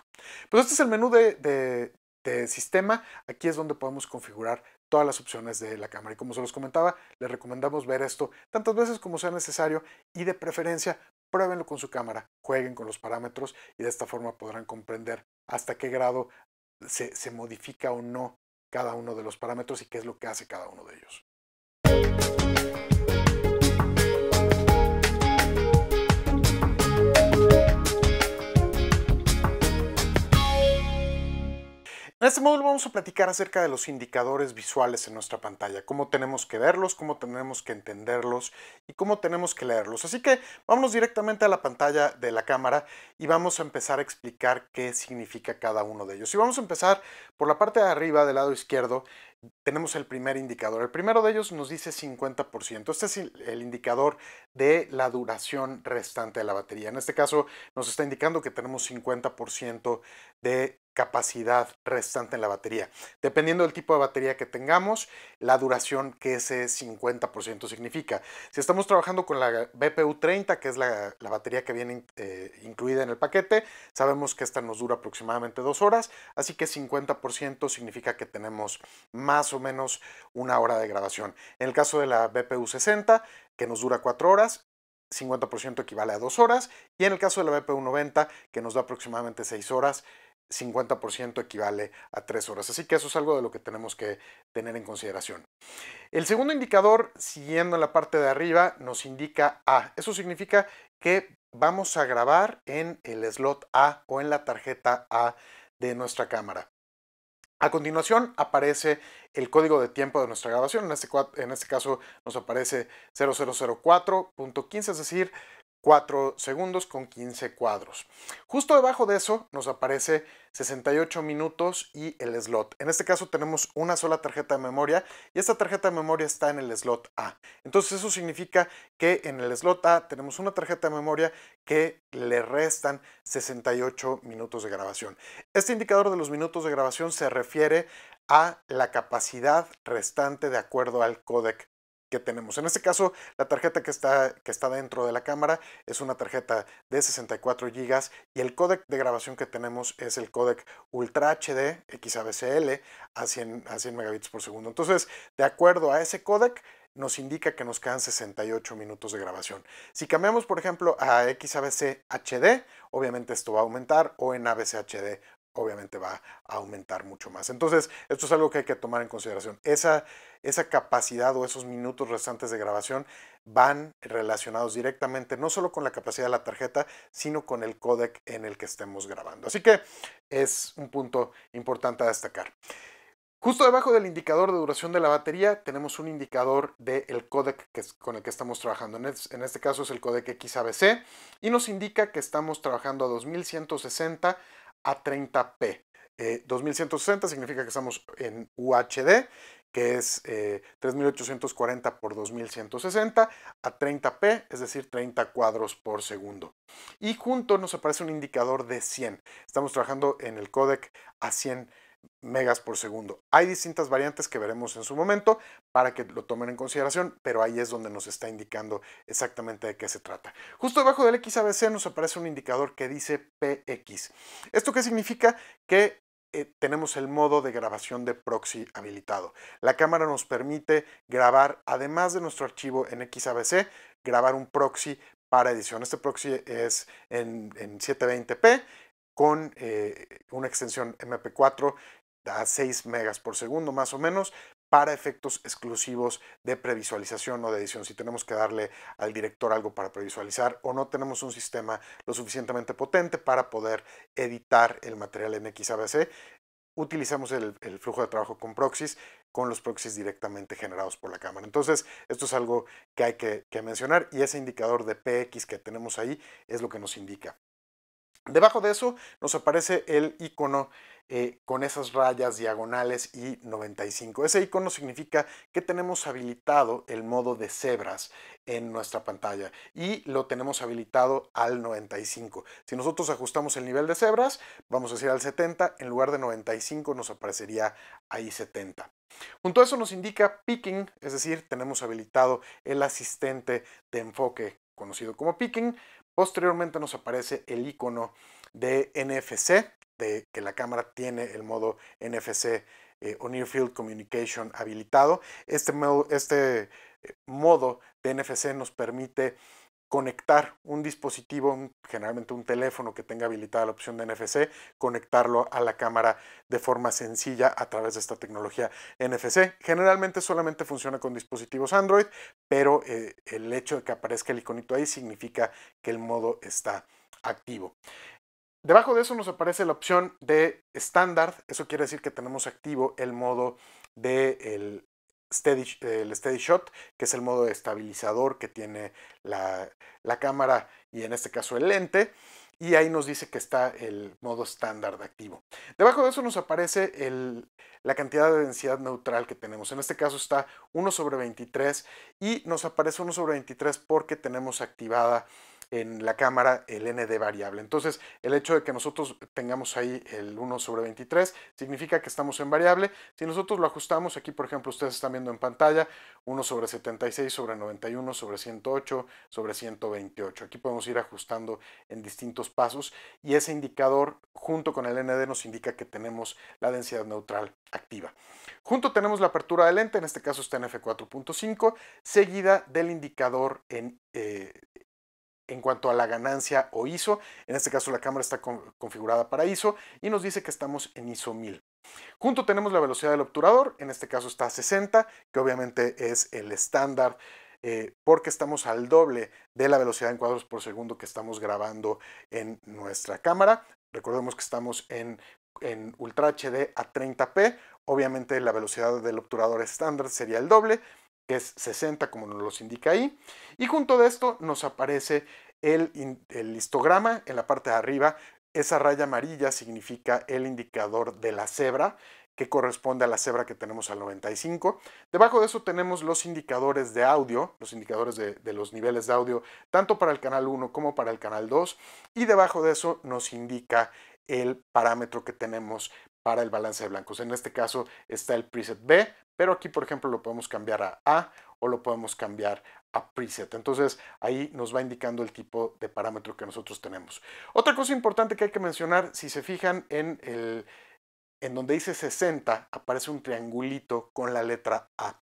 Pues este es el menú de sistema, aquí es donde podemos configurar todas las opciones de la cámara. Y como se los comentaba, les recomendamos ver esto tantas veces como sea necesario y de preferencia pruébenlo con su cámara, jueguen con los parámetros y de esta forma podrán comprender hasta qué grado se, se modifica o no cada uno de los parámetros y qué es lo que hace cada uno de ellos. En este módulo vamos a platicar acerca de los indicadores visuales en nuestra pantalla, cómo tenemos que verlos, cómo tenemos que entenderlos y cómo tenemos que leerlos. Así que vamos directamente a la pantalla de la cámara y vamos a empezar a explicar qué significa cada uno de ellos. Y vamos a empezar por la parte de arriba del lado izquierdo. Tenemos el primer indicador. El primero de ellos nos dice 50%. Este es el indicador de la duración restante de la batería. En este caso nos está indicando que tenemos 50% de capacidad restante en la batería. Dependiendo del tipo de batería que tengamos, la duración que ese 50% significa. Si estamos trabajando con la BPU 30, que es la, batería que viene eh, incluida en el paquete, sabemos que esta nos dura aproximadamente dos horas, así que 50% significa que tenemos más o menos una hora de grabación. En el caso de la BPU 60, que nos dura cuatro horas, 50% equivale a dos horas y en el caso de la BPU 90 que nos da aproximadamente seis horas 50% equivale a 3 horas. Así que eso es algo de lo que tenemos que tener en consideración. El segundo indicador, siguiendo la parte de arriba, nos indica A. Eso significa que vamos a grabar en el slot A o en la tarjeta A de nuestra cámara. A continuación aparece el código de tiempo de nuestra grabación. En este, en este caso nos aparece 0004.15, es decir, 4 segundos con 15 cuadros. Justo debajo de eso nos aparece 68 minutos y el slot. En este caso tenemos una sola tarjeta de memoria y esta tarjeta de memoria está en el slot A. Entonces eso significa que en el slot A tenemos una tarjeta de memoria que le restan 68 minutos de grabación. Este indicador de los minutos de grabación se refiere a la capacidad restante de acuerdo al codec que tenemos. En este caso, la tarjeta que está, que está dentro de la cámara es una tarjeta de 64 GB y el códec de grabación que tenemos es el códec Ultra HD XABCL a 100, a 100 megabits por segundo. Entonces, de acuerdo a ese códec, nos indica que nos quedan 68 minutos de grabación. Si cambiamos, por ejemplo, a XABC HD, obviamente esto va a aumentar, o en ABC HD, obviamente va a aumentar mucho más. Entonces, esto es algo que hay que tomar en consideración. Esa esa capacidad o esos minutos restantes de grabación van relacionados directamente no solo con la capacidad de la tarjeta, sino con el codec en el que estemos grabando. Así que es un punto importante a destacar. Justo debajo del indicador de duración de la batería tenemos un indicador del de codec que con el que estamos trabajando. En este caso es el codec XABC y nos indica que estamos trabajando a 2160 a 30p. 2160 eh, significa que estamos en UHD que es 3840 eh, por 2160 a 30p, es decir, 30 cuadros por segundo. Y junto nos aparece un indicador de 100. Estamos trabajando en el codec a 100 megas por segundo. Hay distintas variantes que veremos en su momento para que lo tomen en consideración, pero ahí es donde nos está indicando exactamente de qué se trata. Justo debajo del XABC nos aparece un indicador que dice PX. ¿Esto qué significa? Que eh, tenemos el modo de grabación de proxy habilitado. La cámara nos permite grabar, además de nuestro archivo en XABC, grabar un proxy para edición. Este proxy es en, 720p con eh, una extensión MP4 a 6 megas por segundo más o menos para efectos exclusivos de previsualización o de edición. Si tenemos que darle al director algo para previsualizar o no tenemos un sistema lo suficientemente potente para poder editar el material en XABC, utilizamos el, flujo de trabajo con proxies con los proxies directamente generados por la cámara. Entonces, esto es algo que hay que, que mencionar y ese indicador de PX que tenemos ahí es lo que nos indica. Debajo de eso nos aparece el icono eh, con esas rayas diagonales y 95. Ese icono significa que tenemos habilitado el modo de cebras en nuestra pantalla y lo tenemos habilitado al 95. Si nosotros ajustamos el nivel de cebras, vamos a decir al 70, en lugar de 95 nos aparecería ahí 70. Junto a eso nos indica picking, es decir, tenemos habilitado el asistente de enfoque conocido como picking. Posteriormente nos aparece el icono de NFC que la cámara tiene el modo NFC eh, o Near Field Communication habilitado. Este, modo, este eh, modo de NFC nos permite conectar un dispositivo, generalmente un teléfono que tenga habilitada la opción de NFC, conectarlo a la cámara de forma sencilla a través de esta tecnología NFC. Generalmente solamente funciona con dispositivos Android, pero eh, el hecho de que aparezca el iconito ahí significa que el modo está activo. Debajo de eso nos aparece la opción de estándar, eso quiere decir que tenemos activo el modo del de steady, el steady shot, que es el modo estabilizador que tiene la, cámara y en este caso el lente. Y ahí nos dice que está el modo estándar activo. Debajo de eso nos aparece la cantidad de densidad neutral que tenemos. En este caso está 1 sobre 23 y nos aparece 1 sobre 23 porque tenemos activada en la cámara el ND variable. Entonces, el hecho de que nosotros tengamos ahí el 1 sobre 23 significa que estamos en variable. Si nosotros lo ajustamos, aquí por ejemplo ustedes están viendo en pantalla 1 sobre 76, sobre 91, sobre 108, sobre 128. Aquí podemos ir ajustando en distintos pasos y ese indicador junto con el ND nos indica que tenemos la densidad neutral activa. Junto tenemos la apertura del lente, en este caso está en f4.5, seguida del indicador en eh, en cuanto a la ganancia o ISO. En este caso la cámara está configurada para ISO y nos dice que estamos en ISO 1000. Junto tenemos la velocidad del obturador, en este caso está a 60, que obviamente es el estándar eh, porque estamos al doble de la velocidad en cuadros por segundo que estamos grabando en nuestra cámara. Recordemos que estamos en, en Ultra HD a 30p, obviamente la velocidad del obturador estándar sería el doble que es 60 como nos los indica ahí. Y junto de esto nos aparece el, histograma en la parte de arriba. Esa raya amarilla significa el indicador de la cebra que corresponde a la cebra que tenemos al 95. Debajo de eso tenemos los indicadores de audio, los indicadores de, de, los niveles de audio, tanto para el canal 1 como para el canal 2. Y debajo de eso nos indica el parámetro que tenemos para el balance de blancos. En este caso está el preset B, pero aquí por ejemplo lo podemos cambiar a A o lo podemos cambiar a preset. Entonces ahí nos va indicando el tipo de parámetro que nosotros tenemos. Otra cosa importante que hay que mencionar, si se fijan en el en donde dice 60 aparece un triangulito con la letra A.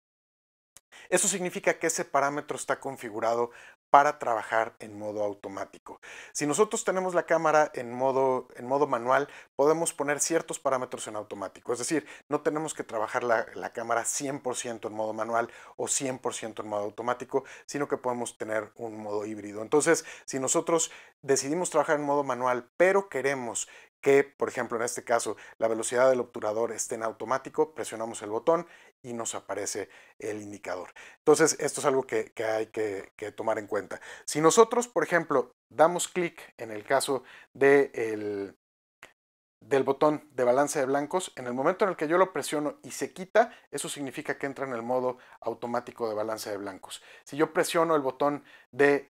Eso significa que ese parámetro está configurado para trabajar en modo automático. Si nosotros tenemos la cámara en modo, en modo manual, podemos poner ciertos parámetros en automático. Es decir, no tenemos que trabajar la, la cámara 100% en modo manual o 100% en modo automático, sino que podemos tener un modo híbrido. Entonces, si nosotros decidimos trabajar en modo manual, pero queremos que, por ejemplo, en este caso, la velocidad del obturador esté en automático, presionamos el botón y nos aparece el indicador. Entonces, esto es algo que, hay que, tomar en cuenta. Si nosotros, por ejemplo, damos clic en el caso del botón de balance de blancos, en el momento en el que yo lo presiono y se quita, eso significa que entra en el modo automático de balance de blancos. Si yo presiono el botón de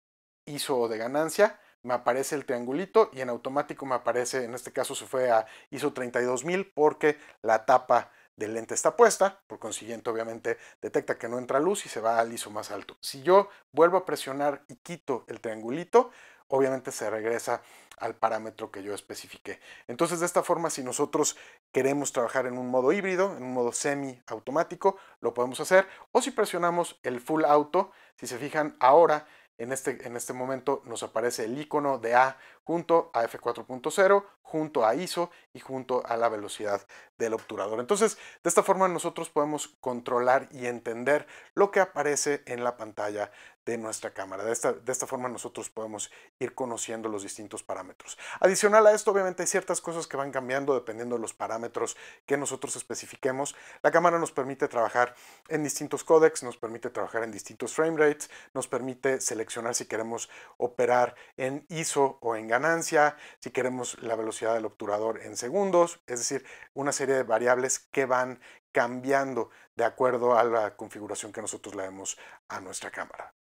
ISO o de ganancia, me aparece el triangulito y en automático me aparece, en este caso se fue a ISO 32000 porque la tapa del lente está puesta, por consiguiente obviamente detecta que no entra luz y se va al ISO más alto. Si yo vuelvo a presionar y quito el triangulito, obviamente se regresa al parámetro que yo especifiqué. Entonces, de esta forma, si nosotros queremos trabajar en un modo híbrido, en un modo semi-automático, lo podemos hacer. O si presionamos el full auto, si se fijan ahora, en este, en este momento nos aparece el icono de A junto a F4.0, junto a ISO y junto a la velocidad del obturador. Entonces, de esta forma nosotros podemos controlar y entender lo que aparece en la pantalla de nuestra cámara. De esta, forma nosotros podemos ir conociendo los distintos parámetros. Adicional a esto, obviamente hay ciertas cosas que van cambiando dependiendo de los parámetros que nosotros especifiquemos. La cámara nos permite trabajar en distintos codecs, nos permite trabajar en distintos frame rates, nos permite seleccionar si queremos operar en ISO o en ganancia, si queremos la velocidad del obturador en segundos, es decir, una serie de variables que van cambiando de acuerdo a la configuración que nosotros le demos a nuestra cámara.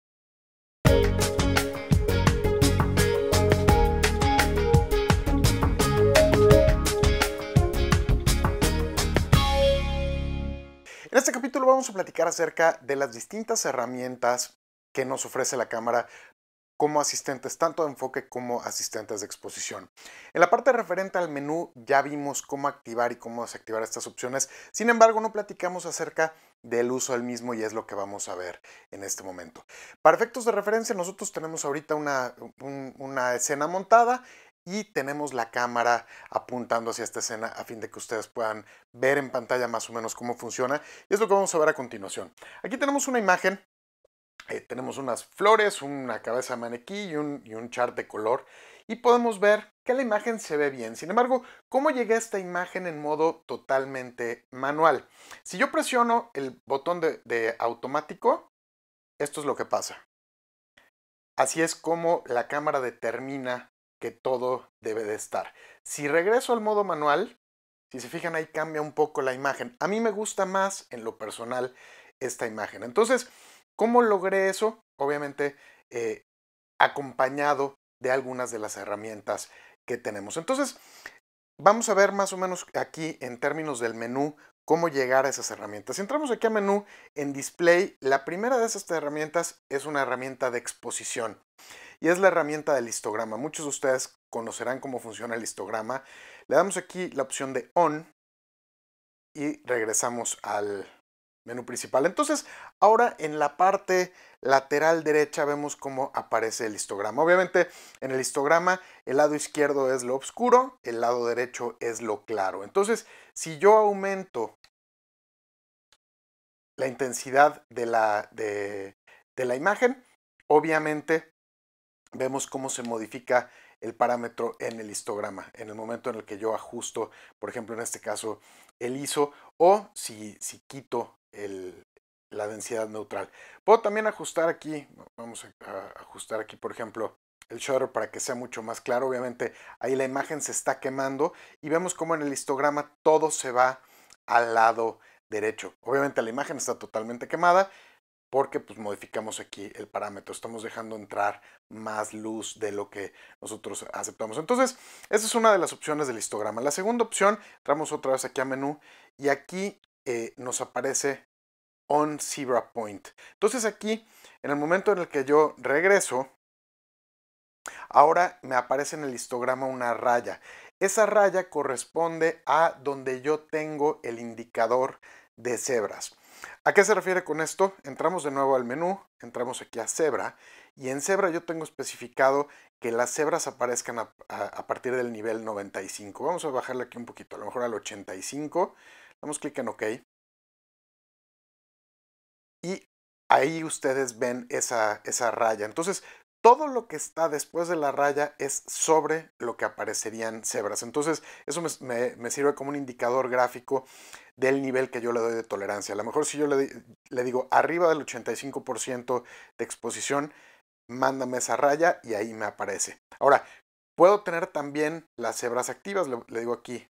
En este capítulo vamos a platicar acerca de las distintas herramientas que nos ofrece la cámara como asistentes, tanto de enfoque como asistentes de exposición. En la parte referente al menú ya vimos cómo activar y cómo desactivar estas opciones, sin embargo no platicamos acerca del uso del mismo y es lo que vamos a ver en este momento. Para efectos de referencia, nosotros tenemos ahorita una, escena montada y tenemos la cámara apuntando hacia esta escena a fin de que ustedes puedan ver en pantalla más o menos cómo funciona. Y es lo que vamos a ver a continuación. Aquí tenemos una imagen, eh, tenemos unas flores, una cabeza de maniquí y un, chart de color y podemos ver que la imagen se ve bien. Sin embargo, ¿cómo llegué a esta imagen en modo totalmente manual? Si yo presiono el botón de, automático, esto es lo que pasa. Así es como la cámara determina que todo debe de estar. Si regreso al modo manual, si se fijan ahí cambia un poco la imagen. A mí me gusta más en lo personal esta imagen. Entonces, ¿cómo logré eso? Obviamente eh, acompañado de algunas de las herramientas que tenemos. Entonces, vamos a ver más o menos aquí en términos del menú cómo llegar a esas herramientas. Si entramos aquí a menú en display, la primera de esas herramientas es una herramienta de exposición y es la herramienta del histograma. Muchos de ustedes conocerán cómo funciona el histograma. Le damos aquí la opción de on y regresamos al menú principal. Entonces, ahora en la parte lateral derecha vemos cómo aparece el histograma. Obviamente, en el histograma el lado izquierdo es lo oscuro, el lado derecho es lo claro. Entonces, si yo aumento la intensidad de la, de, la imagen, obviamente vemos cómo se modifica el parámetro en el histograma, en el momento en el que yo ajusto, por ejemplo, en este caso, el ISO o si, quito la densidad neutral. Puedo también ajustar aquí, vamos a, ajustar aquí, por ejemplo, el shutter para que sea mucho más claro. Obviamente ahí la imagen se está quemando y vemos cómo en el histograma todo se va al lado derecho. Obviamente la imagen está totalmente quemada porque pues modificamos aquí el parámetro, estamos dejando entrar más luz de lo que nosotros aceptamos. Entonces, esa es una de las opciones del histograma. La segunda opción, entramos otra vez aquí a menú y aquí eh, nos aparece on zebra point. Entonces aquí, en el momento en el que yo regreso, ahora me aparece en el histograma una raya. Esa raya corresponde a donde yo tengo el indicador de cebras. ¿A qué se refiere con esto? Entramos de nuevo al menú, entramos aquí a cebra y en cebra yo tengo especificado que las cebras aparezcan a, partir del nivel 95. Vamos a bajarle aquí un poquito, a lo mejor al 85. Damos clic en OK. Y ahí ustedes ven esa, esa raya. Entonces, todo lo que está después de la raya es sobre lo que aparecerían cebras. Entonces, eso me, sirve como un indicador gráfico del nivel que yo le doy de tolerancia. A lo mejor si yo le, digo arriba del 85% de exposición, mándame esa raya y ahí me aparece. Ahora, puedo tener también las cebras activas, le digo aquí,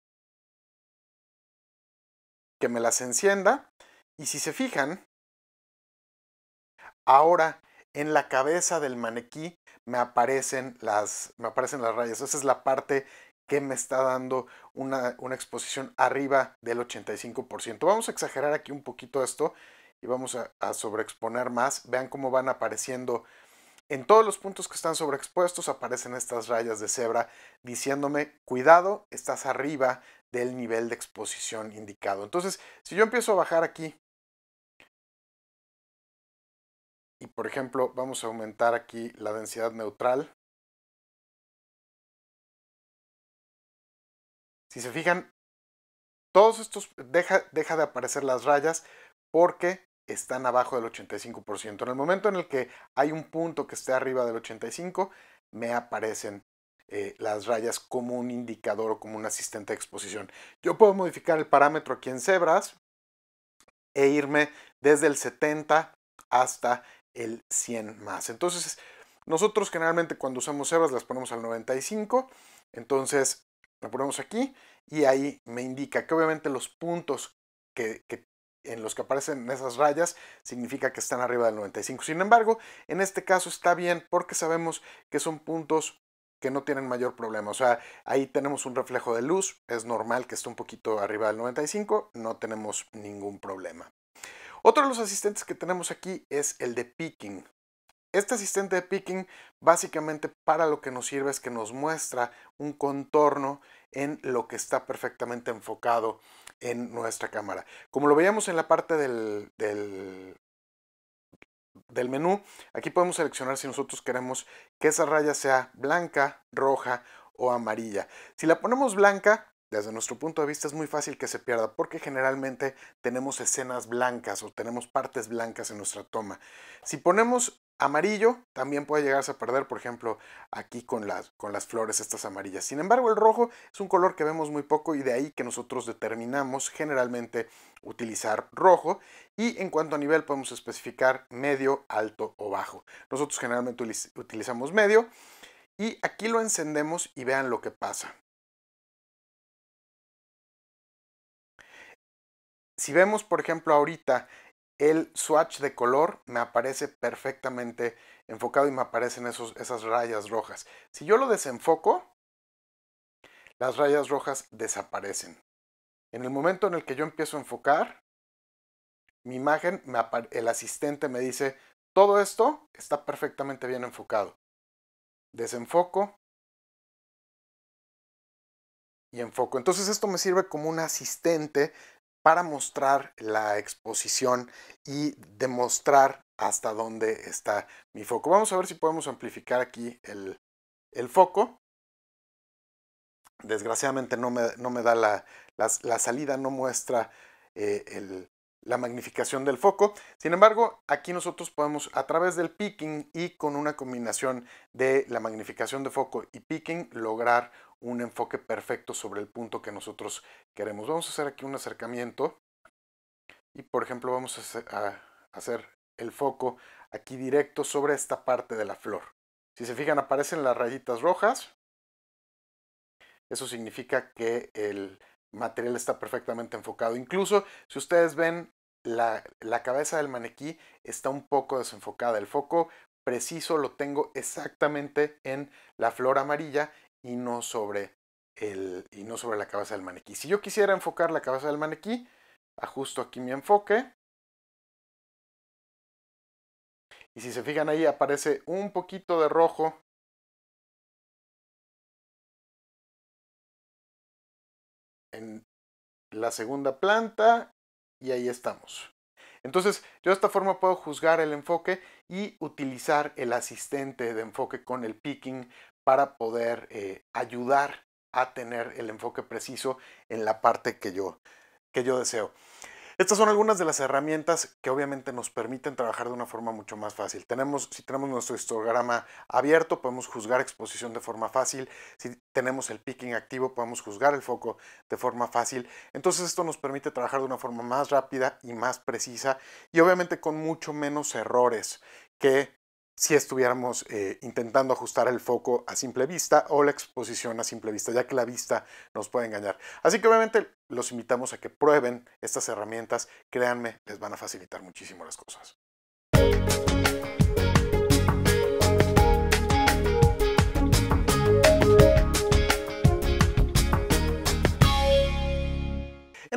que me las encienda. Y si se fijan, ahora en la cabeza del maniquí me aparecen las, me aparecen las rayas. Esa es la parte que me está dando una, exposición arriba del 85%. Vamos a exagerar aquí un poquito esto y vamos a, a sobreexponer más. Vean cómo van apareciendo. En todos los puntos que están sobreexpuestos aparecen estas rayas de cebra diciéndome, cuidado, estás arriba del nivel de exposición indicado. Entonces, si yo empiezo a bajar aquí Y por ejemplo, vamos a aumentar aquí la densidad neutral. Si se fijan, todos estos deja, de aparecer las rayas porque están abajo del 85%. En el momento en el que hay un punto que esté arriba del 85%, me aparecen eh, las rayas como un indicador o como un asistente de exposición. Yo puedo modificar el parámetro aquí en cebras e irme desde el 70 hasta el 100 más. Entonces, nosotros generalmente cuando usamos hebras las ponemos al 95, entonces la ponemos aquí y ahí me indica que obviamente los puntos que, que en los que aparecen esas rayas significa que están arriba del 95. Sin embargo, en este caso está bien porque sabemos que son puntos que no tienen mayor problema. O sea, ahí tenemos un reflejo de luz, es normal que esté un poquito arriba del 95, no tenemos ningún problema. Otro de los asistentes que tenemos aquí es el de picking. Este asistente de picking básicamente para lo que nos sirve es que nos muestra un contorno en lo que está perfectamente enfocado en nuestra cámara. Como lo veíamos en la parte del, del, del menú, aquí podemos seleccionar si nosotros queremos que esa raya sea blanca, roja o amarilla. Si la ponemos blanca, desde nuestro punto de vista es muy fácil que se pierda porque generalmente tenemos escenas blancas o tenemos partes blancas en nuestra toma. Si ponemos amarillo, también puede llegarse a perder, por ejemplo, aquí con las, flores estas amarillas. Sin embargo, el rojo es un color que vemos muy poco y de ahí que nosotros determinamos generalmente utilizar rojo. Y en cuanto a nivel, podemos especificar medio, alto o bajo. Nosotros generalmente utilizamos medio y aquí lo encendemos y vean lo que pasa. Si vemos, por ejemplo, ahorita el swatch de color me aparece perfectamente enfocado y me aparecen esos, esas rayas rojas. Si yo lo desenfoco, las rayas rojas desaparecen. En el momento en el que yo empiezo a enfocar, mi imagen, el asistente me dice, todo esto está perfectamente bien enfocado. Desenfoco y enfoco. Entonces esto me sirve como un asistente para mostrar la exposición y demostrar hasta dónde está mi foco. Vamos a ver si podemos amplificar aquí el, foco. Desgraciadamente no me, no me da la, salida, no muestra eh, la magnificación del foco. Sin embargo, aquí nosotros podemos a través del picking y con una combinación de la magnificación de foco y picking lograr un enfoque perfecto sobre el punto que nosotros queremos. Vamos a hacer aquí un acercamiento y por ejemplo vamos a hacer, el foco aquí directo sobre esta parte de la flor. Si se fijan aparecen las rayitas rojas. Eso significa que el material está perfectamente enfocado. Incluso si ustedes ven la, la cabeza del maniquí está un poco desenfocada. El foco preciso lo tengo exactamente en la flor amarilla y no sobre y no sobre la cabeza del maniquí. Si yo quisiera enfocar la cabeza del maniquí, ajusto aquí mi enfoque. Y si se fijan ahí aparece un poquito de rojo. En la segunda planta y ahí estamos. Entonces, yo de esta forma puedo juzgar el enfoque y utilizar el asistente de enfoque con el picking para poder eh, ayudar a tener el enfoque preciso en la parte que yo, que yo deseo. Estas son algunas de las herramientas que obviamente nos permiten trabajar de una forma mucho más fácil. Tenemos, si tenemos nuestro histograma abierto, podemos juzgar exposición de forma fácil. Si tenemos el picking activo, podemos juzgar el foco de forma fácil. Entonces esto nos permite trabajar de una forma más rápida y más precisa y obviamente con mucho menos errores que si estuviéramos eh, intentando ajustar el foco a simple vista o la exposición a simple vista, ya que la vista nos puede engañar. Así que obviamente los invitamos a que prueben estas herramientas, créanme, les van a facilitar muchísimo las cosas.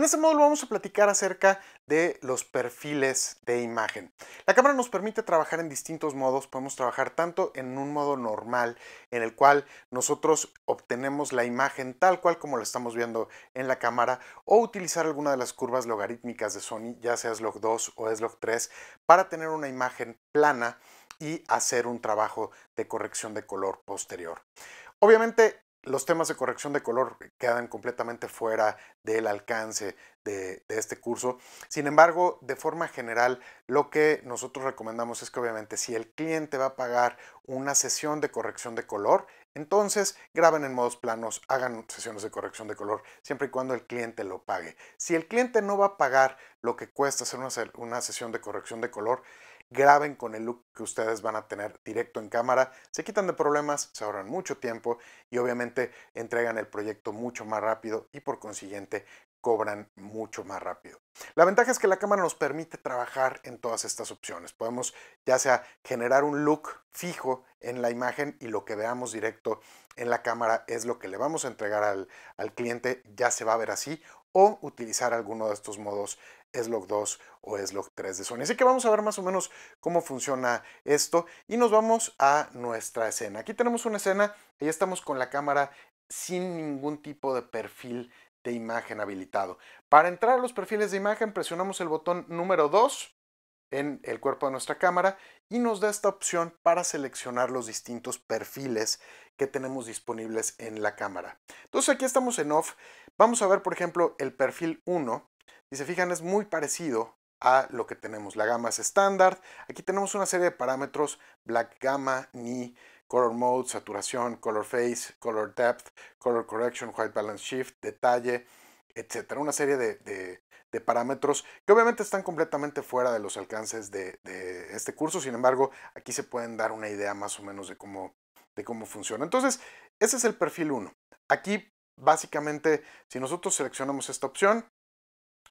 este módulo vamos a platicar acerca de los perfiles de imagen. La cámara nos permite trabajar en distintos modos. Podemos trabajar tanto en un modo normal, en el cual nosotros obtenemos la imagen tal cual como la estamos viendo en la cámara, o utilizar alguna de las curvas logarítmicas de Sony, ya sea SLOG 2 o SLOG 3, para tener una imagen plana y hacer un trabajo de corrección de color posterior. Obviamente los temas de corrección de color quedan completamente fuera del alcance de, este curso. Sin embargo, de forma general, lo que nosotros recomendamos es que obviamente si el cliente va a pagar una sesión de corrección de color, entonces graben en modos planos, hagan sesiones de corrección de color, siempre y cuando el cliente lo pague. Si el cliente no va a pagar lo que cuesta hacer una sesión de corrección de color, graben con el look que ustedes van a tener directo en cámara, se quitan de problemas, se ahorran mucho tiempo y obviamente entregan el proyecto mucho más rápido y por consiguiente cobran mucho más rápido. La ventaja es que la cámara nos permite trabajar en todas estas opciones. Podemos ya sea generar un look fijo en la imagen y lo que veamos directo en la cámara es lo que le vamos a entregar al, cliente, ya se va a ver así, o utilizar alguno de estos modos log 2 o log 3 de Sony. Así que vamos a ver más o menos cómo funciona esto y nos vamos a nuestra escena. Aquí tenemos una escena, ahí estamos con la cámara sin ningún tipo de perfil de imagen habilitado. Para entrar a los perfiles de imagen presionamos el botón número 2 en el cuerpo de nuestra cámara y nos da esta opción para seleccionar los distintos perfiles que tenemos disponibles en la cámara. Entonces aquí estamos en off. Vamos a ver por ejemplo el perfil 1 y se fijan, es muy parecido a lo que tenemos. La gama es estándar. Aquí tenemos una serie de parámetros, black gamma, ni, color mode, saturación, color Face, color depth, color correction, white balance shift, detalle, etc. Una serie de, parámetros que obviamente están completamente fuera de los alcances de, este curso. Sin embargo, aquí se pueden dar una idea más o menos de cómo, de cómo funciona. Entonces, ese es el perfil 1. Aquí, básicamente, si nosotros seleccionamos esta opción,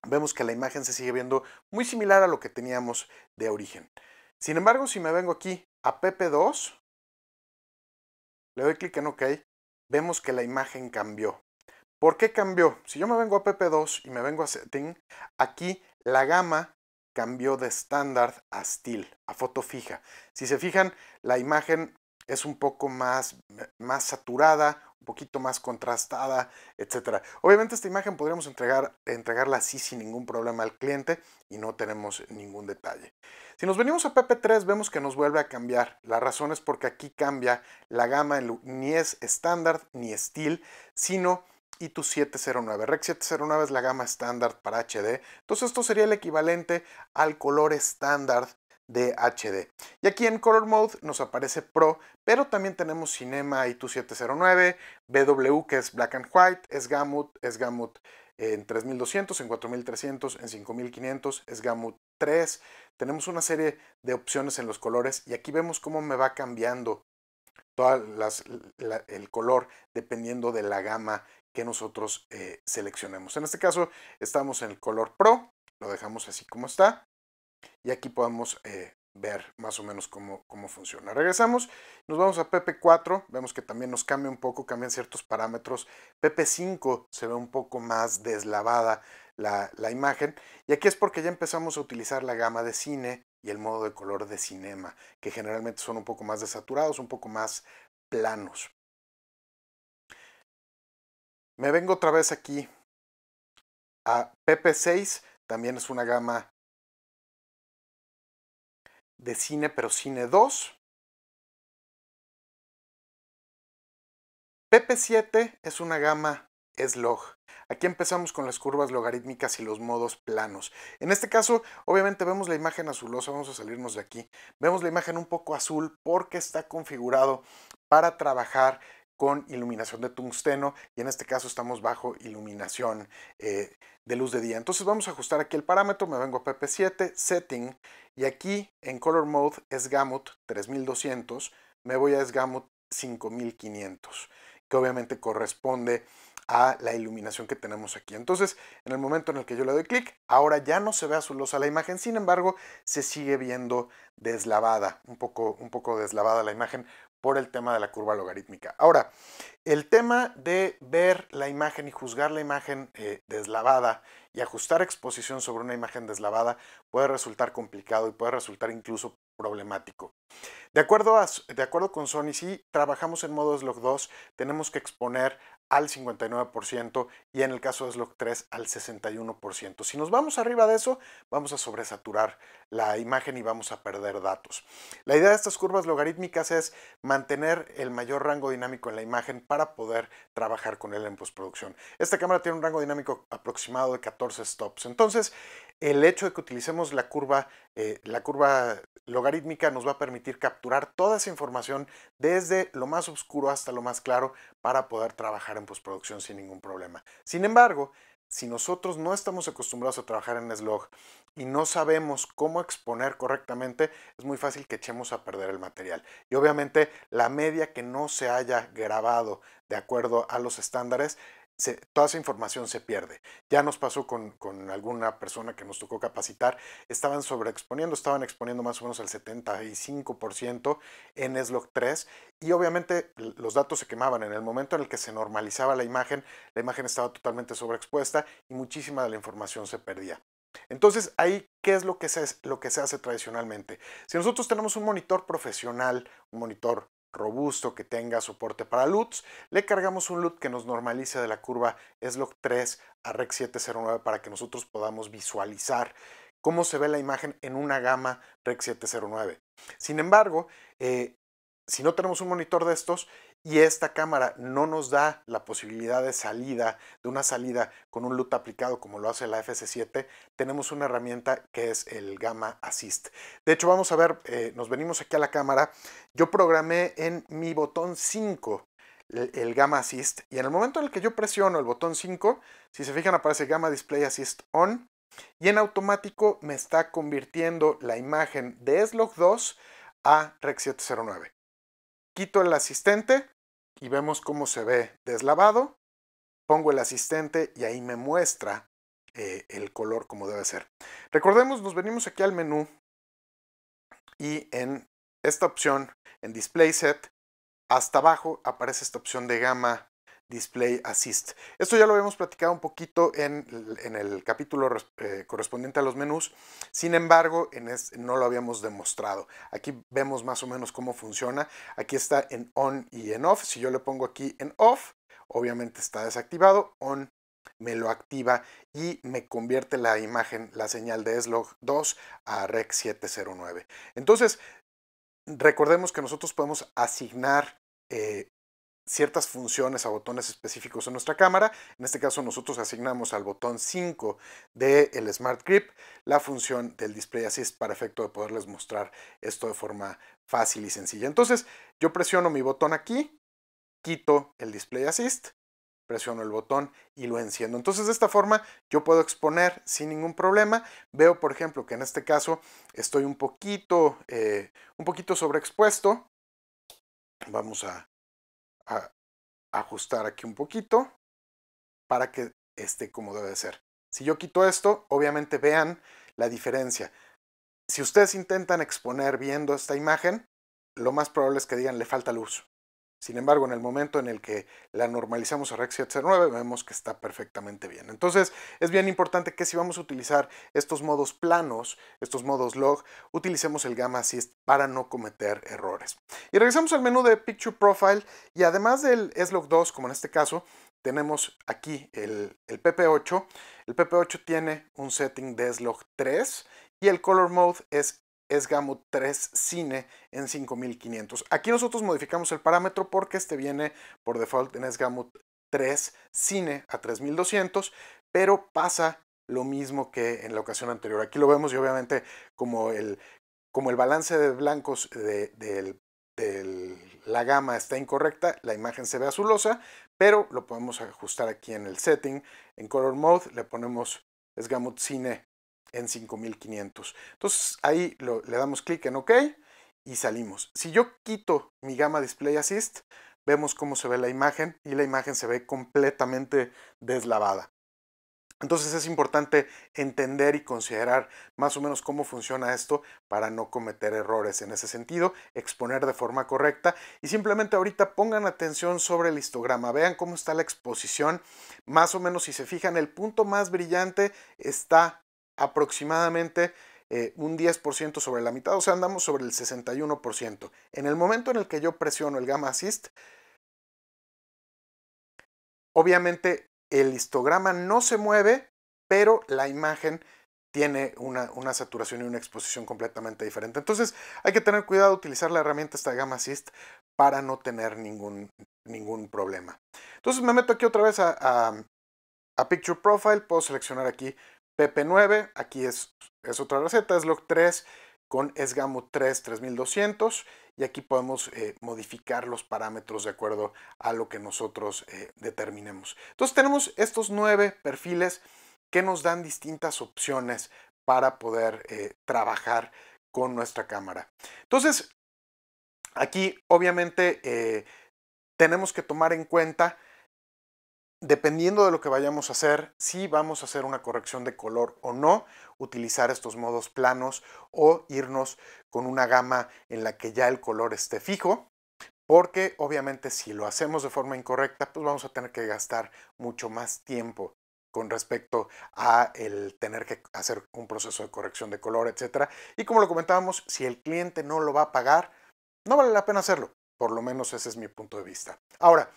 vemos que la imagen se sigue viendo muy similar a lo que teníamos de origen. Sin embargo, si me vengo aquí a PP2, le doy clic en OK, vemos que la imagen cambió. ¿Por qué cambió? Si yo me vengo a PP2 y me vengo a Setting, aquí la gama cambió de estándar a Steel, a foto fija. Si se fijan, la imagen es un poco más, eh, más saturada, un poquito más contrastada, etc. Obviamente esta imagen podríamos entregar, entregarla así sin ningún problema al cliente y no tenemos ningún detalle. Si nos venimos a PP3 vemos que nos vuelve a cambiar. La razón es porque aquí cambia la gama, ni es estándar ni steel, sino y tu 709. Rec 709 es la gama estándar para HD. Entonces esto sería el equivalente al color estándar de HD. Y aquí en Color Mode nos aparece Pro, pero también tenemos Cinema i 709 BW que es Black and White, es gamut es gamut eh, en 3200, en 4300, en 5500, es gamut 3. Tenemos una serie de opciones en los colores y aquí vemos cómo me va cambiando todo las el color dependiendo de la gama que nosotros eh, seleccionemos. En este caso estamos en el color Pro, lo dejamos así como está y aquí podemos eh, ver más o menos cómo, funciona. Regresamos, nos vamos a PP4, vemos que también nos cambia un poco, cambian ciertos parámetros. PP5 se ve un poco más deslavada la, la imagen y aquí es porque ya empezamos a utilizar la gama de cine y el modo de color de cinema, que generalmente son un poco más desaturados, un poco más planos. Me vengo otra vez aquí a PP6, también es una gama de cine, pero cine 2. PP7 es una gama Slog log. Aquí empezamos con las curvas logarítmicas y los modos planos. En este caso, obviamente vemos la imagen azulosa, vamos a salirnos de aquí. Vemos la imagen un poco azul porque está configurado para trabajar con iluminación de tungsteno y en este caso estamos bajo iluminación eh, de luz de día. Entonces vamos a ajustar aquí el parámetro, me vengo a PP7, Setting y aquí en Color Mode es Gamut 3200, me voy a Gamut 5500, que obviamente corresponde a la iluminación que tenemos aquí. Entonces, en el momento en el que yo le doy clic, ahora ya no se ve azulosa la imagen, sin embargo, se sigue viendo deslavada, un poco, un poco deslavada la imagen, por el tema de la curva logarítmica. Ahora, el tema de ver la imagen y juzgar la imagen eh, deslavada y ajustar exposición sobre una imagen deslavada puede resultar complicado y puede resultar incluso problemático. De acuerdo, de acuerdo con Sony, si trabajamos en modo slog 2, tenemos que exponer al 59% y en el caso de slog 3 al 61%. Si nos vamos arriba de eso, vamos a sobresaturar la imagen y vamos a perder datos. La idea de estas curvas logarítmicas es mantener el mayor rango dinámico en la imagen para poder trabajar con él en postproducción. Esta cámara tiene un rango dinámico aproximado de 14 stops. Entonces, el hecho de que utilicemos la curva, eh, la curva logarítmica nos va a permitir capturar toda esa información desde lo más oscuro hasta lo más claro para poder trabajar en postproducción sin ningún problema. Sin embargo, si nosotros no estamos acostumbrados a trabajar en slog y no sabemos cómo exponer correctamente, es muy fácil que echemos a perder el material. Y obviamente la media que no se haya grabado de acuerdo a los estándares toda esa información se pierde. Ya nos pasó con, alguna persona que nos tocó capacitar, estaban sobreexponiendo, estaban exponiendo más o menos el 75% en SLOC 3 y obviamente los datos se quemaban. En el momento en el que se normalizaba la imagen, la imagen estaba totalmente sobreexpuesta y muchísima de la información se perdía. Entonces, ahí, ¿qué es lo que, se, lo que se hace tradicionalmente? Si nosotros tenemos un monitor profesional, un monitor robusto, que tenga soporte para LUTs. Le cargamos un LUT que nos normalice de la curva SLOC 3 a REC 709 para que nosotros podamos visualizar cómo se ve la imagen en una gama REC 709. Sin embargo, eh, si no tenemos un monitor de estos y esta cámara no nos da la posibilidad de salida, de una salida con un LUT aplicado como lo hace la FS7, tenemos una herramienta que es el Gamma Assist. De hecho, vamos a ver, eh, nos venimos aquí a la cámara. Yo programé en mi botón 5 el, Gamma Assist y en el momento en el que yo presiono el botón 5, si se fijan aparece Gamma Display Assist On y en automático me está convirtiendo la imagen de slog 2 a Rec 709 quito el asistente y vemos cómo se ve deslavado. Pongo el asistente y ahí me muestra eh, el color como debe ser. Recordemos, nos venimos aquí al menú y en esta opción, en Display Set, hasta abajo aparece esta opción de gama Display Assist. Esto ya lo habíamos platicado un poquito en, el capítulo eh, correspondiente a los menús, sin embargo no lo habíamos demostrado. Aquí vemos más o menos cómo funciona. Aquí está en on y en off. Si yo le pongo aquí en off, obviamente está desactivado. On me lo activa y me convierte la imagen, la señal de SLOG 2 a REC 709. Entonces, recordemos que nosotros podemos asignar eh, ciertas funciones a botones específicos en nuestra cámara. En este caso nosotros asignamos al botón 5 del Smart Grip la función del Display Assist para efecto de poderles mostrar esto de forma fácil y sencilla. Entonces yo presiono mi botón aquí, quito el Display Assist, presiono el botón y lo enciendo. Entonces de esta forma yo puedo exponer sin ningún problema. Veo por ejemplo que en este caso estoy un poquito, eh, un poquito sobreexpuesto. Vamos a a ajustar aquí un poquito para que esté como debe ser. Si yo quito esto, obviamente vean la diferencia. Si ustedes intentan exponer viendo esta imagen, lo más probable es que digan le falta luz. Sin embargo, en el momento en el que la normalizamos a rex 709, vemos que está perfectamente bien. Entonces, es bien importante que si vamos a utilizar estos modos planos, estos modos log, utilicemos el gamma assist para no cometer errores. Y regresamos al menú de Picture Profile y además del slog 2, como en este caso, tenemos aquí el, el PP8. El PP8 tiene un setting de slog 3 y el color mode es es S-Gamut 3 Cine en 5500. Aquí nosotros modificamos el parámetro porque este viene por default en S-Gamut 3 Cine a 3200, pero pasa lo mismo que en la ocasión anterior. Aquí lo vemos y obviamente como el, como el balance de blancos de, la gama está incorrecta, la imagen se ve azulosa, pero lo podemos ajustar aquí en el setting. En Color Mode le ponemos es S-Gamut Cine en 5500. Entonces ahí le damos clic en OK y salimos. Si yo quito mi gama Display Assist, vemos cómo se ve la imagen y la imagen se ve completamente deslavada. Entonces es importante entender y considerar más o menos cómo funciona esto para no cometer errores en ese sentido, exponer de forma correcta y simplemente ahorita pongan atención sobre el histograma, vean cómo está la exposición, más o menos si se fijan el punto más brillante está aproximadamente eh, un 10% sobre la mitad, o sea, andamos sobre el 61%. En el momento en el que yo presiono el gamma assist, obviamente el histograma no se mueve, pero la imagen tiene una, saturación y una exposición completamente diferente. Entonces hay que tener cuidado, utilizar la herramienta esta Gamma Assist para no tener ningún, ningún problema. Entonces me meto aquí otra vez a Picture Profile, puedo seleccionar aquí PP9, aquí es, otra receta, es 3 con SGAMU 3 3200 y aquí podemos eh, modificar los parámetros de acuerdo a lo que nosotros eh, determinemos. Entonces tenemos estos nueve perfiles que nos dan distintas opciones para poder eh, trabajar con nuestra cámara. Entonces, aquí obviamente tenemos que tomar en cuenta dependiendo de lo que vayamos a hacer, si vamos a hacer una corrección de color o no, utilizar estos modos planos o irnos con una gama en la que ya el color esté fijo, porque obviamente si lo hacemos de forma incorrecta, pues vamos a tener que gastar mucho más tiempo con respecto a el tener que hacer un proceso de corrección de color, etc. Y como lo comentábamos, si el cliente no lo va a pagar, no vale la pena hacerlo. Por lo menos ese es mi punto de vista. Ahora,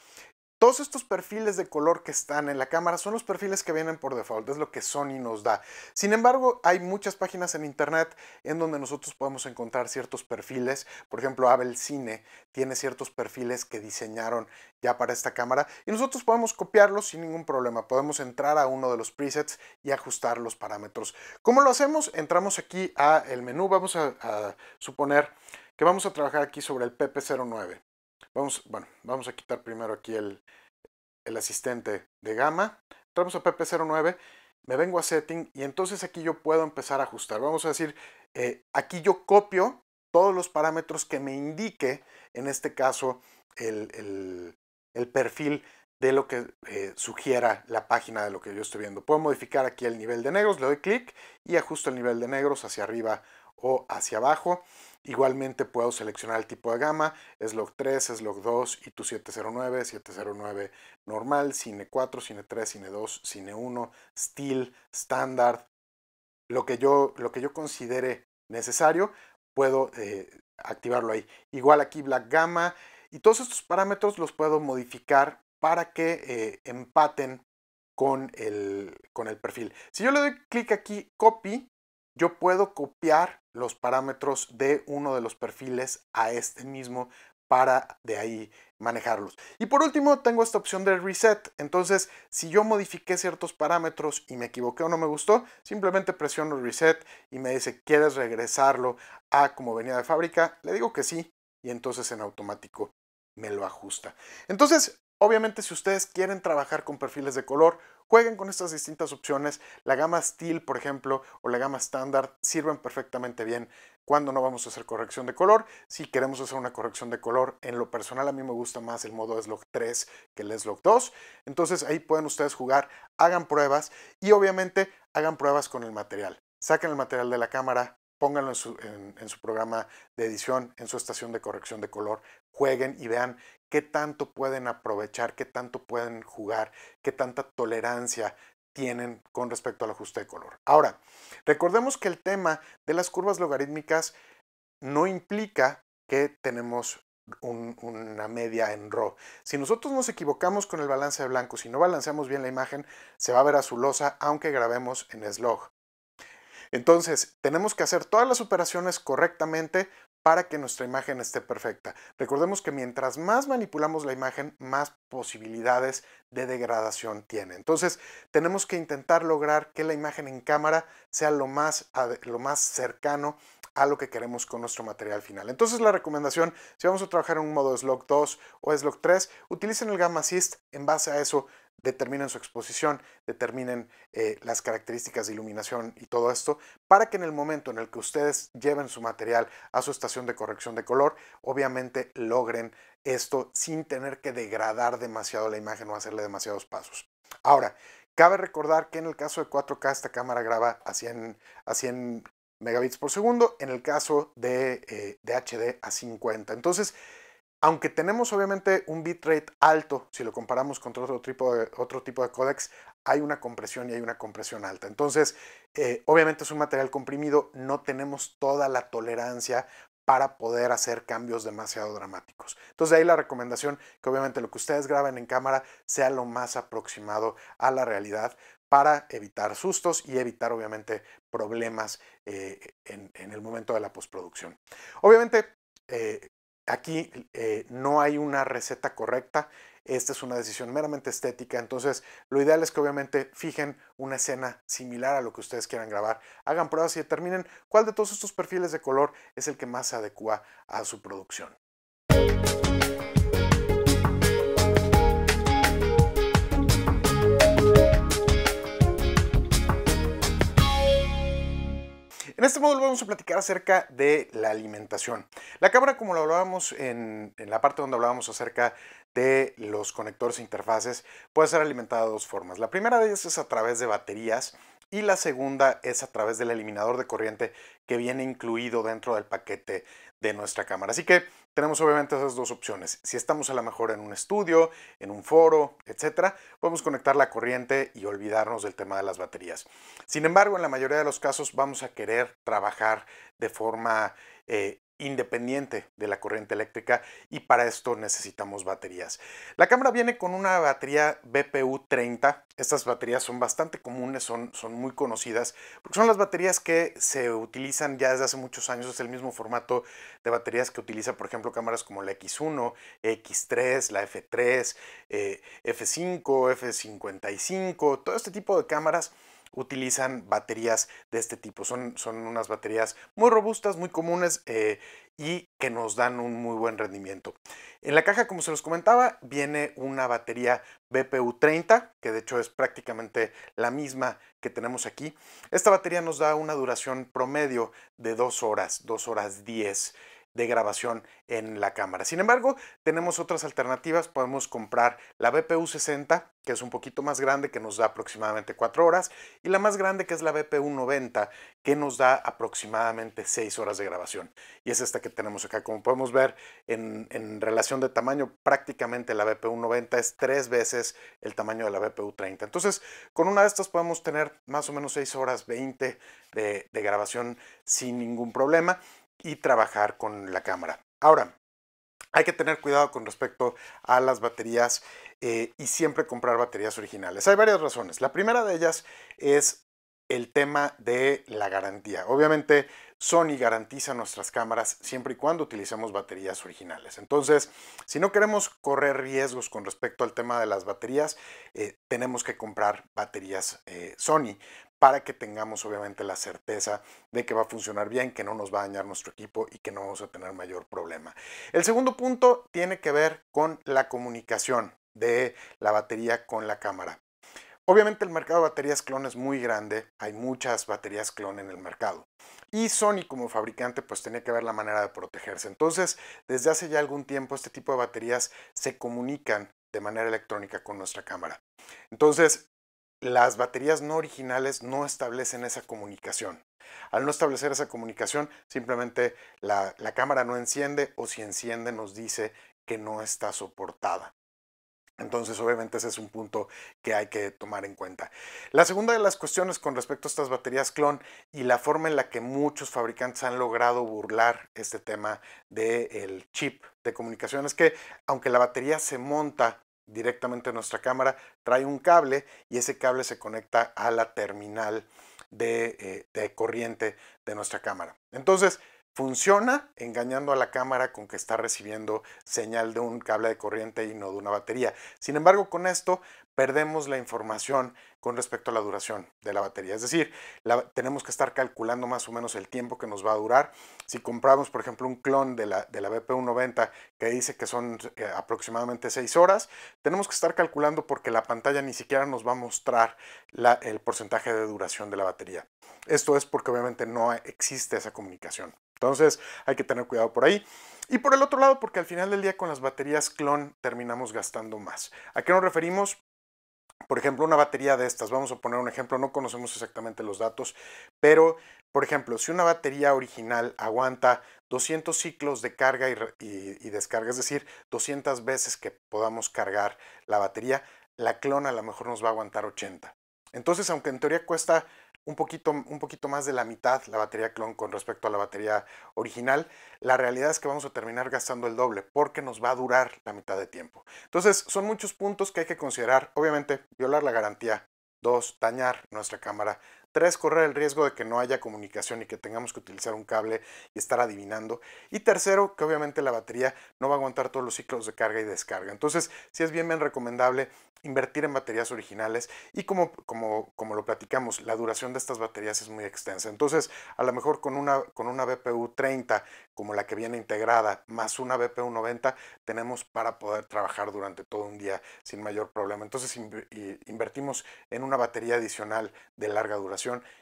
todos estos perfiles de color que están en la cámara son los perfiles que vienen por default, es lo que Sony nos da. Sin embargo, hay muchas páginas en internet en donde nosotros podemos encontrar ciertos perfiles. Por ejemplo, Abel Cine tiene ciertos perfiles que diseñaron ya para esta cámara y nosotros podemos copiarlos sin ningún problema. Podemos entrar a uno de los presets y ajustar los parámetros. ¿Cómo lo hacemos? Entramos aquí a el menú, vamos a, a suponer que vamos a trabajar aquí sobre el PP09. Vamos, bueno, vamos a quitar primero aquí el, asistente de gama. Entramos a PP09, me vengo a setting y entonces aquí yo puedo empezar a ajustar. Vamos a decir, eh, aquí yo copio todos los parámetros que me indique, en este caso, el, perfil de lo que eh, sugiera la página de lo que yo estoy viendo. Puedo modificar aquí el nivel de negros, le doy clic y ajusto el nivel de negros hacia arriba o hacia abajo. Igualmente puedo seleccionar el tipo de gama, SLOG 3, SLOG 2, y tu 709, 709 normal, Cine 4, Cine 3, Cine 2, Cine 1, Steel, Standard, lo que yo, lo considere necesario, puedo eh, activarlo ahí. Igual aquí Black Gamma y todos estos parámetros los puedo modificar para que eh, empaten con el, con el perfil. Si yo le doy clic aquí, copy, yo puedo copiar los parámetros de uno de los perfiles a este mismo para de ahí manejarlos. Y por último, tengo esta opción de reset. Entonces, si yo modifiqué ciertos parámetros y me equivoqué o no me gustó, simplemente presiono reset y me dice, ¿quieres regresarlo a como venía de fábrica? Le digo que sí y entonces en automático me lo ajusta. Entonces, Obviamente si ustedes quieren trabajar con perfiles de color, jueguen con estas distintas opciones. La gama Steel, por ejemplo, o la gama Standard sirven perfectamente bien cuando no vamos a hacer corrección de color. Si queremos hacer una corrección de color, en lo personal a mí me gusta más el modo slog 3 que el slog 2. Entonces ahí pueden ustedes jugar, hagan pruebas y obviamente hagan pruebas con el material. Saquen el material de la cámara, pónganlo en su, programa de edición, en su estación de corrección de color, jueguen y vean qué tanto pueden aprovechar, qué tanto pueden jugar, qué tanta tolerancia tienen con respecto al ajuste de color. Ahora, recordemos que el tema de las curvas logarítmicas no implica que tenemos una media en RAW. Si nosotros nos equivocamos con el balance de blanco, si no balanceamos bien la imagen, se va a ver azulosa aunque grabemos en slog. Entonces, tenemos que hacer todas las operaciones correctamente para que nuestra imagen esté perfecta. Recordemos que mientras más manipulamos la imagen, más posibilidades de degradación tiene. Entonces, tenemos que intentar lograr que la imagen en cámara sea lo más, lo más cercano a lo que queremos con nuestro material final. Entonces la recomendación, si vamos a trabajar en un modo SLOG 2 o SLOG 3, utilicen el Gamma Assist en base a eso determinen su exposición, determinen eh, las características de iluminación y todo esto, para que en el momento en el que ustedes lleven su material a su estación de corrección de color, obviamente logren esto sin tener que degradar demasiado la imagen o hacerle demasiados pasos. Ahora, cabe recordar que en el caso de 4K esta cámara graba a 100, a megabits por segundo, en el caso de, eh, de HD a 50. Entonces, aunque tenemos obviamente un bitrate alto, si lo comparamos con otro tipo de, otro tipo de codecs, hay una compresión y hay una compresión alta. Entonces, eh, obviamente es un material comprimido, no tenemos toda la tolerancia para poder hacer cambios demasiado dramáticos. Entonces de ahí la recomendación que obviamente lo que ustedes graben en cámara sea lo más aproximado a la realidad para evitar sustos y evitar obviamente problemas eh, en, el momento de la postproducción. Obviamente eh, Aquí eh, no hay una receta correcta, esta es una decisión meramente estética, entonces lo ideal es que obviamente fijen una escena similar a lo que ustedes quieran grabar, hagan pruebas y determinen cuál de todos estos perfiles de color es el que más se adecua a su producción. En este módulo vamos a platicar acerca de la alimentación. La cámara, como lo hablábamos en, la parte donde hablábamos acerca de los conectores e interfaces, puede ser alimentada de dos formas. La primera de ellas es a través de baterías y la segunda es a través del eliminador de corriente que viene incluido dentro del paquete de nuestra cámara. Así que tenemos obviamente esas dos opciones. Si estamos a lo mejor en un estudio, en un foro, etcétera, podemos conectar la corriente y olvidarnos del tema de las baterías. Sin embargo, en la mayoría de los casos vamos a querer trabajar de forma eh, independiente de la corriente eléctrica y para esto necesitamos baterías. La cámara viene con una batería BPU30. Estas baterías son bastante comunes, son, son muy conocidas, porque son las baterías que se utilizan ya desde hace muchos años. Es el mismo formato de baterías que utiliza, por ejemplo, cámaras como la X1, X3, la F3, F5, F55, todo este tipo de cámaras utilizan baterías de este tipo. Son, son unas baterías muy robustas, muy comunes eh, y que nos dan un muy buen rendimiento. En la caja, como se los comentaba, viene una batería BPU30, que de hecho es prácticamente la misma que tenemos aquí. Esta batería nos da una duración promedio de 2 horas, 2 horas 10 de grabación en la cámara. Sin embargo, tenemos otras alternativas. Podemos comprar la BPU 60, que es un poquito más grande, que nos da aproximadamente 4 horas, y la más grande, que es la BPU 90, que nos da aproximadamente 6 horas de grabación. Y es esta que tenemos acá. Como podemos ver, en, relación de tamaño, prácticamente la BPU 90 es 3 veces el tamaño de la BPU 30. Entonces, con una de estas podemos tener más o menos 6 horas 20 de grabación sin ningún problema y trabajar con la cámara. Ahora, hay que tener cuidado con respecto a las baterías eh, y siempre comprar baterías originales. Hay varias razones. La primera de ellas es el tema de la garantía. Obviamente Sony garantiza nuestras cámaras siempre y cuando utilicemos baterías originales. Entonces, si no queremos correr riesgos con respecto al tema de las baterías, eh, tenemos que comprar baterías eh, Sony para que tengamos obviamente la certeza de que va a funcionar bien, que no nos va a dañar nuestro equipo y que no vamos a tener mayor problema. El segundo punto tiene que ver con la comunicación de la batería con la cámara. Obviamente el mercado de baterías clon es muy grande, hay muchas baterías clon en el mercado. Y Sony como fabricante pues tenía que ver la manera de protegerse. Entonces, desde hace ya algún tiempo este tipo de baterías se comunican de manera electrónica con nuestra cámara. Entonces, las baterías no originales no establecen esa comunicación. Al no establecer esa comunicación, simplemente la, cámara no enciende o si enciende nos dice que no está soportada. Entonces, obviamente ese es un punto que hay que tomar en cuenta. La segunda de las cuestiones con respecto a estas baterías clon y la forma en la que muchos fabricantes han logrado burlar este tema del chip de comunicación es que aunque la batería se monta directamente a nuestra cámara, trae un cable y ese cable se conecta a la terminal de, eh, de corriente de nuestra cámara. Entonces, Funciona engañando a la cámara con que está recibiendo señal de un cable de corriente y no de una batería. Sin embargo, con esto perdemos la información con respecto a la duración de la batería. Es decir, tenemos que estar calculando más o menos el tiempo que nos va a durar. Si compramos, por ejemplo, un clon de la, de BP190 que dice que son eh, aproximadamente 6 horas, tenemos que estar calculando porque la pantalla ni siquiera nos va a mostrar el porcentaje de duración de la batería. Esto es porque obviamente no existe esa comunicación. Entonces hay que tener cuidado por ahí. Y por el otro lado, porque al final del día con las baterías clon terminamos gastando más. ¿A qué nos referimos? Por ejemplo, una batería de estas, vamos a poner un ejemplo, no conocemos exactamente los datos, pero por ejemplo, si una batería original aguanta 200 ciclos de carga y, descarga, es decir, 200 veces que podamos cargar la batería, la clon a lo mejor nos va a aguantar 80. Entonces, aunque en teoría cuesta un poquito, un poquito más de la mitad la batería clon con respecto a la batería original, la realidad es que vamos a terminar gastando el doble porque nos va a durar la mitad de tiempo. Entonces, son muchos puntos que hay que considerar. Obviamente, violar la garantía. Dos, dañar nuestra cámara. Tres, correr el riesgo de que no haya comunicación y que tengamos que utilizar un cable y estar adivinando. Y tercero, que obviamente la batería no va a aguantar todos los ciclos de carga y descarga. Entonces, si es bien, bien recomendable invertir en baterías originales y como, como, como lo platicamos, la duración de estas baterías es muy extensa. Entonces, a lo mejor con una, con una BPU 30 como la que viene integrada más una BPU 90 tenemos para poder trabajar durante todo un día sin mayor problema. Entonces, invertimos en una batería adicional de larga duración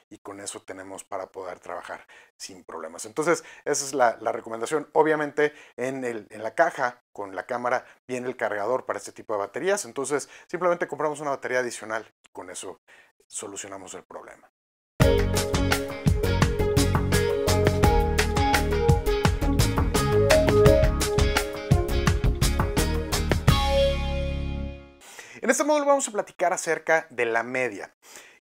y con eso tenemos para poder trabajar sin problemas. Entonces, esa es la, recomendación. Obviamente, en, en, la caja con la cámara viene el cargador para este tipo de baterías. Entonces, simplemente compramos una batería adicional y con eso solucionamos el problema. En este módulo vamos a platicar acerca de la media.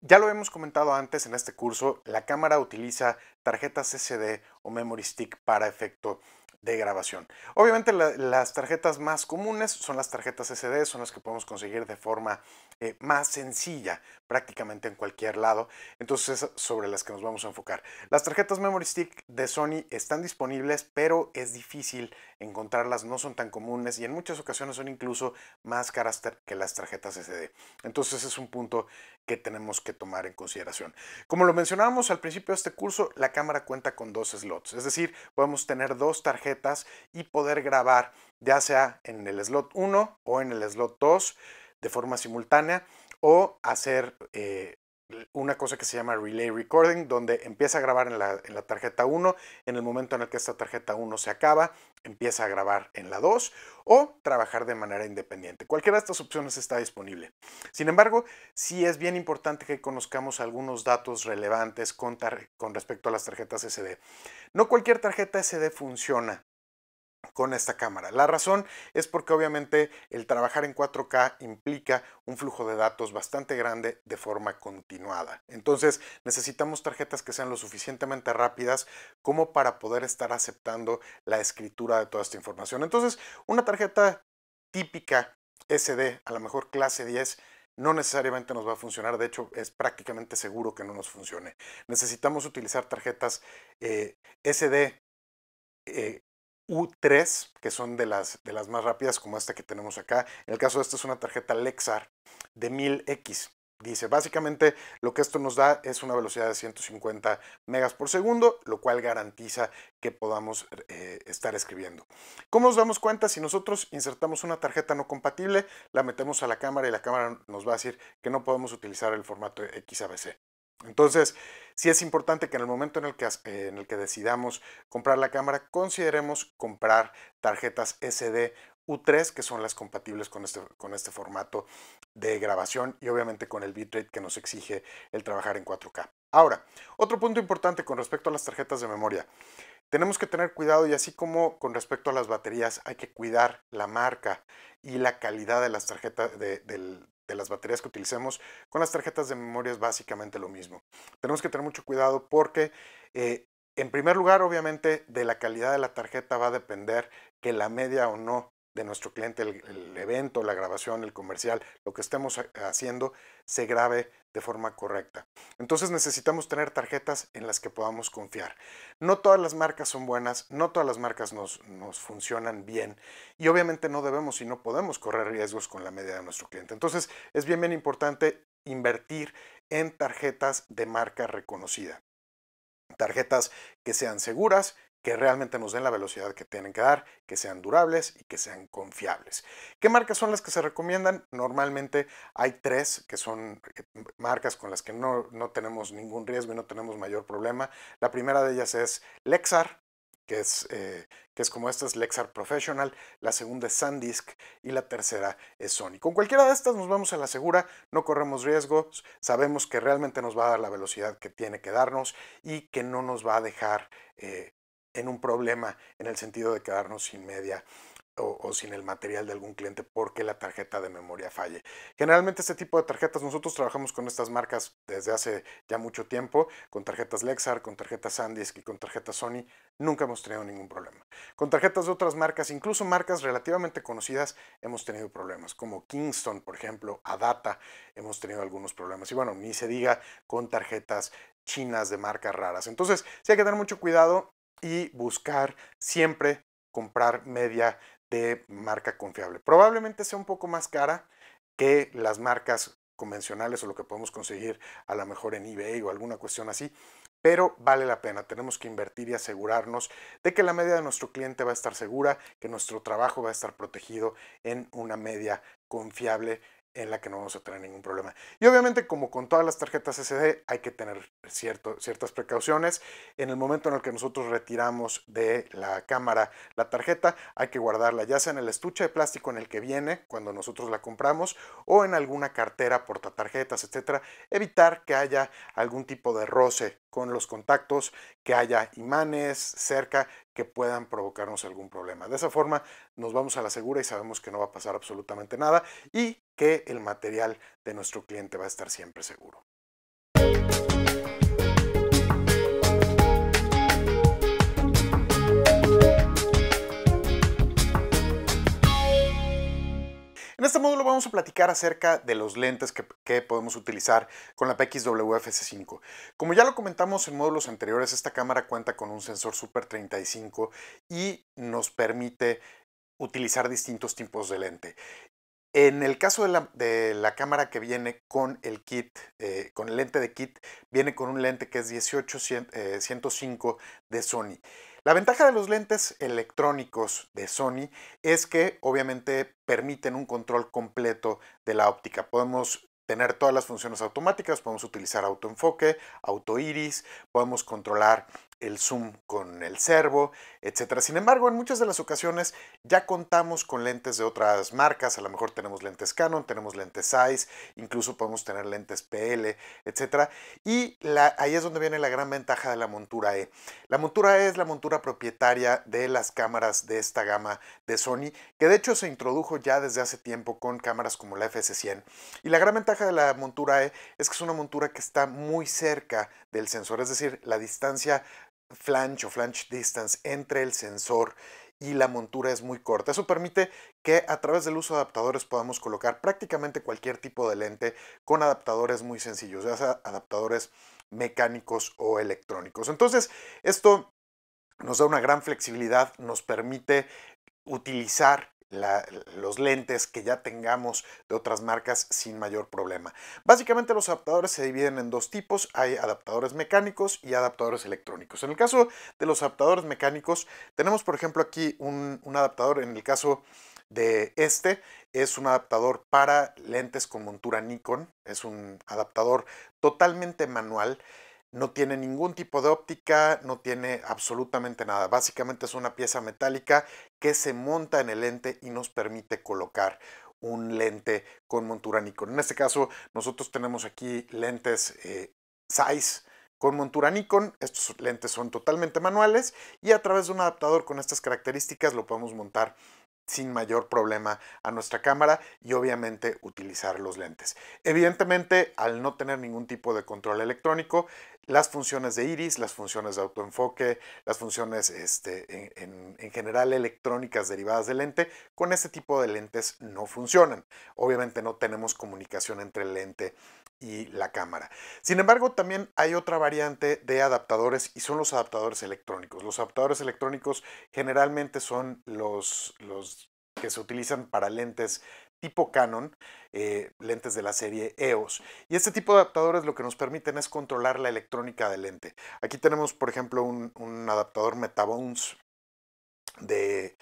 Ya lo hemos comentado antes en este curso, la cámara utiliza tarjetas SD o memory stick para efecto de grabación. Obviamente las tarjetas más comunes son las tarjetas SD, son las que podemos conseguir de forma eh, más sencilla prácticamente en cualquier lado, entonces es sobre las que nos vamos a enfocar. Las tarjetas Memory Stick de Sony están disponibles, pero es difícil encontrarlas, no son tan comunes y en muchas ocasiones son incluso más caras que las tarjetas SD. Entonces es un punto que tenemos que tomar en consideración. Como lo mencionábamos al principio de este curso, la cámara cuenta con dos slots, es decir, podemos tener dos tarjetas y poder grabar ya sea en el slot 1 o en el slot 2 de forma simultánea o hacer eh, una cosa que se llama relay recording, donde empieza a grabar en la, tarjeta 1, en el momento en el que esta tarjeta 1 se acaba, empieza a grabar en la 2 o trabajar de manera independiente. Cualquiera de estas opciones está disponible. Sin embargo, sí es bien importante que conozcamos algunos datos relevantes con, con respecto a las tarjetas SD. No cualquier tarjeta SD funciona con esta cámara. La razón es porque obviamente el trabajar en 4K implica un flujo de datos bastante grande de forma continuada. Entonces necesitamos tarjetas que sean lo suficientemente rápidas como para poder estar aceptando la escritura de toda esta información. Entonces una tarjeta típica SD, a lo mejor clase 10, no necesariamente nos va a funcionar, de hecho es prácticamente seguro que no nos funcione. Necesitamos utilizar tarjetas eh, SD eh, U3, que son de las, de las más rápidas, como esta que tenemos acá. En el caso de esta es una tarjeta Lexar de 1000X. Dice, básicamente lo que esto nos da es una velocidad de 150 megas por segundo, lo cual garantiza que podamos eh, estar escribiendo. ¿Cómo nos damos cuenta? Si nosotros insertamos una tarjeta no compatible, la metemos a la cámara y la cámara nos va a decir que no podemos utilizar el formato XABC. Entonces, sí es importante que en el momento en el que, en el que decidamos comprar la cámara, consideremos comprar tarjetas SD U3, que son las compatibles con este, con este formato de grabación y obviamente con el bitrate que nos exige el trabajar en 4K. Ahora, otro punto importante con respecto a las tarjetas de memoria. Tenemos que tener cuidado y así como con respecto a las baterías hay que cuidar la marca y la calidad de las tarjetas de, de las baterías que utilicemos, con las tarjetas de memoria es básicamente lo mismo. Tenemos que tener mucho cuidado porque, eh, en primer lugar, obviamente, de la calidad de la tarjeta va a depender que la media o no de nuestro cliente, el, evento, la grabación, el comercial, lo que estemos haciendo, se grabe de forma correcta. Entonces necesitamos tener tarjetas en las que podamos confiar. No todas las marcas son buenas, no todas las marcas nos, nos funcionan bien y obviamente no debemos y no podemos correr riesgos con la media de nuestro cliente. Entonces es bien, bien importante invertir en tarjetas de marca reconocida tarjetas que sean seguras, que realmente nos den la velocidad que tienen que dar, que sean durables y que sean confiables. ¿Qué marcas son las que se recomiendan? Normalmente hay tres que son eh, marcas con las que no, tenemos ningún riesgo y no tenemos mayor problema. La primera de ellas es Lexar, que es, eh, que es, como esta es Lexar Professional, la segunda es SanDisk y la tercera es Sony. Con cualquiera de estas nos vamos a la segura, no corremos riesgos, sabemos que realmente nos va a dar la velocidad que tiene que darnos y que no nos va a dejar eh, en un problema en el sentido de quedarnos sin media o, sin el material de algún cliente porque la tarjeta de memoria falle. Generalmente este tipo de tarjetas, nosotros trabajamos con estas marcas desde hace ya mucho tiempo, con tarjetas Lexar, con tarjetas SanDisk y con tarjetas Sony, nunca hemos tenido ningún problema. Con tarjetas de otras marcas, incluso marcas relativamente conocidas, hemos tenido problemas, como Kingston, por ejemplo, Adata, hemos tenido algunos problemas. Y bueno, ni se diga con tarjetas chinas de marcas raras. Entonces, sí hay que tener mucho cuidado y buscar siempre comprar media de marca confiable. Probablemente sea un poco más cara que las marcas convencionales o lo que podemos conseguir a lo mejor en eBay o alguna cuestión así, pero vale la pena. Tenemos que invertir y asegurarnos de que la media de nuestro cliente va a estar segura, que nuestro trabajo va a estar protegido en una media confiable en la que no vamos a tener ningún problema. Y obviamente, como con todas las tarjetas SD, hay que tener cierto, ciertas precauciones. En el momento en el que nosotros retiramos de la cámara la tarjeta, hay que guardarla ya sea en el estuche de plástico en el que viene cuando nosotros la compramos o en alguna cartera, portatarjetas, etcétera. Evitar que haya algún tipo de roce con los contactos, que haya imanes cerca que puedan provocarnos algún problema. De esa forma nos vamos a la segura y sabemos que no va a pasar absolutamente nada y que el material de nuestro cliente va a estar siempre seguro. En este módulo vamos a platicar acerca de los lentes que, podemos utilizar con la PXW 5 Como ya lo comentamos en módulos anteriores, esta cámara cuenta con un sensor Super 35 y nos permite utilizar distintos tipos de lente. En el caso de la, cámara que viene con el kit, eh, con el lente de kit, viene con un lente que es 18105 105 eh, de Sony. La ventaja de los lentes electrónicos de Sony es que obviamente permiten un control completo de la óptica. Podemos tener todas las funciones automáticas, podemos utilizar autoenfoque, autoiris, podemos controlar el zoom con el servo, etcétera. Sin embargo, en muchas de las ocasiones ya contamos con lentes de otras marcas, a lo mejor tenemos lentes Canon, tenemos lentes Zeiss, incluso podemos tener lentes PL, etcétera. Y ahí es donde viene la gran ventaja de la montura E. La montura E es la montura propietaria de las cámaras de esta gama de Sony, que de hecho se introdujo ya desde hace tiempo con cámaras como la FS100. Y la gran ventaja de la montura E es que es una montura que está muy cerca del sensor, es decir, la distancia flange o flange distance entre el sensor y la montura es muy corta. Eso permite que a través del uso de adaptadores podamos colocar prácticamente cualquier tipo de lente con adaptadores muy sencillos, ya sea adaptadores mecánicos o electrónicos. Entonces, esto nos da una gran flexibilidad, nos permite utilizar los lentes que ya tengamos de otras marcas sin mayor problema. Básicamente los adaptadores se dividen en dos tipos, hay adaptadores mecánicos y adaptadores electrónicos. En el caso de los adaptadores mecánicos, tenemos por ejemplo aquí un, un adaptador, en el caso de este, es un adaptador para lentes con montura Nikon, es un adaptador totalmente manual no tiene ningún tipo de óptica, no tiene absolutamente nada. Básicamente es una pieza metálica que se monta en el lente y nos permite colocar un lente con montura Nikon. En este caso, nosotros tenemos aquí lentes eh, size con montura Nikon. Estos lentes son totalmente manuales y a través de un adaptador con estas características lo podemos montar sin mayor problema a nuestra cámara y obviamente utilizar los lentes. Evidentemente, al no tener ningún tipo de control electrónico, las funciones de iris, las funciones de autoenfoque, las funciones este, en, general electrónicas derivadas del lente, con este tipo de lentes no funcionan. Obviamente no tenemos comunicación entre el lente y la cámara. Sin embargo, también hay otra variante de adaptadores y son los adaptadores electrónicos. Los adaptadores electrónicos generalmente son los, los que se utilizan para lentes tipo Canon, eh, lentes de la serie EOS. Y este tipo de adaptadores lo que nos permiten es controlar la electrónica del lente. Aquí tenemos, por ejemplo, un, adaptador Metabones de,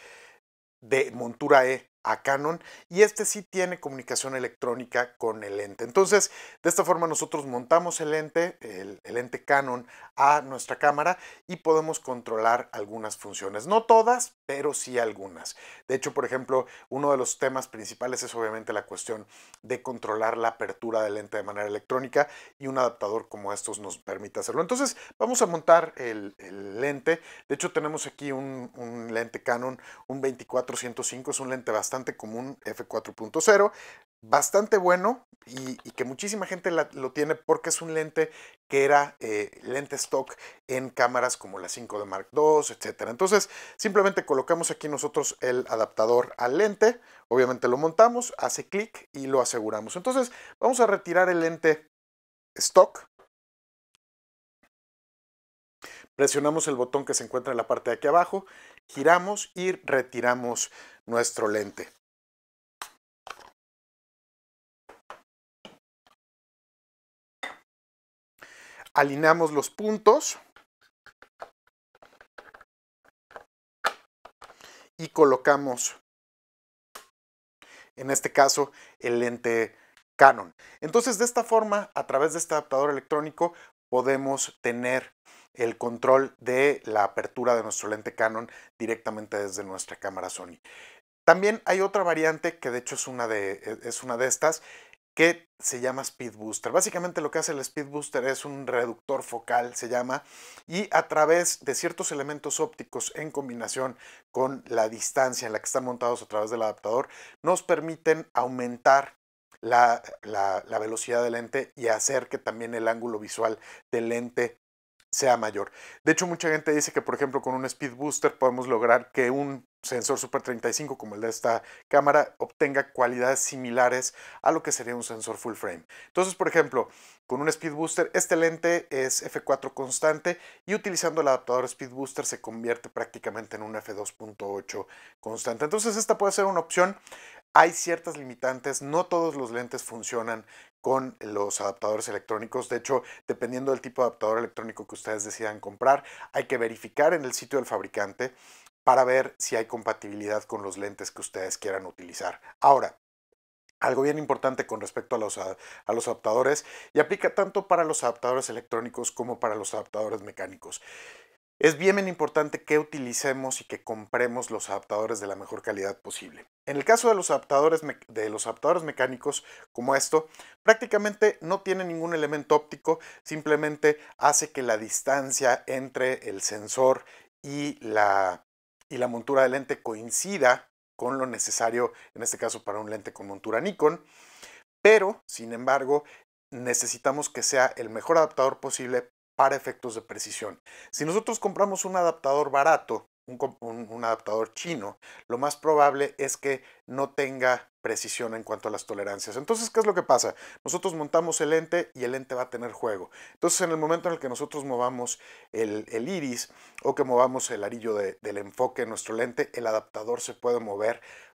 de montura E a Canon y este sí tiene comunicación electrónica con el lente. Entonces, de esta forma nosotros montamos el lente, el, el, lente Canon a nuestra cámara y podemos controlar algunas funciones. No todas, pero sí algunas. De hecho, por ejemplo, uno de los temas principales es obviamente la cuestión de controlar la apertura del lente de manera electrónica y un adaptador como estos nos permite hacerlo. Entonces, vamos a montar el, lente. De hecho, tenemos aquí un, lente Canon, un 2405, es un lente bastante común, f4.0 bastante bueno y, que muchísima gente lo tiene porque es un lente que era eh, lente stock en cámaras como la 5 de Mark II, etc. Entonces simplemente colocamos aquí nosotros el adaptador al lente, obviamente lo montamos, hace clic y lo aseguramos. Entonces vamos a retirar el lente stock. Presionamos el botón que se encuentra en la parte de aquí abajo, giramos y retiramos nuestro lente. alineamos los puntos y colocamos, en este caso, el lente Canon. Entonces, de esta forma, a través de este adaptador electrónico, podemos tener el control de la apertura de nuestro lente Canon directamente desde nuestra cámara Sony. También hay otra variante que de hecho es una de, es una de estas que se llama Speed Booster. Básicamente lo que hace el Speed Booster es un reductor focal, se llama, y a través de ciertos elementos ópticos en combinación con la distancia en la que están montados a través del adaptador, nos permiten aumentar la, velocidad del lente y hacer que también el ángulo visual del lente sea mayor. De hecho, mucha gente dice que, por ejemplo, con un speed booster podemos lograr que un sensor Super 35 como el de esta cámara obtenga cualidades similares a lo que sería un sensor full frame. Entonces, por ejemplo, con un speed booster, este lente es f4 constante y utilizando el adaptador speed booster se convierte prácticamente en un f2.8 constante. Entonces, esta puede ser una opción. Hay ciertas limitantes, no todos los lentes funcionan con los adaptadores electrónicos. De hecho, dependiendo del tipo de adaptador electrónico que ustedes decidan comprar, hay que verificar en el sitio del fabricante para ver si hay compatibilidad con los lentes que ustedes quieran utilizar. Ahora, algo bien importante con respecto a los, los, adaptadores y aplica tanto para los adaptadores electrónicos como para los adaptadores mecánicos. Es bien, bien importante que utilicemos y que compremos los adaptadores de la mejor calidad posible. En el caso de los adaptadores, de los adaptadores mecánicos como esto, prácticamente no tiene ningún elemento óptico, simplemente hace que la distancia entre el sensor y la, y la montura del lente coincida con lo necesario, en este caso para un lente con montura Nikon, pero sin embargo necesitamos que sea el mejor adaptador posible para efectos de precisión. Si nosotros compramos un adaptador barato, un, un adaptador chino, lo más probable es que no tenga precisión en cuanto a las tolerancias. Entonces, ¿qué es lo que pasa? Nosotros montamos el ente y el ente va a tener juego. Entonces, en el momento en el que nosotros movamos el, iris o que movamos el arillo del enfoque en nuestro lente, el adaptador se puede mover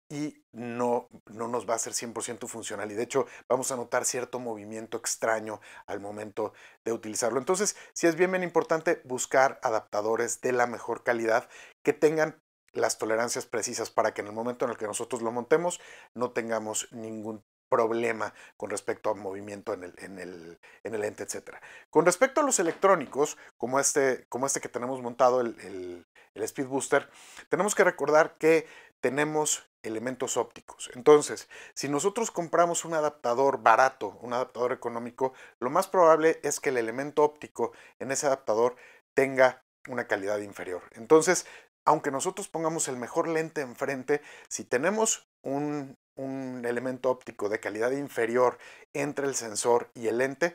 y no, no nos va a ser 100% funcional. Y de hecho vamos a notar cierto movimiento extraño al momento de utilizarlo. Entonces, si es bien, bien importante buscar adaptadores de la mejor calidad que tengan las tolerancias precisas para que en el momento en el que nosotros lo montemos no tengamos ningún problema con respecto al movimiento en el, en el, ente, etcétera Con respecto a los electrónicos, como este, como este que tenemos montado, el, el, el Speed Booster, tenemos que recordar que tenemos elementos ópticos. Entonces, si nosotros compramos un adaptador barato, un adaptador económico, lo más probable es que el elemento óptico en ese adaptador tenga una calidad inferior. Entonces, aunque nosotros pongamos el mejor lente enfrente, si tenemos un, un elemento óptico de calidad inferior entre el sensor y el lente,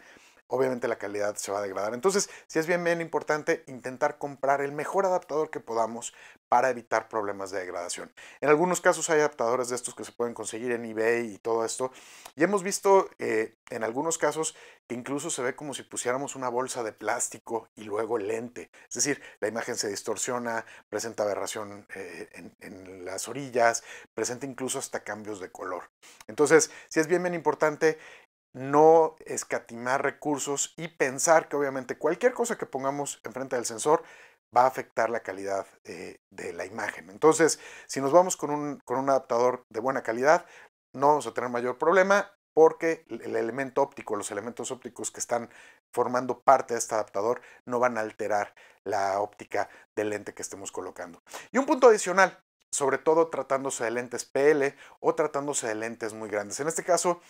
obviamente la calidad se va a degradar. Entonces, si es bien, bien importante intentar comprar el mejor adaptador que podamos para evitar problemas de degradación. En algunos casos hay adaptadores de estos que se pueden conseguir en eBay y todo esto. Y hemos visto eh, en algunos casos que incluso se ve como si pusiéramos una bolsa de plástico y luego lente. Es decir, la imagen se distorsiona, presenta aberración eh, en, las orillas, presenta incluso hasta cambios de color. Entonces, si es bien, bien importante no escatimar recursos y pensar que obviamente cualquier cosa que pongamos enfrente del sensor va a afectar la calidad eh, de la imagen. Entonces, si nos vamos con un, con un adaptador de buena calidad, no vamos a tener mayor problema porque el elemento óptico, los elementos ópticos que están formando parte de este adaptador no van a alterar la óptica del lente que estemos colocando. Y un punto adicional, sobre todo tratándose de lentes PL o tratándose de lentes muy grandes. En este caso,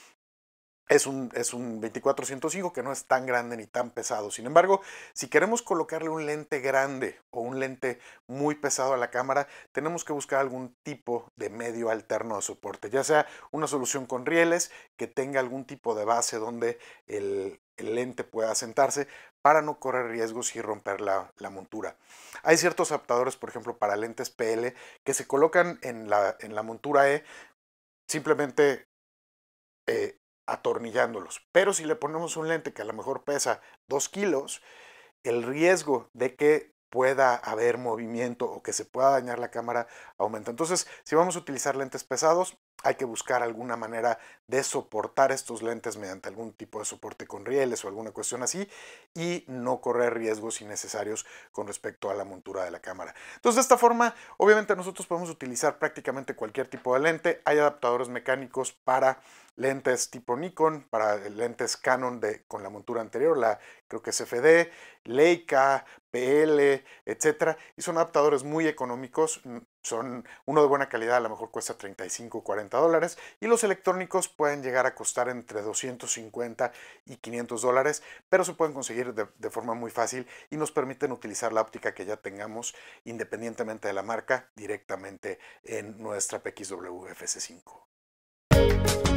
es un, es un 2405 que no es tan grande ni tan pesado. Sin embargo, si queremos colocarle un lente grande o un lente muy pesado a la cámara, tenemos que buscar algún tipo de medio alterno de soporte, ya sea una solución con rieles que tenga algún tipo de base donde el, lente pueda sentarse para no correr riesgos y romper la, montura. Hay ciertos adaptadores, por ejemplo, para lentes PL que se colocan en la, en la montura E simplemente eh, atornillándolos. Pero si le ponemos un lente que a lo mejor pesa 2 kilos, el riesgo de que pueda haber movimiento o que se pueda dañar la cámara aumenta. Entonces, si vamos a utilizar lentes pesados, hay que buscar alguna manera de soportar estos lentes mediante algún tipo de soporte con rieles o alguna cuestión así y no correr riesgos innecesarios con respecto a la montura de la cámara. Entonces de esta forma, obviamente nosotros podemos utilizar prácticamente cualquier tipo de lente. Hay adaptadores mecánicos para lentes tipo Nikon, para lentes Canon de, con la montura anterior, la creo que es FD, Leica, PL, etc. y son adaptadores muy económicos, son uno de buena calidad, a lo mejor cuesta 35 o 40 dólares, y los electrónicos pueden llegar a costar entre 250 y 500 dólares, pero se pueden conseguir de, forma muy fácil y nos permiten utilizar la óptica que ya tengamos independientemente de la marca directamente en nuestra PXW FS5.